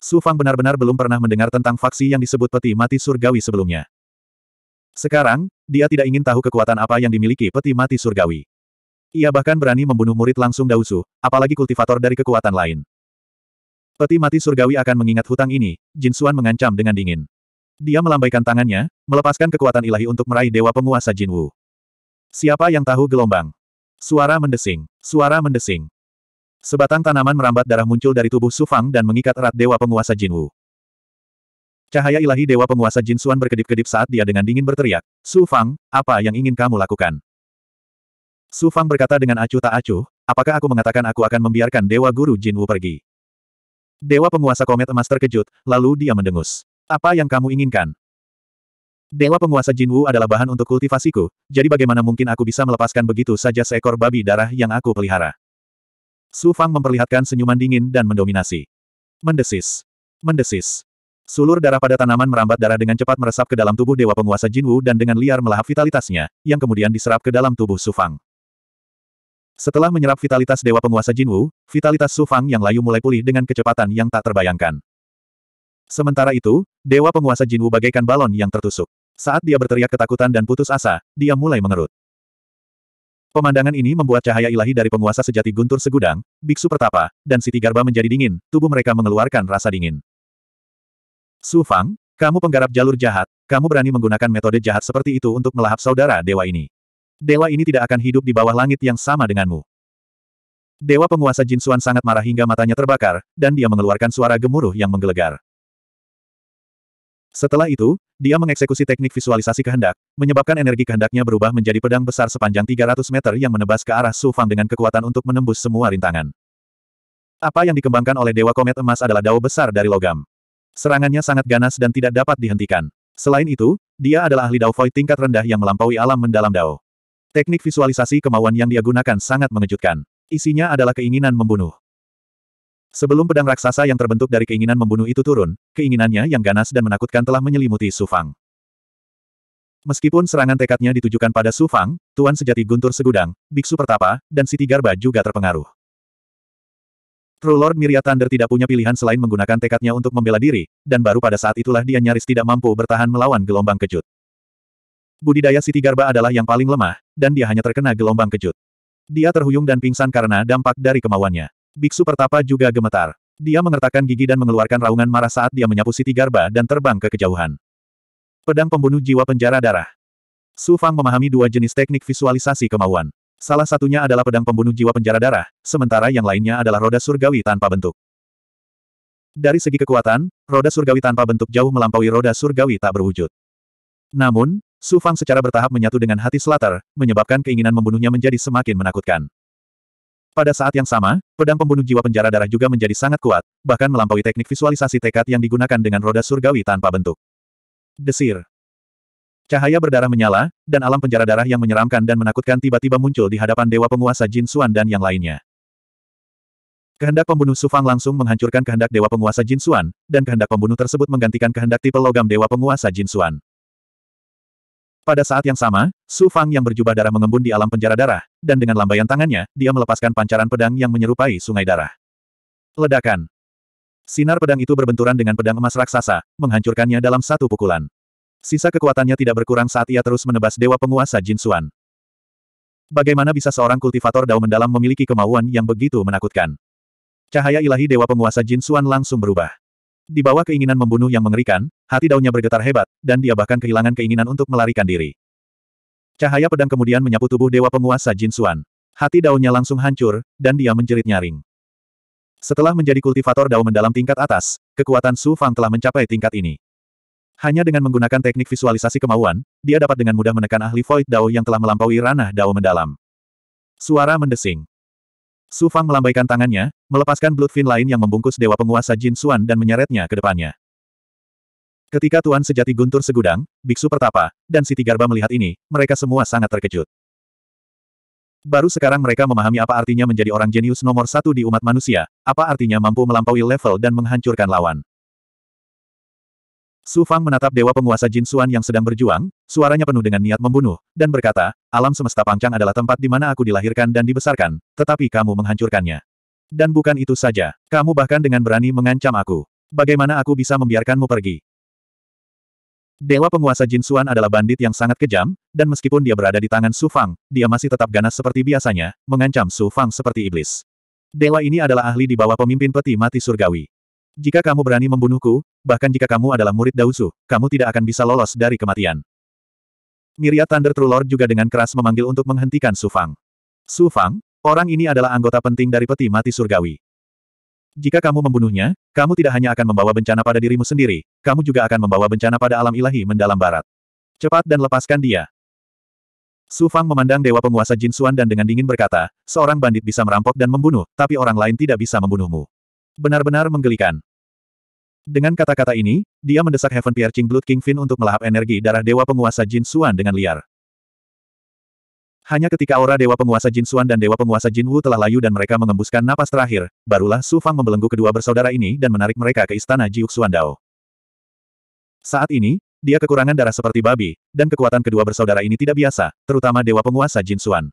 [SPEAKER 1] Su Fang benar-benar belum pernah mendengar tentang faksi yang disebut peti mati surgawi sebelumnya. Sekarang, dia tidak ingin tahu kekuatan apa yang dimiliki peti mati surgawi. Ia bahkan berani membunuh murid langsung Dausu, apalagi kultivator dari kekuatan lain. Peti mati surgawi akan mengingat hutang ini, Jin Suan mengancam dengan dingin. Dia melambaikan tangannya, melepaskan kekuatan ilahi untuk meraih dewa penguasa Jinwu. Siapa yang tahu gelombang? Suara mendesing, suara mendesing. Sebatang tanaman merambat darah muncul dari tubuh Sufang dan mengikat erat dewa penguasa Jinwu. Cahaya ilahi dewa penguasa Jin Suan berkedip-kedip saat dia dengan dingin berteriak, Sufang, apa yang ingin kamu lakukan? Sufang berkata dengan acuh tak acuh, apakah aku mengatakan aku akan membiarkan dewa guru Jinwu pergi? Dewa penguasa komet emas terkejut, lalu dia mendengus. Apa yang kamu inginkan? Dewa penguasa Jinwu adalah bahan untuk kultivasiku, jadi bagaimana mungkin aku bisa melepaskan begitu saja seekor babi darah yang aku pelihara? Su Fang memperlihatkan senyuman dingin dan mendominasi. Mendesis. Mendesis. Sulur darah pada tanaman merambat darah dengan cepat meresap ke dalam tubuh Dewa Penguasa Jinwu dan dengan liar melahap vitalitasnya, yang kemudian diserap ke dalam tubuh Su Fang. Setelah menyerap vitalitas Dewa Penguasa Jinwu, vitalitas Su Fang yang layu mulai pulih dengan kecepatan yang tak terbayangkan. Sementara itu, dewa penguasa Jinwu bagaikan balon yang tertusuk. Saat dia berteriak ketakutan dan putus asa, dia mulai mengerut. Pemandangan ini membuat cahaya ilahi dari penguasa sejati Guntur Segudang, Biksu Pertapa, dan Siti Garba menjadi dingin, tubuh mereka mengeluarkan rasa dingin. Su Fang, kamu penggarap jalur jahat, kamu berani menggunakan metode jahat seperti itu untuk melahap saudara dewa ini. Dewa ini tidak akan hidup di bawah langit yang sama denganmu. Dewa penguasa Jin Suan sangat marah hingga matanya terbakar, dan dia mengeluarkan suara gemuruh yang menggelegar. Setelah itu, dia mengeksekusi teknik visualisasi kehendak, menyebabkan energi kehendaknya berubah menjadi pedang besar sepanjang 300 meter yang menebas ke arah Su Fang dengan kekuatan untuk menembus semua rintangan. Apa yang dikembangkan oleh Dewa Komet Emas adalah dao besar dari logam. Serangannya sangat ganas dan tidak dapat dihentikan. Selain itu, dia adalah ahli dao Void tingkat rendah yang melampaui alam mendalam dao. Teknik visualisasi kemauan yang dia gunakan sangat mengejutkan. Isinya adalah keinginan membunuh. Sebelum pedang raksasa yang terbentuk dari keinginan membunuh itu turun, keinginannya yang ganas dan menakutkan telah menyelimuti Sufang. Meskipun serangan tekadnya ditujukan pada Sufang, Tuan Sejati Guntur Segudang, Biksu Pertapa, dan Siti Garba juga terpengaruh. True Lord Miria Thunder tidak punya pilihan selain menggunakan tekadnya untuk membela diri, dan baru pada saat itulah dia nyaris tidak mampu bertahan melawan gelombang kejut. Budidaya Siti Garba adalah yang paling lemah, dan dia hanya terkena gelombang kejut. Dia terhuyung dan pingsan karena dampak dari kemauannya. Biksu pertapa juga gemetar. Dia mengertakkan gigi dan mengeluarkan raungan marah saat dia menyapu Siti Garba dan terbang ke kejauhan. Pedang pembunuh jiwa penjara darah. Su Fang memahami dua jenis teknik visualisasi kemauan. Salah satunya adalah pedang pembunuh jiwa penjara darah, sementara yang lainnya adalah roda surgawi tanpa bentuk. Dari segi kekuatan, roda surgawi tanpa bentuk jauh melampaui roda surgawi tak berwujud. Namun, Su Fang secara bertahap menyatu dengan hati Slater, menyebabkan keinginan membunuhnya menjadi semakin menakutkan. Pada saat yang sama, pedang pembunuh jiwa penjara darah juga menjadi sangat kuat, bahkan melampaui teknik visualisasi tekad yang digunakan dengan roda surgawi tanpa bentuk. Desir. Cahaya berdarah menyala, dan alam penjara darah yang menyeramkan dan menakutkan tiba-tiba muncul di hadapan dewa penguasa Jin Suan dan yang lainnya. Kehendak pembunuh Sufang langsung menghancurkan kehendak dewa penguasa Jin Suan, dan kehendak pembunuh tersebut menggantikan kehendak tipe logam dewa penguasa Jin Suan. Pada saat yang sama, Su Fang yang berjubah darah mengembun di alam penjara darah, dan dengan lambaian tangannya, dia melepaskan pancaran pedang yang menyerupai sungai darah. Ledakan. Sinar pedang itu berbenturan dengan pedang emas raksasa, menghancurkannya dalam satu pukulan. Sisa kekuatannya tidak berkurang saat ia terus menebas dewa penguasa Jin Xuan. Bagaimana bisa seorang kultivator dao mendalam memiliki kemauan yang begitu menakutkan? Cahaya ilahi dewa penguasa Jin Xuan langsung berubah. Di bawah keinginan membunuh yang mengerikan, hati daunnya bergetar hebat, dan dia bahkan kehilangan keinginan untuk melarikan diri. Cahaya pedang kemudian menyapu tubuh Dewa Penguasa Jin Xuan. Hati daunnya langsung hancur, dan dia menjerit nyaring. Setelah menjadi kultivator dao mendalam tingkat atas, kekuatan Su Fang telah mencapai tingkat ini. Hanya dengan menggunakan teknik visualisasi kemauan, dia dapat dengan mudah menekan ahli Void Dao yang telah melampaui ranah Dao mendalam. Suara mendesing. Su Fang melambaikan tangannya, melepaskan Bloodfin lain yang membungkus Dewa Penguasa Jin Xuan dan menyeretnya ke depannya. Ketika Tuan Sejati Guntur Segudang, Biksu Pertapa, dan Siti Garba melihat ini, mereka semua sangat terkejut. Baru sekarang mereka memahami apa artinya menjadi orang jenius nomor satu di umat manusia, apa artinya mampu melampaui level dan menghancurkan lawan. Su Fang menatap dewa penguasa Jin Suan yang sedang berjuang, suaranya penuh dengan niat membunuh, dan berkata, alam semesta pangcang adalah tempat di mana aku dilahirkan dan dibesarkan, tetapi kamu menghancurkannya. Dan bukan itu saja, kamu bahkan dengan berani mengancam aku. Bagaimana aku bisa membiarkanmu pergi? Dewa penguasa Jin Suan adalah bandit yang sangat kejam, dan meskipun dia berada di tangan Su Fang, dia masih tetap ganas seperti biasanya, mengancam Su Fang seperti iblis. Dewa ini adalah ahli di bawah pemimpin peti mati surgawi. Jika kamu berani membunuhku, bahkan jika kamu adalah murid Dausu, kamu tidak akan bisa lolos dari kematian. Miria Thunder True Lord juga dengan keras memanggil untuk menghentikan Su Fang. Su Fang, orang ini adalah anggota penting dari peti mati surgawi. Jika kamu membunuhnya, kamu tidak hanya akan membawa bencana pada dirimu sendiri, kamu juga akan membawa bencana pada alam ilahi mendalam barat. Cepat dan lepaskan dia. Su Fang memandang dewa penguasa Jin Xuan dan dengan dingin berkata, seorang bandit bisa merampok dan membunuh, tapi orang lain tidak bisa membunuhmu. Benar-benar menggelikan. Dengan kata-kata ini, dia mendesak Heaven Piercing Blood King Fin untuk melahap energi darah dewa penguasa Jin Xuan dengan liar. Hanya ketika aura Dewa Penguasa Jin Xuan dan Dewa Penguasa Jin Wu telah layu dan mereka mengembuskan napas terakhir, barulah Su Fang membelenggu kedua bersaudara ini dan menarik mereka ke istana Jiuk Dao. Saat ini, dia kekurangan darah seperti babi, dan kekuatan kedua bersaudara ini tidak biasa, terutama Dewa Penguasa Jin Xuan.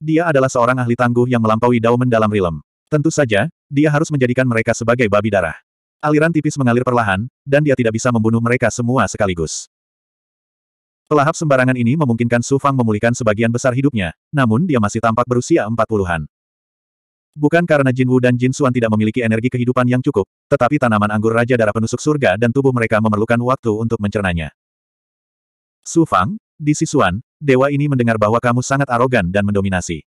[SPEAKER 1] Dia adalah seorang ahli tangguh yang melampaui Dao mendalam rilem. Tentu saja, dia harus menjadikan mereka sebagai babi darah. Aliran tipis mengalir perlahan, dan dia tidak bisa membunuh mereka semua sekaligus. Pelahap sembarangan ini memungkinkan Su Fang memulihkan sebagian besar hidupnya, namun dia masih tampak berusia empat puluhan. Bukan karena Jin Wu dan Jin Xuan tidak memiliki energi kehidupan yang cukup, tetapi tanaman anggur Raja Darah Penusuk Surga dan tubuh mereka memerlukan waktu untuk mencernanya. Su Fang, di Sisuan, dewa ini mendengar bahwa kamu sangat arogan dan mendominasi.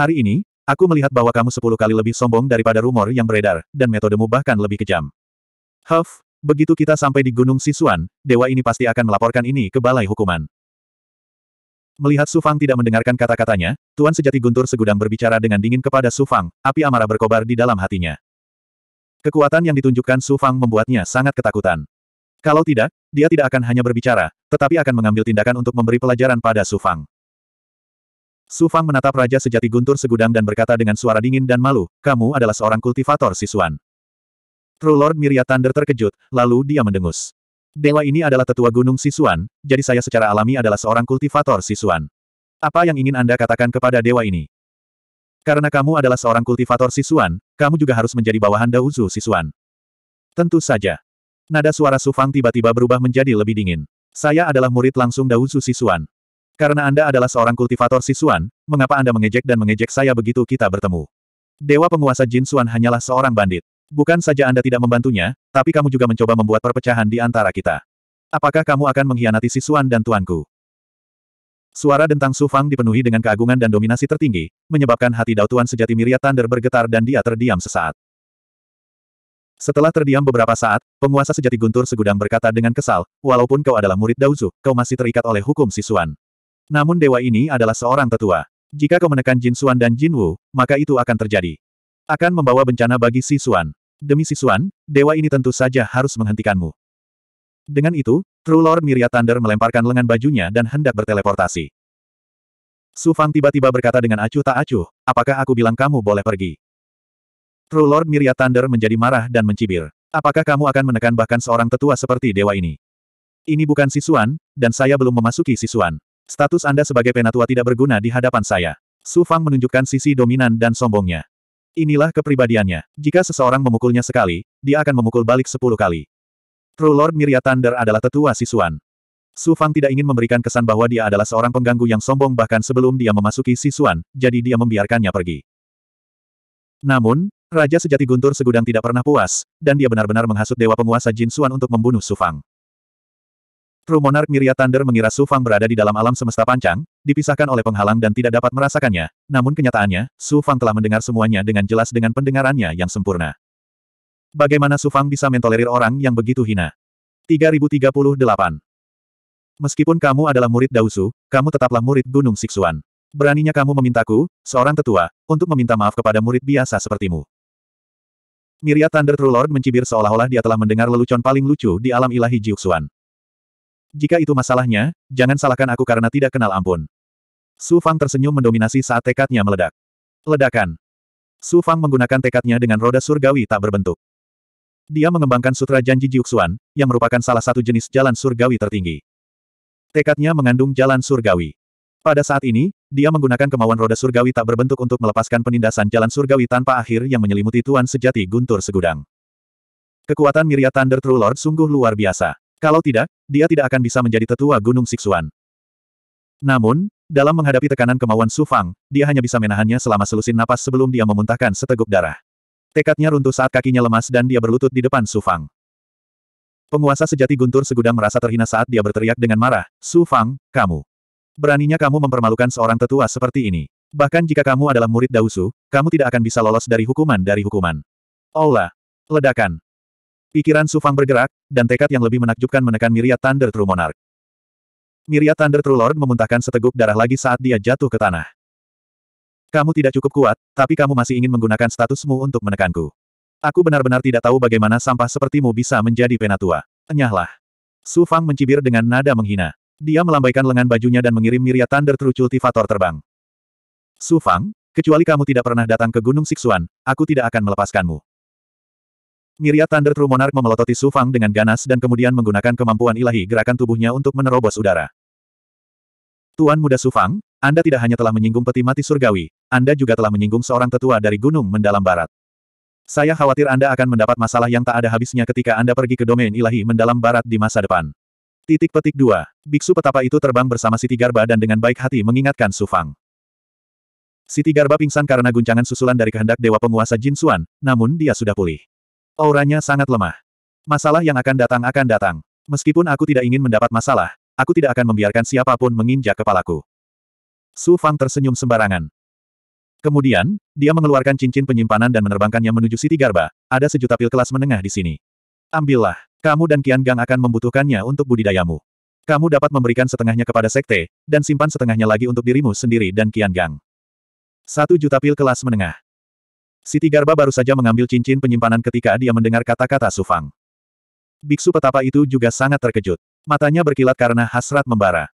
[SPEAKER 1] Hari ini, aku melihat bahwa kamu sepuluh kali lebih sombong daripada rumor yang beredar, dan metodemu bahkan lebih kejam. Huff, Begitu kita sampai di Gunung Sisuan, dewa ini pasti akan melaporkan ini ke Balai Hukuman. Melihat Sufang tidak mendengarkan kata-katanya, Tuan Sejati Guntur segudang berbicara dengan dingin kepada Sufang, api amarah berkobar di dalam hatinya. Kekuatan yang ditunjukkan Sufang membuatnya sangat ketakutan. Kalau tidak, dia tidak akan hanya berbicara, tetapi akan mengambil tindakan untuk memberi pelajaran pada Sufang. Sufang menatap Raja Sejati Guntur segudang dan berkata dengan suara dingin dan malu, kamu adalah seorang kultivator Sisuan." True Lord Miria Thunder terkejut, lalu dia mendengus. Dewa ini adalah tetua gunung Sisuan, jadi saya secara alami adalah seorang kultivator Sisuan. Apa yang ingin Anda katakan kepada dewa ini? Karena kamu adalah seorang kultivator Sisuan, kamu juga harus menjadi bawahan Dauzu Sisuan. Tentu saja. Nada suara Sufang tiba-tiba berubah menjadi lebih dingin. Saya adalah murid langsung Dauzu Sisuan. Karena Anda adalah seorang kultivator Sisuan, mengapa Anda mengejek dan mengejek saya begitu kita bertemu? Dewa penguasa Jin Suan hanyalah seorang bandit. Bukan saja Anda tidak membantunya, tapi kamu juga mencoba membuat perpecahan di antara kita. Apakah kamu akan mengkhianati Sisuan dan tuanku? Suara dentang Su Fang dipenuhi dengan keagungan dan dominasi tertinggi, menyebabkan hati Dao Tuan sejati Miria Thunder bergetar dan dia terdiam sesaat. Setelah terdiam beberapa saat, penguasa sejati Guntur segudang berkata dengan kesal, walaupun kau adalah murid Dao Zhu, kau masih terikat oleh hukum Sisuan. Namun dewa ini adalah seorang tetua. Jika kau menekan Jin Suan dan Jin Wu, maka itu akan terjadi. Akan membawa bencana bagi Sisuan. Demi Sisuan, dewa ini tentu saja harus menghentikanmu. Dengan itu, True Lord Miria Thunder melemparkan lengan bajunya dan hendak berteleportasi. Su Fang tiba-tiba berkata dengan acuh tak acuh, apakah aku bilang kamu boleh pergi? True Lord Miria Thunder menjadi marah dan mencibir. Apakah kamu akan menekan bahkan seorang tetua seperti dewa ini? Ini bukan Sisuan, dan saya belum memasuki Sisuan. Status Anda sebagai penatua tidak berguna di hadapan saya. Su Fang menunjukkan sisi dominan dan sombongnya. Inilah kepribadiannya. Jika seseorang memukulnya sekali, dia akan memukul balik sepuluh kali. True Lord Miria Thunder adalah tetua Sisuan. Su Fang tidak ingin memberikan kesan bahwa dia adalah seorang pengganggu yang sombong bahkan sebelum dia memasuki Sisuan, jadi dia membiarkannya pergi. Namun, Raja Sejati Guntur Segudang tidak pernah puas, dan dia benar-benar menghasut Dewa Penguasa Jin Suan untuk membunuh Su Fang. Kru Monark Miria Thunder mengira Su Fang berada di dalam alam semesta Panjang, dipisahkan oleh penghalang dan tidak dapat merasakannya, namun kenyataannya, Su Fang telah mendengar semuanya dengan jelas dengan pendengarannya yang sempurna. Bagaimana Su Fang bisa mentolerir orang yang begitu hina? 3038 Meskipun kamu adalah murid Dausu, kamu tetaplah murid Gunung Siksuan. Beraninya kamu memintaku, seorang tetua, untuk meminta maaf kepada murid biasa sepertimu. Miria Thunder True Lord mencibir seolah-olah dia telah mendengar lelucon paling lucu di alam ilahi Jiuxuan. Jika itu masalahnya, jangan salahkan aku karena tidak kenal ampun. Su Fang tersenyum mendominasi saat tekadnya meledak. Ledakan. Su Fang menggunakan tekadnya dengan roda surgawi tak berbentuk. Dia mengembangkan sutra janji Jiuxuan, yang merupakan salah satu jenis jalan surgawi tertinggi. Tekadnya mengandung jalan surgawi. Pada saat ini, dia menggunakan kemauan roda surgawi tak berbentuk untuk melepaskan penindasan jalan surgawi tanpa akhir yang menyelimuti Tuan Sejati Guntur Segudang. Kekuatan Miria Thunder True Lord sungguh luar biasa. Kalau tidak, dia tidak akan bisa menjadi tetua Gunung Siksuan. Namun, dalam menghadapi tekanan kemauan Su Fang, dia hanya bisa menahannya selama selusin napas sebelum dia memuntahkan seteguk darah. Tekadnya runtuh saat kakinya lemas dan dia berlutut di depan Su Fang. Penguasa sejati Guntur segudang merasa terhina saat dia berteriak dengan marah, Su Fang, kamu. Beraninya kamu mempermalukan seorang tetua seperti ini. Bahkan jika kamu adalah murid Dausu, kamu tidak akan bisa lolos dari hukuman dari hukuman. Aula. Ledakan. Pikiran Sufang bergerak, dan tekad yang lebih menakjubkan menekan Miria Thunder True Monarch. Miria Thunder True Lord memuntahkan seteguk darah lagi saat dia jatuh ke tanah. Kamu tidak cukup kuat, tapi kamu masih ingin menggunakan statusmu untuk menekanku. Aku benar-benar tidak tahu bagaimana sampah sepertimu bisa menjadi penatua. Enyahlah. Su Fang mencibir dengan nada menghina. Dia melambaikan lengan bajunya dan mengirim Miria Thunder True Cultivator terbang. Su Fang, kecuali kamu tidak pernah datang ke Gunung Siksuan, aku tidak akan melepaskanmu. Mirya Thunder True Monarch memelototi Su Fang dengan ganas dan kemudian menggunakan kemampuan ilahi gerakan tubuhnya untuk menerobos udara. Tuan Muda Su Fang, Anda tidak hanya telah menyinggung peti mati surgawi, Anda juga telah menyinggung seorang tetua dari gunung mendalam barat. Saya khawatir Anda akan mendapat masalah yang tak ada habisnya ketika Anda pergi ke domain ilahi mendalam barat di masa depan. Titik petik dua) Biksu petapa itu terbang bersama Siti Garba dan dengan baik hati mengingatkan Su Fang. Siti Garba pingsan karena guncangan susulan dari kehendak Dewa Penguasa Jin Suan, namun dia sudah pulih. Auranya sangat lemah. Masalah yang akan datang akan datang. Meskipun aku tidak ingin mendapat masalah, aku tidak akan membiarkan siapapun menginjak kepalaku. Su Fang tersenyum sembarangan. Kemudian, dia mengeluarkan cincin penyimpanan dan menerbangkannya menuju Siti Garba. Ada sejuta pil kelas menengah di sini. Ambillah, kamu dan Kian Gang akan membutuhkannya untuk budidayamu. Kamu dapat memberikan setengahnya kepada sekte, dan simpan setengahnya lagi untuk dirimu sendiri dan Kian Gang. Satu juta pil kelas menengah. Siti Garba baru saja mengambil cincin penyimpanan ketika dia mendengar kata-kata Sufang. Biksu petapa itu juga sangat terkejut. Matanya berkilat karena hasrat membara.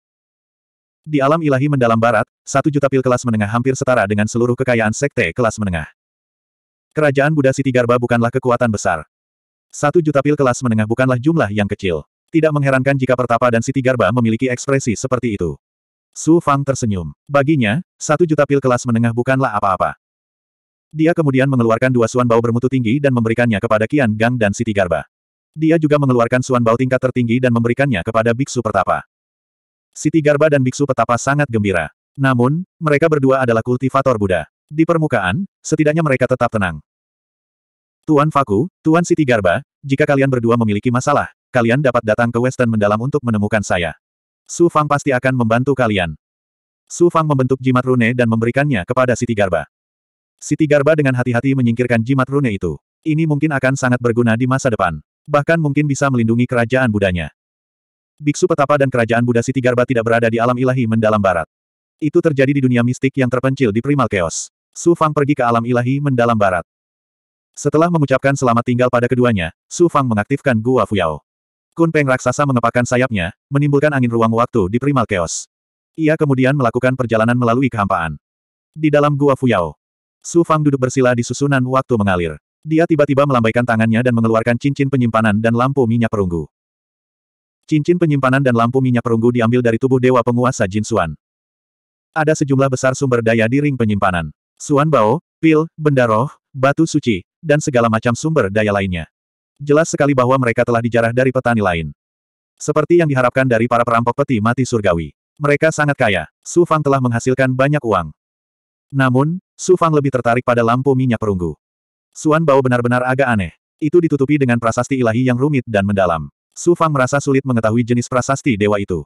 [SPEAKER 1] Di alam ilahi mendalam barat, satu juta pil kelas menengah hampir setara dengan seluruh kekayaan sekte kelas menengah. Kerajaan Buddha Siti Garba bukanlah kekuatan besar. Satu juta pil kelas menengah bukanlah jumlah yang kecil. Tidak mengherankan jika Pertapa dan Siti Garba memiliki ekspresi seperti itu. Su Fang tersenyum. Baginya, satu juta pil kelas menengah bukanlah apa-apa. Dia kemudian mengeluarkan dua suan bau bermutu tinggi dan memberikannya kepada Kian Gang dan Siti Garba. Dia juga mengeluarkan suan bau tingkat tertinggi dan memberikannya kepada Biksu Pertapa. Siti Garba dan Biksu Pertapa sangat gembira. Namun, mereka berdua adalah kultivator Buddha. Di permukaan, setidaknya mereka tetap tenang. Tuan Faku, Tuan Siti Garba, jika kalian berdua memiliki masalah, kalian dapat datang ke Western mendalam untuk menemukan saya. Su Fang pasti akan membantu kalian. Su Fang membentuk jimat rune dan memberikannya kepada Siti Garba. Siti Garba dengan hati-hati menyingkirkan jimat rune itu. Ini mungkin akan sangat berguna di masa depan. Bahkan mungkin bisa melindungi kerajaan budanya. Biksu petapa dan kerajaan Buddha Siti Garba tidak berada di alam ilahi mendalam barat. Itu terjadi di dunia mistik yang terpencil di primal chaos. Su Fang pergi ke alam ilahi mendalam barat. Setelah mengucapkan selamat tinggal pada keduanya, Su Fang mengaktifkan Gua Fuyao. Kun Peng raksasa mengepakkan sayapnya, menimbulkan angin ruang waktu di primal chaos. Ia kemudian melakukan perjalanan melalui kehampaan. Di dalam Gua Fuyao, Su Fang duduk bersila di susunan waktu mengalir. Dia tiba-tiba melambaikan tangannya dan mengeluarkan cincin penyimpanan dan lampu minyak perunggu. Cincin penyimpanan dan lampu minyak perunggu diambil dari tubuh dewa penguasa Jin Suan. Ada sejumlah besar sumber daya di ring penyimpanan. Suan Bao, pil, benda roh, batu suci, dan segala macam sumber daya lainnya. Jelas sekali bahwa mereka telah dijarah dari petani lain. Seperti yang diharapkan dari para perampok peti mati surgawi. Mereka sangat kaya. Su Fang telah menghasilkan banyak uang. Namun, Su Fang lebih tertarik pada lampu minyak perunggu. Suan Bao benar-benar agak aneh. Itu ditutupi dengan prasasti ilahi yang rumit dan mendalam. Su Fang merasa sulit mengetahui jenis prasasti dewa itu.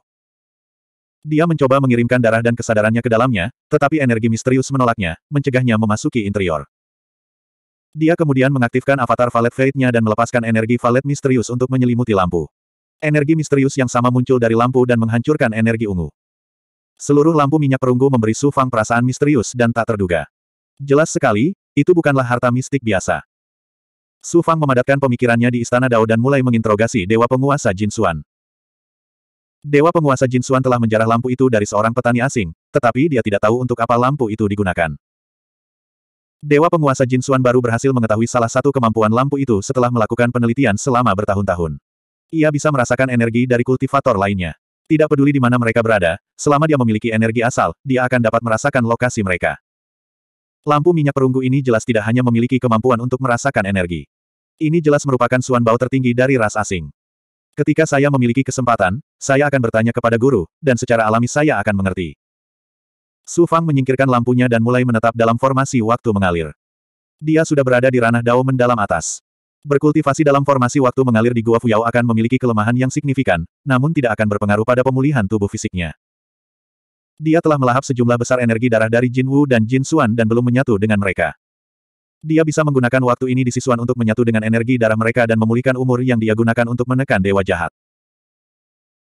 [SPEAKER 1] Dia mencoba mengirimkan darah dan kesadarannya ke dalamnya, tetapi energi misterius menolaknya, mencegahnya memasuki interior. Dia kemudian mengaktifkan avatar Valet Fate-nya dan melepaskan energi Valet misterius untuk menyelimuti lampu. Energi misterius yang sama muncul dari lampu dan menghancurkan energi ungu. Seluruh lampu minyak perunggu memberi Su Fang perasaan misterius dan tak terduga. Jelas sekali, itu bukanlah harta mistik biasa. Su Fang memadatkan pemikirannya di Istana Dao dan mulai menginterogasi Dewa Penguasa Jin Suan. Dewa Penguasa Jin Suan telah menjarah lampu itu dari seorang petani asing, tetapi dia tidak tahu untuk apa lampu itu digunakan. Dewa Penguasa Jin Suan baru berhasil mengetahui salah satu kemampuan lampu itu setelah melakukan penelitian selama bertahun-tahun. Ia bisa merasakan energi dari kultivator lainnya. Tidak peduli di mana mereka berada, selama dia memiliki energi asal, dia akan dapat merasakan lokasi mereka. Lampu minyak perunggu ini jelas tidak hanya memiliki kemampuan untuk merasakan energi. Ini jelas merupakan suan bau tertinggi dari ras asing. Ketika saya memiliki kesempatan, saya akan bertanya kepada guru, dan secara alami saya akan mengerti. Su Fang menyingkirkan lampunya dan mulai menetap dalam formasi waktu mengalir. Dia sudah berada di ranah dao mendalam atas. Berkultivasi dalam formasi waktu mengalir di Gua Fuyao akan memiliki kelemahan yang signifikan, namun tidak akan berpengaruh pada pemulihan tubuh fisiknya. Dia telah melahap sejumlah besar energi darah dari Jin Wu dan Jin Suan dan belum menyatu dengan mereka. Dia bisa menggunakan waktu ini di sisuan untuk menyatu dengan energi darah mereka dan memulihkan umur yang dia gunakan untuk menekan dewa jahat.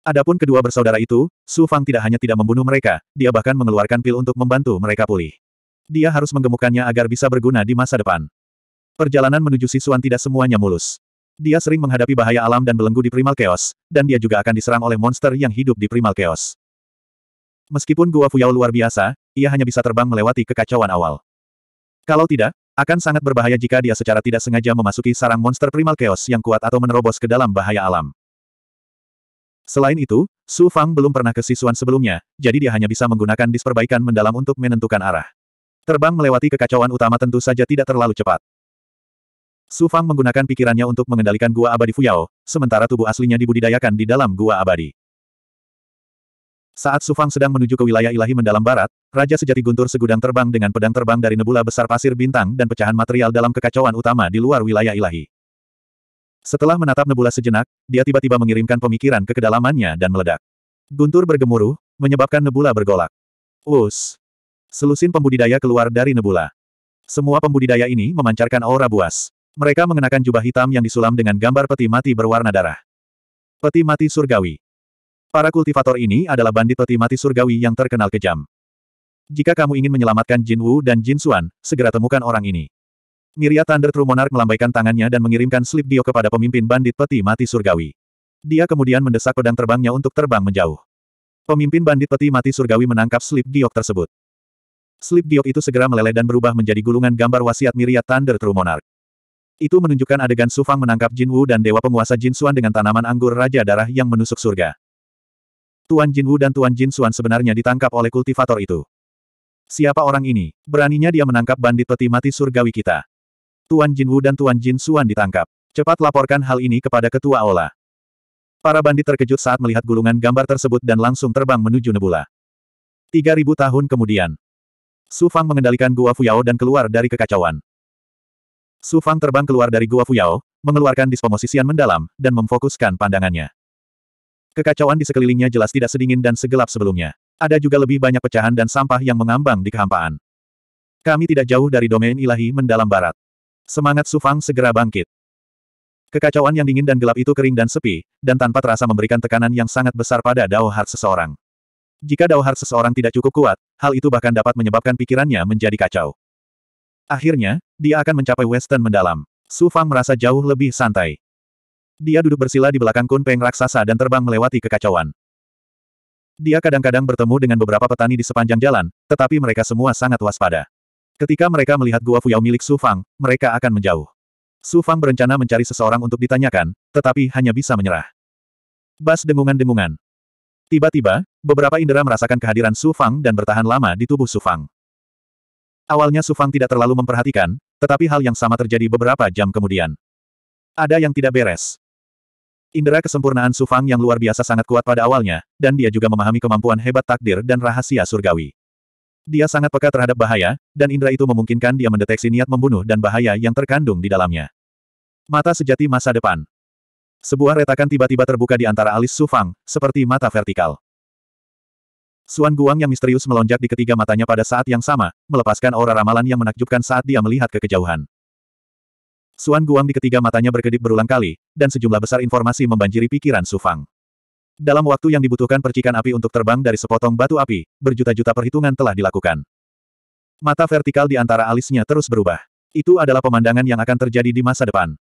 [SPEAKER 1] Adapun kedua bersaudara itu, Su Fang tidak hanya tidak membunuh mereka, dia bahkan mengeluarkan pil untuk membantu mereka pulih. Dia harus menggemukannya agar bisa berguna di masa depan. Perjalanan menuju Sisuan tidak semuanya mulus. Dia sering menghadapi bahaya alam dan belenggu di Primal Chaos, dan dia juga akan diserang oleh monster yang hidup di Primal Chaos. Meskipun Gua Fuyao luar biasa, ia hanya bisa terbang melewati kekacauan awal. Kalau tidak, akan sangat berbahaya jika dia secara tidak sengaja memasuki sarang monster Primal Chaos yang kuat atau menerobos ke dalam bahaya alam. Selain itu, Su Fang belum pernah ke Sisuan sebelumnya, jadi dia hanya bisa menggunakan disperbaikan mendalam untuk menentukan arah. Terbang melewati kekacauan utama tentu saja tidak terlalu cepat. Su Fang menggunakan pikirannya untuk mengendalikan gua abadi Fuyao, sementara tubuh aslinya dibudidayakan di dalam gua abadi. Saat Su Fang sedang menuju ke wilayah ilahi mendalam barat, Raja Sejati Guntur segudang terbang dengan pedang terbang dari nebula besar pasir bintang dan pecahan material dalam kekacauan utama di luar wilayah ilahi. Setelah menatap nebula sejenak, dia tiba-tiba mengirimkan pemikiran ke kedalamannya dan meledak. Guntur bergemuruh, menyebabkan nebula bergolak. Us! Selusin pembudidaya keluar dari nebula. Semua pembudidaya ini memancarkan aura buas. Mereka mengenakan jubah hitam yang disulam dengan gambar peti mati berwarna darah. Peti mati surgawi. Para kultivator ini adalah bandit peti mati surgawi yang terkenal kejam. Jika kamu ingin menyelamatkan Jin Wu dan Jin Suan, segera temukan orang ini. Miria Thunder True Monarch melambaikan tangannya dan mengirimkan slip Dio kepada pemimpin bandit peti mati surgawi. Dia kemudian mendesak pedang terbangnya untuk terbang menjauh. Pemimpin bandit peti mati surgawi menangkap slip Diok tersebut. Slip Diok itu segera meleleh dan berubah menjadi gulungan gambar wasiat Miria Thunder True Monarch. Itu menunjukkan adegan Sufang menangkap Jin Wu dan Dewa Penguasa Jin Xuan dengan tanaman anggur Raja Darah yang menusuk surga. Tuan Jin Wu dan Tuan Jin Xuan sebenarnya ditangkap oleh kultivator itu. Siapa orang ini? Beraninya dia menangkap bandit peti mati surgawi kita. Tuan Jin Wu dan Tuan Jin Xuan ditangkap. Cepat laporkan hal ini kepada Ketua Aula. Para bandit terkejut saat melihat gulungan gambar tersebut dan langsung terbang menuju Nebula. 3000 tahun kemudian. Su Fang mengendalikan Gua Fuyao dan keluar dari kekacauan. Su Fang terbang keluar dari gua Fuyao, mengeluarkan disposisian mendalam, dan memfokuskan pandangannya. Kekacauan di sekelilingnya jelas tidak sedingin dan segelap sebelumnya. Ada juga lebih banyak pecahan dan sampah yang mengambang di kehampaan. Kami tidak jauh dari domain ilahi mendalam barat. Semangat Su Fang segera bangkit. Kekacauan yang dingin dan gelap itu kering dan sepi, dan tanpa terasa memberikan tekanan yang sangat besar pada Dao Heart seseorang. Jika Dao Heart seseorang tidak cukup kuat, hal itu bahkan dapat menyebabkan pikirannya menjadi kacau. Akhirnya, dia akan mencapai Western mendalam. Su Fang merasa jauh lebih santai. Dia duduk bersila di belakang Kun Peng raksasa dan terbang melewati kekacauan. Dia kadang-kadang bertemu dengan beberapa petani di sepanjang jalan, tetapi mereka semua sangat waspada. Ketika mereka melihat gua Fuyao milik Su Fang, mereka akan menjauh. Su Fang berencana mencari seseorang untuk ditanyakan, tetapi hanya bisa menyerah. Bas dengungan-dengungan. Tiba-tiba, beberapa indera merasakan kehadiran Su Fang dan bertahan lama di tubuh Su Fang. Awalnya Sufang tidak terlalu memperhatikan, tetapi hal yang sama terjadi beberapa jam kemudian. Ada yang tidak beres. Indera kesempurnaan Sufang yang luar biasa sangat kuat pada awalnya, dan dia juga memahami kemampuan hebat takdir dan rahasia surgawi. Dia sangat peka terhadap bahaya, dan indera itu memungkinkan dia mendeteksi niat membunuh dan bahaya yang terkandung di dalamnya. Mata sejati masa depan. Sebuah retakan tiba-tiba terbuka di antara alis Sufang, seperti mata vertikal. Suan Guang yang misterius melonjak di ketiga matanya pada saat yang sama, melepaskan aura ramalan yang menakjubkan saat dia melihat ke kejauhan. Suan Guang di ketiga matanya berkedip berulang kali, dan sejumlah besar informasi membanjiri pikiran Su Fang. Dalam waktu yang dibutuhkan percikan api untuk terbang dari sepotong batu api, berjuta-juta perhitungan telah dilakukan. Mata vertikal di antara alisnya terus berubah. Itu adalah pemandangan yang akan terjadi di masa depan.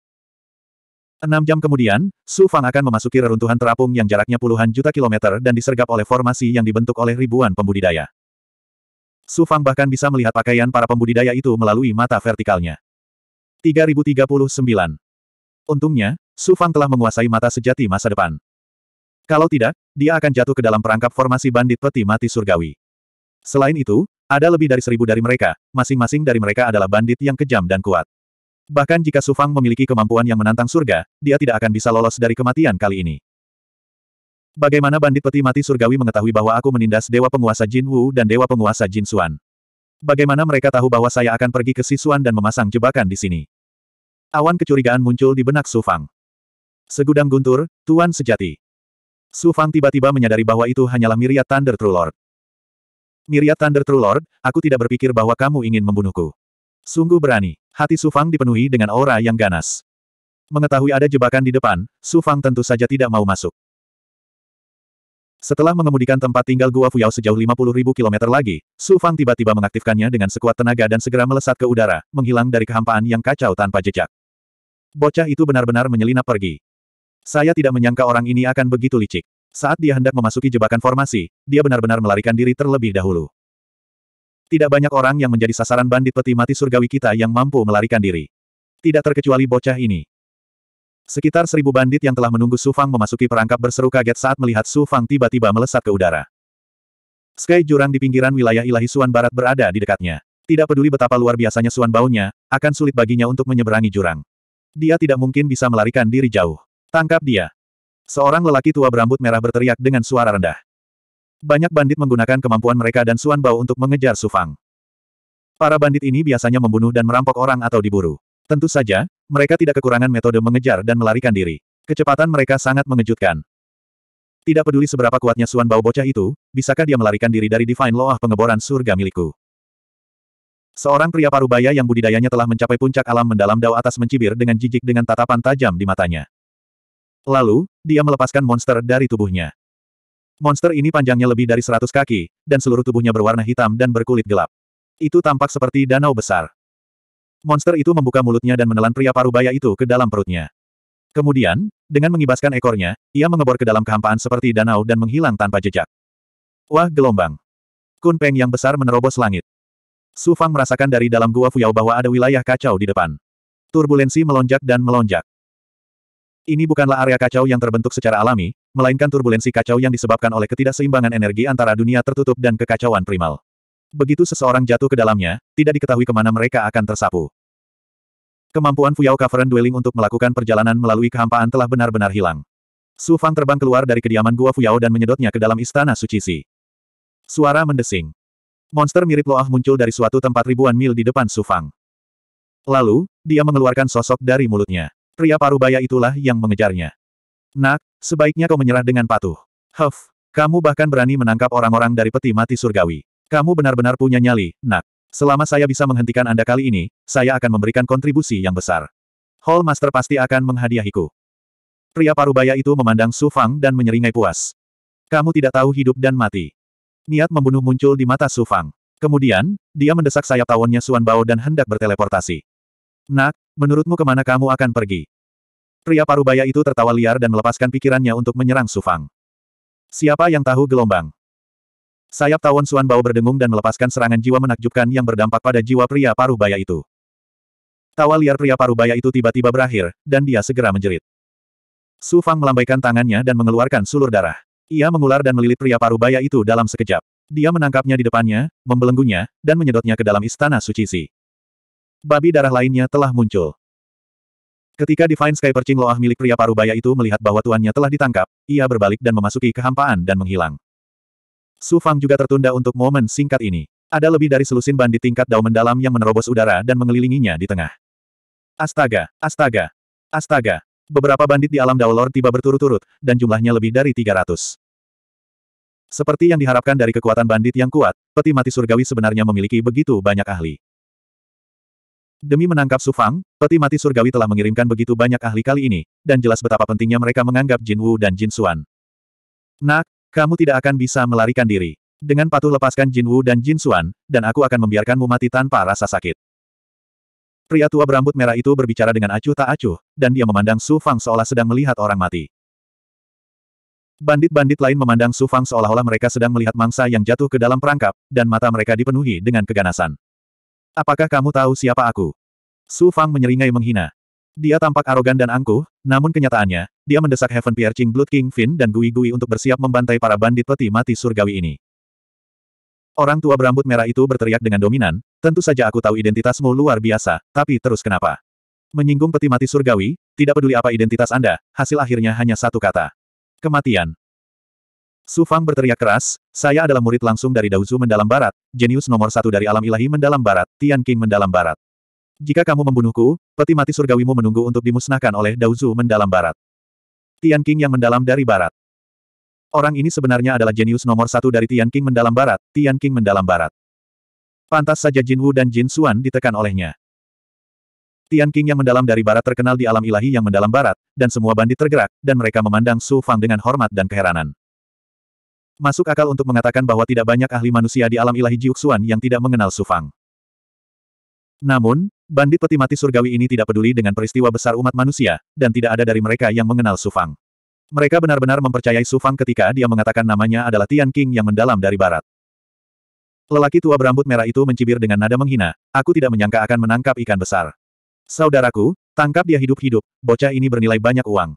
[SPEAKER 1] Enam jam kemudian, Su Fang akan memasuki reruntuhan terapung yang jaraknya puluhan juta kilometer dan disergap oleh formasi yang dibentuk oleh ribuan pembudidaya. Su Fang bahkan bisa melihat pakaian para pembudidaya itu melalui mata vertikalnya. 3039. Untungnya, Su Fang telah menguasai mata sejati masa depan. Kalau tidak, dia akan jatuh ke dalam perangkap formasi bandit peti mati surgawi. Selain itu, ada lebih dari seribu dari mereka, masing-masing dari mereka adalah bandit yang kejam dan kuat. Bahkan jika Sufang memiliki kemampuan yang menantang surga, dia tidak akan bisa lolos dari kematian kali ini. Bagaimana bandit peti mati surgawi mengetahui bahwa aku menindas Dewa Penguasa Jin Wu dan Dewa Penguasa Jin Suan? Bagaimana mereka tahu bahwa saya akan pergi ke Sisuan dan memasang jebakan di sini? Awan kecurigaan muncul di benak Sufang. Segudang guntur, Tuan Sejati. Sufang tiba-tiba menyadari bahwa itu hanyalah Miriat Thunder True Lord. Miriat Thunder True Lord, aku tidak berpikir bahwa kamu ingin membunuhku. Sungguh berani. Hati Su Fang dipenuhi dengan aura yang ganas. Mengetahui ada jebakan di depan, Su Fang tentu saja tidak mau masuk. Setelah mengemudikan tempat tinggal Gua Fuyao sejauh 50.000 km lagi, Su Fang tiba-tiba mengaktifkannya dengan sekuat tenaga dan segera melesat ke udara, menghilang dari kehampaan yang kacau tanpa jejak. Bocah itu benar-benar menyelinap pergi. Saya tidak menyangka orang ini akan begitu licik. Saat dia hendak memasuki jebakan formasi, dia benar-benar melarikan diri terlebih dahulu. Tidak banyak orang yang menjadi sasaran bandit peti mati surgawi kita yang mampu melarikan diri. Tidak terkecuali bocah ini. Sekitar seribu bandit yang telah menunggu Su memasuki perangkap berseru kaget saat melihat Su tiba-tiba melesat ke udara. Sky jurang di pinggiran wilayah ilahi Suan Barat berada di dekatnya. Tidak peduli betapa luar biasanya Suan baunya, akan sulit baginya untuk menyeberangi jurang. Dia tidak mungkin bisa melarikan diri jauh. Tangkap dia. Seorang lelaki tua berambut merah berteriak dengan suara rendah. Banyak bandit menggunakan kemampuan mereka dan Suan Bao untuk mengejar Su Fang. Para bandit ini biasanya membunuh dan merampok orang atau diburu. Tentu saja, mereka tidak kekurangan metode mengejar dan melarikan diri. Kecepatan mereka sangat mengejutkan. Tidak peduli seberapa kuatnya Suan Bao bocah itu, bisakah dia melarikan diri dari Divine Loah pengeboran surga milikku? Seorang pria parubaya yang budidayanya telah mencapai puncak alam mendalam dao atas mencibir dengan jijik dengan tatapan tajam di matanya. Lalu, dia melepaskan monster dari tubuhnya. Monster ini panjangnya lebih dari 100 kaki, dan seluruh tubuhnya berwarna hitam dan berkulit gelap. Itu tampak seperti danau besar. Monster itu membuka mulutnya dan menelan pria parubaya itu ke dalam perutnya. Kemudian, dengan mengibaskan ekornya, ia mengebor ke dalam kehampaan seperti danau dan menghilang tanpa jejak. Wah gelombang! Kunpeng yang besar menerobos langit. Su Fang merasakan dari dalam gua Fuyao bahwa ada wilayah kacau di depan. Turbulensi melonjak dan melonjak. Ini bukanlah area kacau yang terbentuk secara alami, melainkan turbulensi kacau yang disebabkan oleh ketidakseimbangan energi antara dunia tertutup dan kekacauan primal. Begitu seseorang jatuh ke dalamnya, tidak diketahui kemana mereka akan tersapu. Kemampuan Fuyao Kaveren Dwelling untuk melakukan perjalanan melalui kehampaan telah benar-benar hilang. Su Fang terbang keluar dari kediaman Gua Fuyao dan menyedotnya ke dalam istana suci Si. Suara mendesing. Monster mirip Loah muncul dari suatu tempat ribuan mil di depan Su Fang. Lalu, dia mengeluarkan sosok dari mulutnya pria parubaya itulah yang mengejarnya. Nak, sebaiknya kau menyerah dengan patuh. Huff, kamu bahkan berani menangkap orang-orang dari peti mati surgawi. Kamu benar-benar punya nyali, nak. Selama saya bisa menghentikan Anda kali ini, saya akan memberikan kontribusi yang besar. Hall Master pasti akan menghadiahiku. Pria parubaya itu memandang Su Fang dan menyeringai puas. Kamu tidak tahu hidup dan mati. Niat membunuh muncul di mata Su Fang. Kemudian, dia mendesak sayap tawonnya Suan Bao dan hendak berteleportasi. Nak, menurutmu kemana kamu akan pergi? Pria parubaya itu tertawa liar dan melepaskan pikirannya untuk menyerang Sufang. Siapa yang tahu gelombang? Sayap tawon Suan Bao berdengung dan melepaskan serangan jiwa menakjubkan yang berdampak pada jiwa pria parubaya itu. Tawa liar pria parubaya itu tiba-tiba berakhir, dan dia segera menjerit. Su Fang melambaikan tangannya dan mengeluarkan sulur darah. Ia mengular dan melilit pria parubaya itu dalam sekejap. Dia menangkapnya di depannya, membelenggunya, dan menyedotnya ke dalam istana suci Sucizi. Babi darah lainnya telah muncul. Ketika Divine Sky Percing Loah milik pria parubaya itu melihat bahwa tuannya telah ditangkap, ia berbalik dan memasuki kehampaan dan menghilang. Su Fang juga tertunda untuk momen singkat ini. Ada lebih dari selusin bandit tingkat dao mendalam yang menerobos udara dan mengelilinginya di tengah. Astaga, astaga, astaga. Beberapa bandit di alam Dao tiba berturut-turut, dan jumlahnya lebih dari 300. Seperti yang diharapkan dari kekuatan bandit yang kuat, peti mati surgawi sebenarnya memiliki begitu banyak ahli. Demi menangkap Sufang, Fang, peti mati surgawi telah mengirimkan begitu banyak ahli kali ini, dan jelas betapa pentingnya mereka menganggap Jin Wu dan Jin Suan. Nak, kamu tidak akan bisa melarikan diri. Dengan patuh lepaskan Jin Wu dan Jin Suan, dan aku akan membiarkanmu mati tanpa rasa sakit. Pria tua berambut merah itu berbicara dengan acuh tak acuh, dan dia memandang Su Fang seolah sedang melihat orang mati. Bandit-bandit lain memandang Su Fang seolah-olah mereka sedang melihat mangsa yang jatuh ke dalam perangkap, dan mata mereka dipenuhi dengan keganasan. Apakah kamu tahu siapa aku? Su Fang menyeringai menghina. Dia tampak arogan dan angkuh, namun kenyataannya, dia mendesak Heaven Piercing Blood King Finn dan Gui Gui untuk bersiap membantai para bandit peti mati surgawi ini. Orang tua berambut merah itu berteriak dengan dominan, tentu saja aku tahu identitasmu luar biasa, tapi terus kenapa? Menyinggung peti mati surgawi, tidak peduli apa identitas Anda, hasil akhirnya hanya satu kata. Kematian. Su Fang berteriak keras, saya adalah murid langsung dari Dao Zu mendalam barat, jenius nomor satu dari alam ilahi mendalam barat, Tian King mendalam barat. Jika kamu membunuhku, peti mati surgawimu menunggu untuk dimusnahkan oleh Dao Zu mendalam barat. Tian King yang mendalam dari barat. Orang ini sebenarnya adalah jenius nomor satu dari Tian King mendalam barat, Tian King mendalam barat. Pantas saja Jin Wu dan Jin Xuan ditekan olehnya. Tian King yang mendalam dari barat terkenal di alam ilahi yang mendalam barat, dan semua bandit tergerak, dan mereka memandang Su Fang dengan hormat dan keheranan. Masuk akal untuk mengatakan bahwa tidak banyak ahli manusia di alam ilahi Jiuxuan yang tidak mengenal Sufang. Namun, bandit peti mati surgawi ini tidak peduli dengan peristiwa besar umat manusia, dan tidak ada dari mereka yang mengenal Sufang. Mereka benar-benar mempercayai Sufang ketika dia mengatakan namanya adalah Tian King yang mendalam dari barat. Lelaki tua berambut merah itu mencibir dengan nada menghina, aku tidak menyangka akan menangkap ikan besar. Saudaraku, tangkap dia hidup-hidup, bocah ini bernilai banyak uang.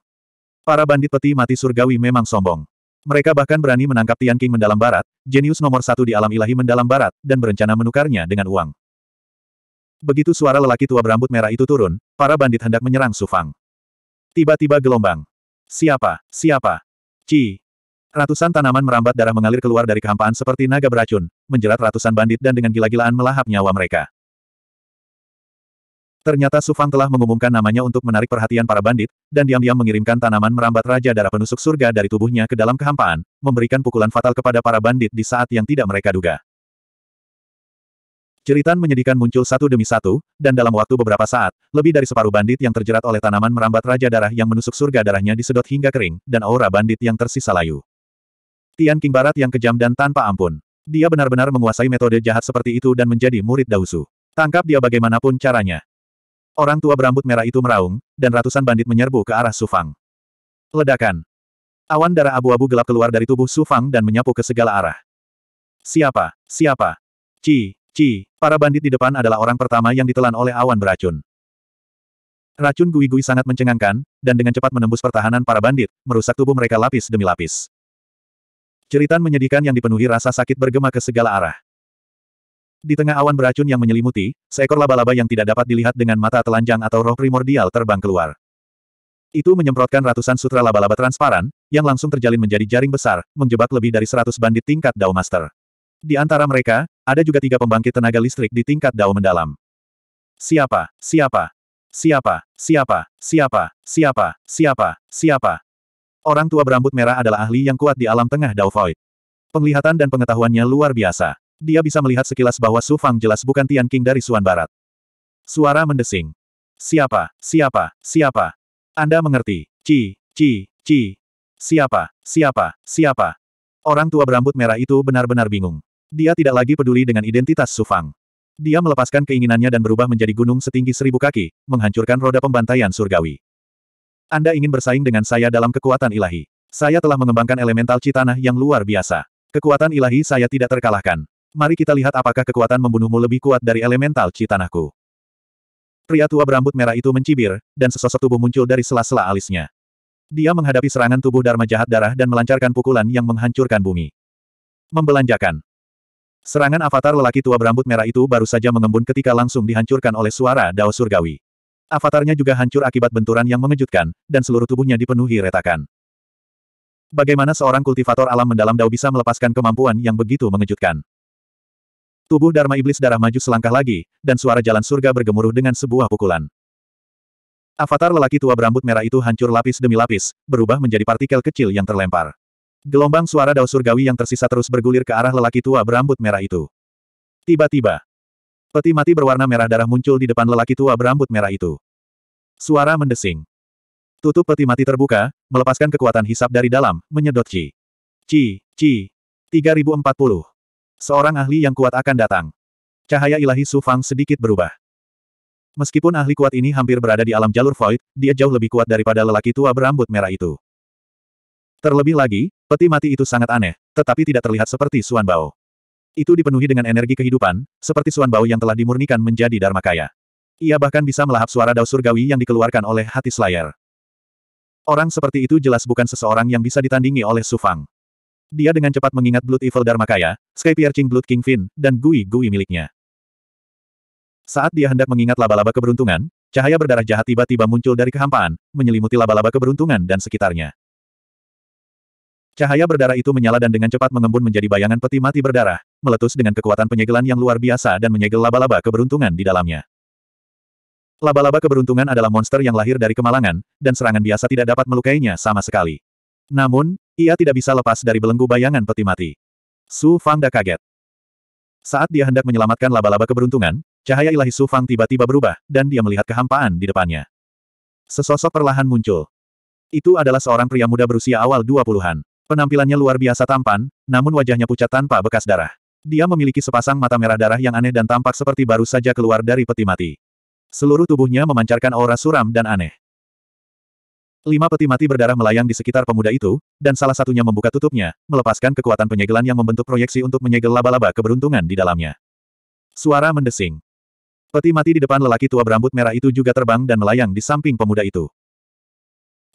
[SPEAKER 1] Para bandit peti mati surgawi memang sombong. Mereka bahkan berani menangkap Tian King mendalam barat, jenius nomor satu di alam ilahi mendalam barat, dan berencana menukarnya dengan uang. Begitu suara lelaki tua berambut merah itu turun, para bandit hendak menyerang Sufang. Tiba-tiba gelombang. Siapa? Siapa? Ci. Ratusan tanaman merambat darah mengalir keluar dari kehampaan seperti naga beracun, menjerat ratusan bandit dan dengan gila-gilaan melahap nyawa mereka. Ternyata Sufang telah mengumumkan namanya untuk menarik perhatian para bandit, dan diam-diam mengirimkan tanaman merambat Raja Darah Penusuk Surga dari tubuhnya ke dalam kehampaan, memberikan pukulan fatal kepada para bandit di saat yang tidak mereka duga. Ceritan menyedihkan muncul satu demi satu, dan dalam waktu beberapa saat, lebih dari separuh bandit yang terjerat oleh tanaman merambat Raja Darah yang menusuk surga darahnya disedot hingga kering, dan aura bandit yang tersisa layu. Tian King Barat yang kejam dan tanpa ampun. Dia benar-benar menguasai metode jahat seperti itu dan menjadi murid Dausu. Tangkap dia bagaimanapun caranya. Orang tua berambut merah itu meraung, dan ratusan bandit menyerbu ke arah Sufang. Ledakan. Awan darah abu-abu gelap keluar dari tubuh Sufang dan menyapu ke segala arah. Siapa? Siapa? Ci, Ci, para bandit di depan adalah orang pertama yang ditelan oleh awan beracun. Racun gui-gui sangat mencengangkan, dan dengan cepat menembus pertahanan para bandit, merusak tubuh mereka lapis demi lapis. Ceritan menyedihkan yang dipenuhi rasa sakit bergema ke segala arah. Di tengah awan beracun yang menyelimuti, seekor laba-laba yang tidak dapat dilihat dengan mata telanjang atau roh primordial terbang keluar. Itu menyemprotkan ratusan sutra laba-laba transparan, yang langsung terjalin menjadi jaring besar, menjebak lebih dari seratus bandit tingkat Dao Master. Di antara mereka, ada juga tiga pembangkit tenaga listrik di tingkat Dao mendalam. Siapa? Siapa? Siapa? Siapa? Siapa? Siapa? Siapa? Siapa? Orang tua berambut merah adalah ahli yang kuat di alam tengah Dao Void. Penglihatan dan pengetahuannya luar biasa dia bisa melihat sekilas bahwa Su Fang jelas bukan Tian King dari Suan Barat. Suara mendesing. Siapa, siapa, siapa? Anda mengerti. Ci, ci, ci. Siapa, siapa, siapa? Orang tua berambut merah itu benar-benar bingung. Dia tidak lagi peduli dengan identitas Su Fang. Dia melepaskan keinginannya dan berubah menjadi gunung setinggi seribu kaki, menghancurkan roda pembantaian surgawi. Anda ingin bersaing dengan saya dalam kekuatan ilahi. Saya telah mengembangkan elemental citanah yang luar biasa. Kekuatan ilahi saya tidak terkalahkan. Mari kita lihat apakah kekuatan membunuhmu lebih kuat dari elemental chi Pria tua berambut merah itu mencibir, dan sesosok tubuh muncul dari sela-sela alisnya. Dia menghadapi serangan tubuh Dharma jahat darah dan melancarkan pukulan yang menghancurkan bumi. Membelanjakan. Serangan avatar lelaki tua berambut merah itu baru saja mengembun ketika langsung dihancurkan oleh suara Dao Surgawi. Avatarnya juga hancur akibat benturan yang mengejutkan, dan seluruh tubuhnya dipenuhi retakan. Bagaimana seorang kultivator alam mendalam Dao bisa melepaskan kemampuan yang begitu mengejutkan? Tubuh Dharma Iblis Darah maju selangkah lagi, dan suara jalan surga bergemuruh dengan sebuah pukulan. Avatar lelaki tua berambut merah itu hancur lapis demi lapis, berubah menjadi partikel kecil yang terlempar. Gelombang suara dao surgawi yang tersisa terus bergulir ke arah lelaki tua berambut merah itu. Tiba-tiba, peti mati berwarna merah darah muncul di depan lelaki tua berambut merah itu. Suara mendesing. Tutup peti mati terbuka, melepaskan kekuatan hisap dari dalam, menyedot Chi. Chi, Chi. 3040. Seorang ahli yang kuat akan datang. Cahaya ilahi Su Fang sedikit berubah. Meskipun ahli kuat ini hampir berada di alam jalur void, dia jauh lebih kuat daripada lelaki tua berambut merah itu. Terlebih lagi, peti mati itu sangat aneh, tetapi tidak terlihat seperti Suan Bao. Itu dipenuhi dengan energi kehidupan, seperti Suan Bao yang telah dimurnikan menjadi Dharma Kaya. Ia bahkan bisa melahap suara dao surgawi yang dikeluarkan oleh hati Slayer. Orang seperti itu jelas bukan seseorang yang bisa ditandingi oleh Su Fang dia dengan cepat mengingat Blood Evil Dharmakaya, Sky Piercing Blood Kingfin, dan Gui-Gui miliknya. Saat dia hendak mengingat laba-laba keberuntungan, cahaya berdarah jahat tiba-tiba muncul dari kehampaan, menyelimuti laba-laba keberuntungan dan sekitarnya. Cahaya berdarah itu menyala dan dengan cepat mengembun menjadi bayangan peti mati berdarah, meletus dengan kekuatan penyegelan yang luar biasa dan menyegel laba-laba keberuntungan di dalamnya. Laba-laba keberuntungan adalah monster yang lahir dari kemalangan, dan serangan biasa tidak dapat melukainya sama sekali. Namun, ia tidak bisa lepas dari belenggu bayangan peti mati. Su Fang Fangda kaget. Saat dia hendak menyelamatkan laba-laba keberuntungan, cahaya ilahi Su Fang tiba-tiba berubah, dan dia melihat kehampaan di depannya. Sesosok perlahan muncul. Itu adalah seorang pria muda berusia awal 20-an. Penampilannya luar biasa tampan, namun wajahnya pucat tanpa bekas darah. Dia memiliki sepasang mata merah darah yang aneh dan tampak seperti baru saja keluar dari peti mati. Seluruh tubuhnya memancarkan aura suram dan aneh. Lima peti mati berdarah melayang di sekitar pemuda itu, dan salah satunya membuka tutupnya, melepaskan kekuatan penyegelan yang membentuk proyeksi untuk menyegel laba-laba keberuntungan di dalamnya. Suara mendesing. Peti mati di depan lelaki tua berambut merah itu juga terbang dan melayang di samping pemuda itu.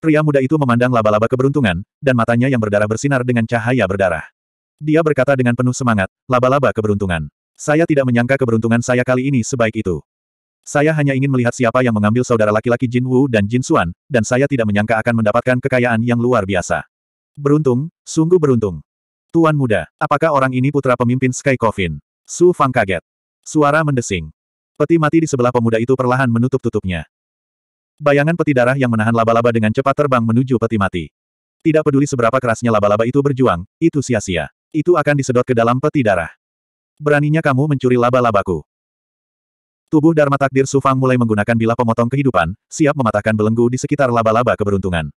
[SPEAKER 1] Pria muda itu memandang laba-laba keberuntungan, dan matanya yang berdarah bersinar dengan cahaya berdarah. Dia berkata dengan penuh semangat, laba-laba keberuntungan. Saya tidak menyangka keberuntungan saya kali ini sebaik itu. Saya hanya ingin melihat siapa yang mengambil saudara laki-laki Jin Wu dan Jin Xuan, dan saya tidak menyangka akan mendapatkan kekayaan yang luar biasa. Beruntung, sungguh beruntung. Tuan muda, apakah orang ini putra pemimpin Sky Coffin? Su Fang kaget. Suara mendesing. Peti mati di sebelah pemuda itu perlahan menutup tutupnya. Bayangan peti darah yang menahan laba-laba dengan cepat terbang menuju peti mati. Tidak peduli seberapa kerasnya laba-laba itu berjuang, itu sia-sia. Itu akan disedot ke dalam peti darah. Beraninya kamu mencuri laba-labaku. Tubuh Dharma Takdir Sufang mulai menggunakan bila pemotong kehidupan, siap mematahkan belenggu di sekitar laba-laba keberuntungan.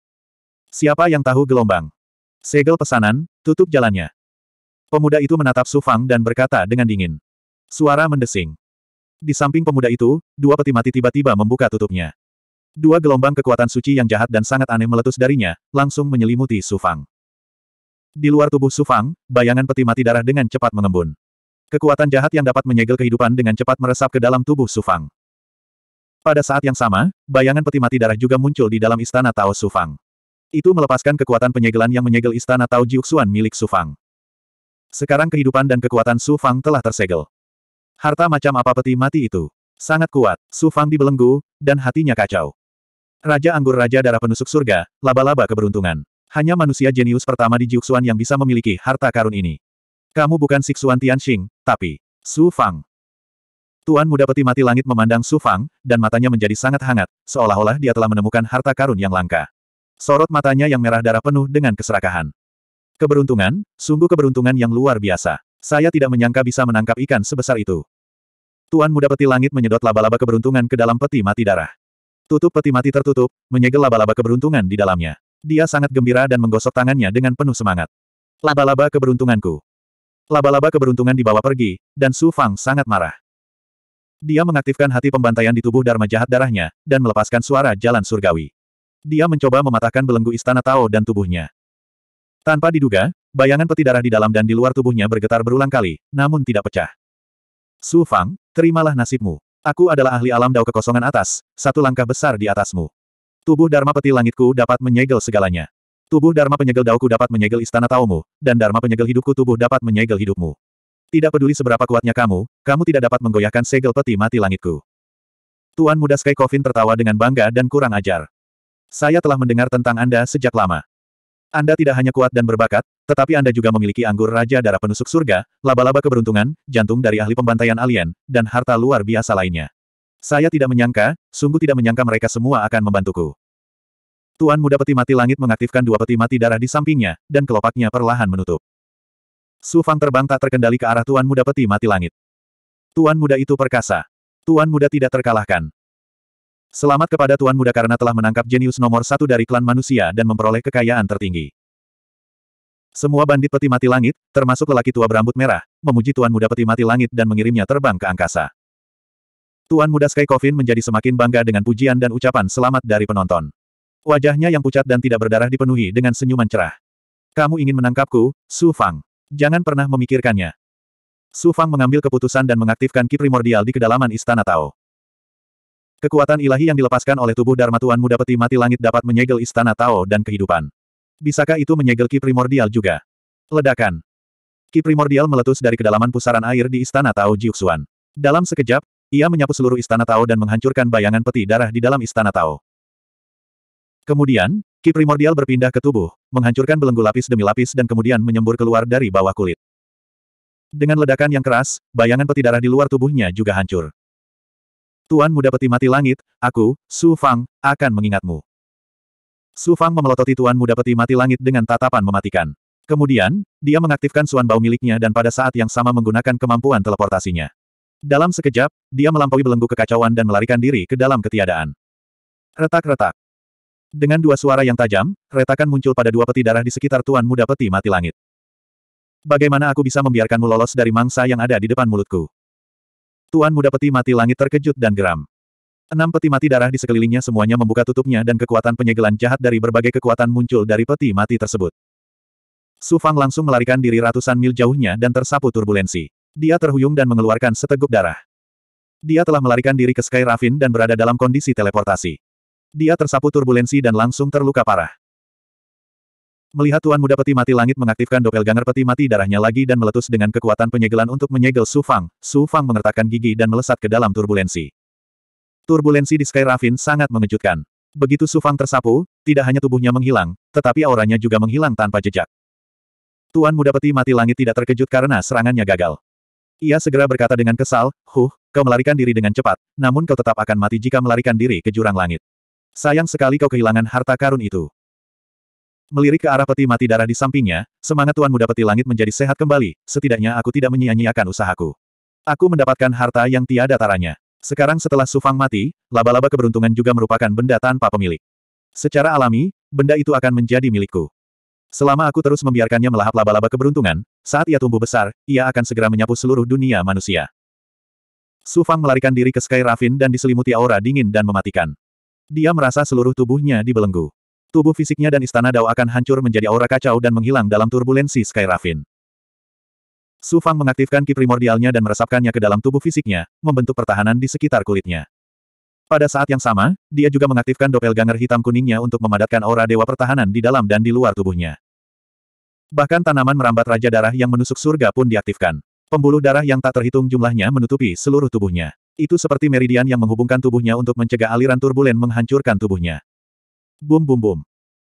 [SPEAKER 1] Siapa yang tahu gelombang? Segel pesanan, tutup jalannya. Pemuda itu menatap Sufang dan berkata dengan dingin. Suara mendesing. Di samping pemuda itu, dua peti mati tiba-tiba membuka tutupnya. Dua gelombang kekuatan suci yang jahat dan sangat aneh meletus darinya, langsung menyelimuti Sufang. Di luar tubuh Sufang, bayangan peti mati darah dengan cepat mengembun. Kekuatan jahat yang dapat menyegel kehidupan dengan cepat meresap ke dalam tubuh Sufang. Pada saat yang sama, bayangan peti mati darah juga muncul di dalam istana Tao Sufang. Itu melepaskan kekuatan penyegelan yang menyegel istana Tao Jiuxuan milik Sufang. Sekarang kehidupan dan kekuatan Sufang telah tersegel. Harta macam apa peti mati itu? Sangat kuat, Sufang dibelenggu, dan hatinya kacau. Raja Anggur Raja Darah Penusuk Surga, laba-laba keberuntungan. Hanya manusia jenius pertama di Jiuxuan yang bisa memiliki harta karun ini. Kamu bukan Siksuan Tianxing, tapi Su Fang. Tuan muda peti mati langit memandang Su Fang, dan matanya menjadi sangat hangat, seolah-olah dia telah menemukan harta karun yang langka. Sorot matanya yang merah darah penuh dengan keserakahan. Keberuntungan, sungguh keberuntungan yang luar biasa. Saya tidak menyangka bisa menangkap ikan sebesar itu. Tuan muda peti langit menyedot laba-laba keberuntungan ke dalam peti mati darah. Tutup peti mati tertutup, menyegel laba-laba keberuntungan di dalamnya. Dia sangat gembira dan menggosok tangannya dengan penuh semangat. Laba-laba keberuntunganku. Laba-laba keberuntungan dibawa pergi, dan Su Fang sangat marah. Dia mengaktifkan hati pembantaian di tubuh Dharma jahat darahnya, dan melepaskan suara jalan surgawi. Dia mencoba mematahkan belenggu istana Tao dan tubuhnya. Tanpa diduga, bayangan peti darah di dalam dan di luar tubuhnya bergetar berulang kali, namun tidak pecah. Su Fang, terimalah nasibmu. Aku adalah ahli alam dao kekosongan atas, satu langkah besar di atasmu. Tubuh Dharma peti langitku dapat menyegel segalanya. Tubuh Dharma penyegel dauku dapat menyegel istana Taomu, dan Dharma penyegel hidupku tubuh dapat menyegel hidupmu. Tidak peduli seberapa kuatnya kamu, kamu tidak dapat menggoyahkan segel peti mati langitku. Tuan muda Sky Coffin tertawa dengan bangga dan kurang ajar. Saya telah mendengar tentang Anda sejak lama. Anda tidak hanya kuat dan berbakat, tetapi Anda juga memiliki anggur raja darah penusuk surga, laba-laba keberuntungan, jantung dari ahli pembantaian alien, dan harta luar biasa lainnya. Saya tidak menyangka, sungguh tidak menyangka mereka semua akan membantuku. Tuan muda peti mati langit mengaktifkan dua peti mati darah di sampingnya, dan kelopaknya perlahan menutup. Su Fang terbang tak terkendali ke arah tuan muda peti mati langit. Tuan muda itu perkasa. Tuan muda tidak terkalahkan. Selamat kepada tuan muda karena telah menangkap jenius nomor satu dari klan manusia dan memperoleh kekayaan tertinggi. Semua bandit peti mati langit, termasuk lelaki tua berambut merah, memuji Tuan Muda Peti Mati Langit dan mengirimnya terbang ke angkasa. Tuan Muda Sky Coffin menjadi semakin bangga dengan pujian dan ucapan selamat dari penonton. Wajahnya yang pucat dan tidak berdarah dipenuhi dengan senyuman cerah. Kamu ingin menangkapku, Su Fang. Jangan pernah memikirkannya. Su Fang mengambil keputusan dan mengaktifkan ki primordial di kedalaman istana Tao. Kekuatan ilahi yang dilepaskan oleh tubuh Dharma Tuan Muda Peti Mati Langit dapat menyegel istana Tao dan kehidupan. Bisakah itu menyegel ki primordial juga? Ledakan. Ki primordial meletus dari kedalaman pusaran air di istana Tao Jiuxuan. Dalam sekejap, ia menyapu seluruh istana Tao dan menghancurkan bayangan peti darah di dalam istana Tao. Kemudian, ki primordial berpindah ke tubuh, menghancurkan belenggu lapis demi lapis dan kemudian menyembur keluar dari bawah kulit. Dengan ledakan yang keras, bayangan peti darah di luar tubuhnya juga hancur. Tuan muda peti mati langit, aku, Su Fang, akan mengingatmu. Su Fang memelototi tuan muda peti mati langit dengan tatapan mematikan. Kemudian, dia mengaktifkan suan bau miliknya dan pada saat yang sama menggunakan kemampuan teleportasinya. Dalam sekejap, dia melampaui belenggu kekacauan dan melarikan diri ke dalam ketiadaan. Retak-retak. Dengan dua suara yang tajam, retakan muncul pada dua peti darah di sekitar tuan muda peti mati langit. Bagaimana aku bisa membiarkanmu lolos dari mangsa yang ada di depan mulutku? Tuan muda peti mati langit terkejut dan geram. Enam peti mati darah di sekelilingnya semuanya membuka tutupnya dan kekuatan penyegelan jahat dari berbagai kekuatan muncul dari peti mati tersebut. Su Fang langsung melarikan diri ratusan mil jauhnya dan tersapu turbulensi. Dia terhuyung dan mengeluarkan seteguk darah. Dia telah melarikan diri ke Sky Raffin dan berada dalam kondisi teleportasi. Dia tersapu turbulensi dan langsung terluka parah. Melihat Tuan Muda Peti Mati Langit mengaktifkan doppelganger peti mati darahnya lagi dan meletus dengan kekuatan penyegelan untuk menyegel Su Fang, Su Fang mengertakkan gigi dan melesat ke dalam turbulensi. Turbulensi di Sky Ravine sangat mengejutkan. Begitu Su Fang tersapu, tidak hanya tubuhnya menghilang, tetapi auranya juga menghilang tanpa jejak. Tuan Muda Peti Mati Langit tidak terkejut karena serangannya gagal. Ia segera berkata dengan kesal, Huh, kau melarikan diri dengan cepat, namun kau tetap akan mati jika melarikan diri ke jurang langit. Sayang sekali kau kehilangan harta karun itu. Melirik ke arah peti mati darah di sampingnya, semangat Tuan Muda Peti Langit menjadi sehat kembali, setidaknya aku tidak menyia-nyiakan usahaku. Aku mendapatkan harta yang tiada taranya. Sekarang setelah Sufang mati, laba-laba keberuntungan juga merupakan benda tanpa pemilik. Secara alami, benda itu akan menjadi milikku. Selama aku terus membiarkannya melahap laba-laba keberuntungan, saat ia tumbuh besar, ia akan segera menyapu seluruh dunia manusia. Sufang melarikan diri ke Sky Raffin dan diselimuti aura dingin dan mematikan. Dia merasa seluruh tubuhnya dibelenggu. Tubuh fisiknya dan istana Dao akan hancur menjadi aura kacau dan menghilang dalam turbulensi Sky Raffin. Su Fang mengaktifkan ki primordialnya dan meresapkannya ke dalam tubuh fisiknya, membentuk pertahanan di sekitar kulitnya. Pada saat yang sama, dia juga mengaktifkan doppelganger hitam kuningnya untuk memadatkan aura dewa pertahanan di dalam dan di luar tubuhnya. Bahkan tanaman merambat raja darah yang menusuk surga pun diaktifkan. Pembuluh darah yang tak terhitung jumlahnya menutupi seluruh tubuhnya. Itu seperti meridian yang menghubungkan tubuhnya untuk mencegah aliran turbulen menghancurkan tubuhnya. Bum bum bum.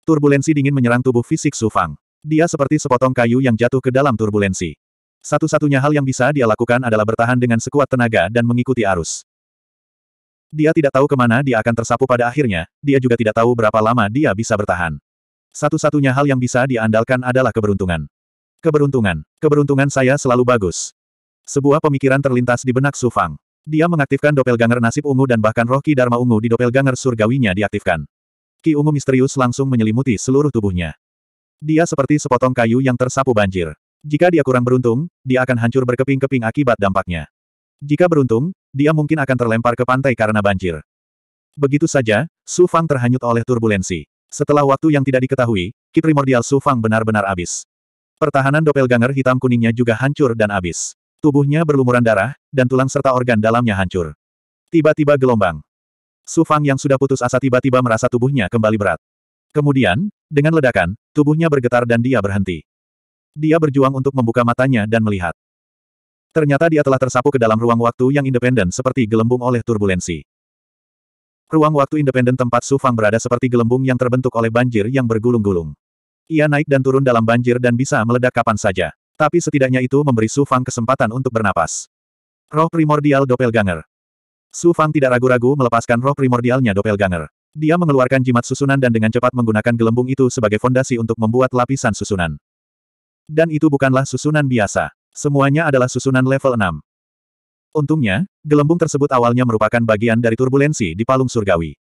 [SPEAKER 1] Turbulensi dingin menyerang tubuh fisik Su Fang. Dia seperti sepotong kayu yang jatuh ke dalam turbulensi. Satu-satunya hal yang bisa dia lakukan adalah bertahan dengan sekuat tenaga dan mengikuti arus. Dia tidak tahu kemana dia akan tersapu pada akhirnya, dia juga tidak tahu berapa lama dia bisa bertahan. Satu-satunya hal yang bisa diandalkan adalah keberuntungan. Keberuntungan. Keberuntungan saya selalu bagus. Sebuah pemikiran terlintas di benak Su Fang. Dia mengaktifkan doppelganger nasib ungu dan bahkan roh ki dharma ungu di doppelganger surgawinya diaktifkan. Ki ungu misterius langsung menyelimuti seluruh tubuhnya. Dia seperti sepotong kayu yang tersapu banjir. Jika dia kurang beruntung, dia akan hancur berkeping-keping akibat dampaknya. Jika beruntung, dia mungkin akan terlempar ke pantai karena banjir. Begitu saja, Su Fang terhanyut oleh turbulensi. Setelah waktu yang tidak diketahui, ki primordial Su Fang benar-benar habis. Pertahanan doppelganger hitam kuningnya juga hancur dan habis. Tubuhnya berlumuran darah, dan tulang serta organ dalamnya hancur. Tiba-tiba gelombang. Su Fang yang sudah putus asa tiba-tiba merasa tubuhnya kembali berat. Kemudian, dengan ledakan, tubuhnya bergetar dan dia berhenti. Dia berjuang untuk membuka matanya dan melihat. Ternyata dia telah tersapu ke dalam ruang waktu yang independen seperti gelembung oleh turbulensi. Ruang waktu independen tempat Su Fang berada seperti gelembung yang terbentuk oleh banjir yang bergulung-gulung. Ia naik dan turun dalam banjir dan bisa meledak kapan saja. Tapi setidaknya itu memberi Su Fang kesempatan untuk bernapas. Roh primordial doppelganger. Su Fang tidak ragu-ragu melepaskan roh primordialnya doppelganger. Dia mengeluarkan jimat susunan dan dengan cepat menggunakan gelembung itu sebagai fondasi untuk membuat lapisan susunan. Dan itu bukanlah susunan biasa. Semuanya adalah susunan level 6. Untungnya, gelembung tersebut awalnya merupakan bagian dari turbulensi di palung surgawi.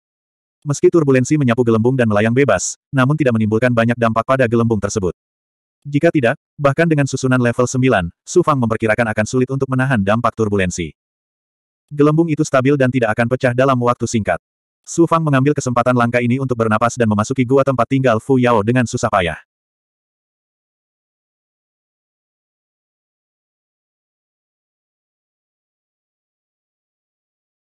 [SPEAKER 1] Meski turbulensi menyapu gelembung dan melayang bebas, namun tidak menimbulkan banyak dampak pada gelembung tersebut. Jika tidak, bahkan dengan susunan level 9, Su Fang memperkirakan akan sulit untuk menahan dampak turbulensi. Gelembung itu stabil dan tidak akan pecah dalam waktu singkat. Su Fang mengambil kesempatan langka ini untuk bernapas dan memasuki gua tempat tinggal Fu Yao dengan susah payah.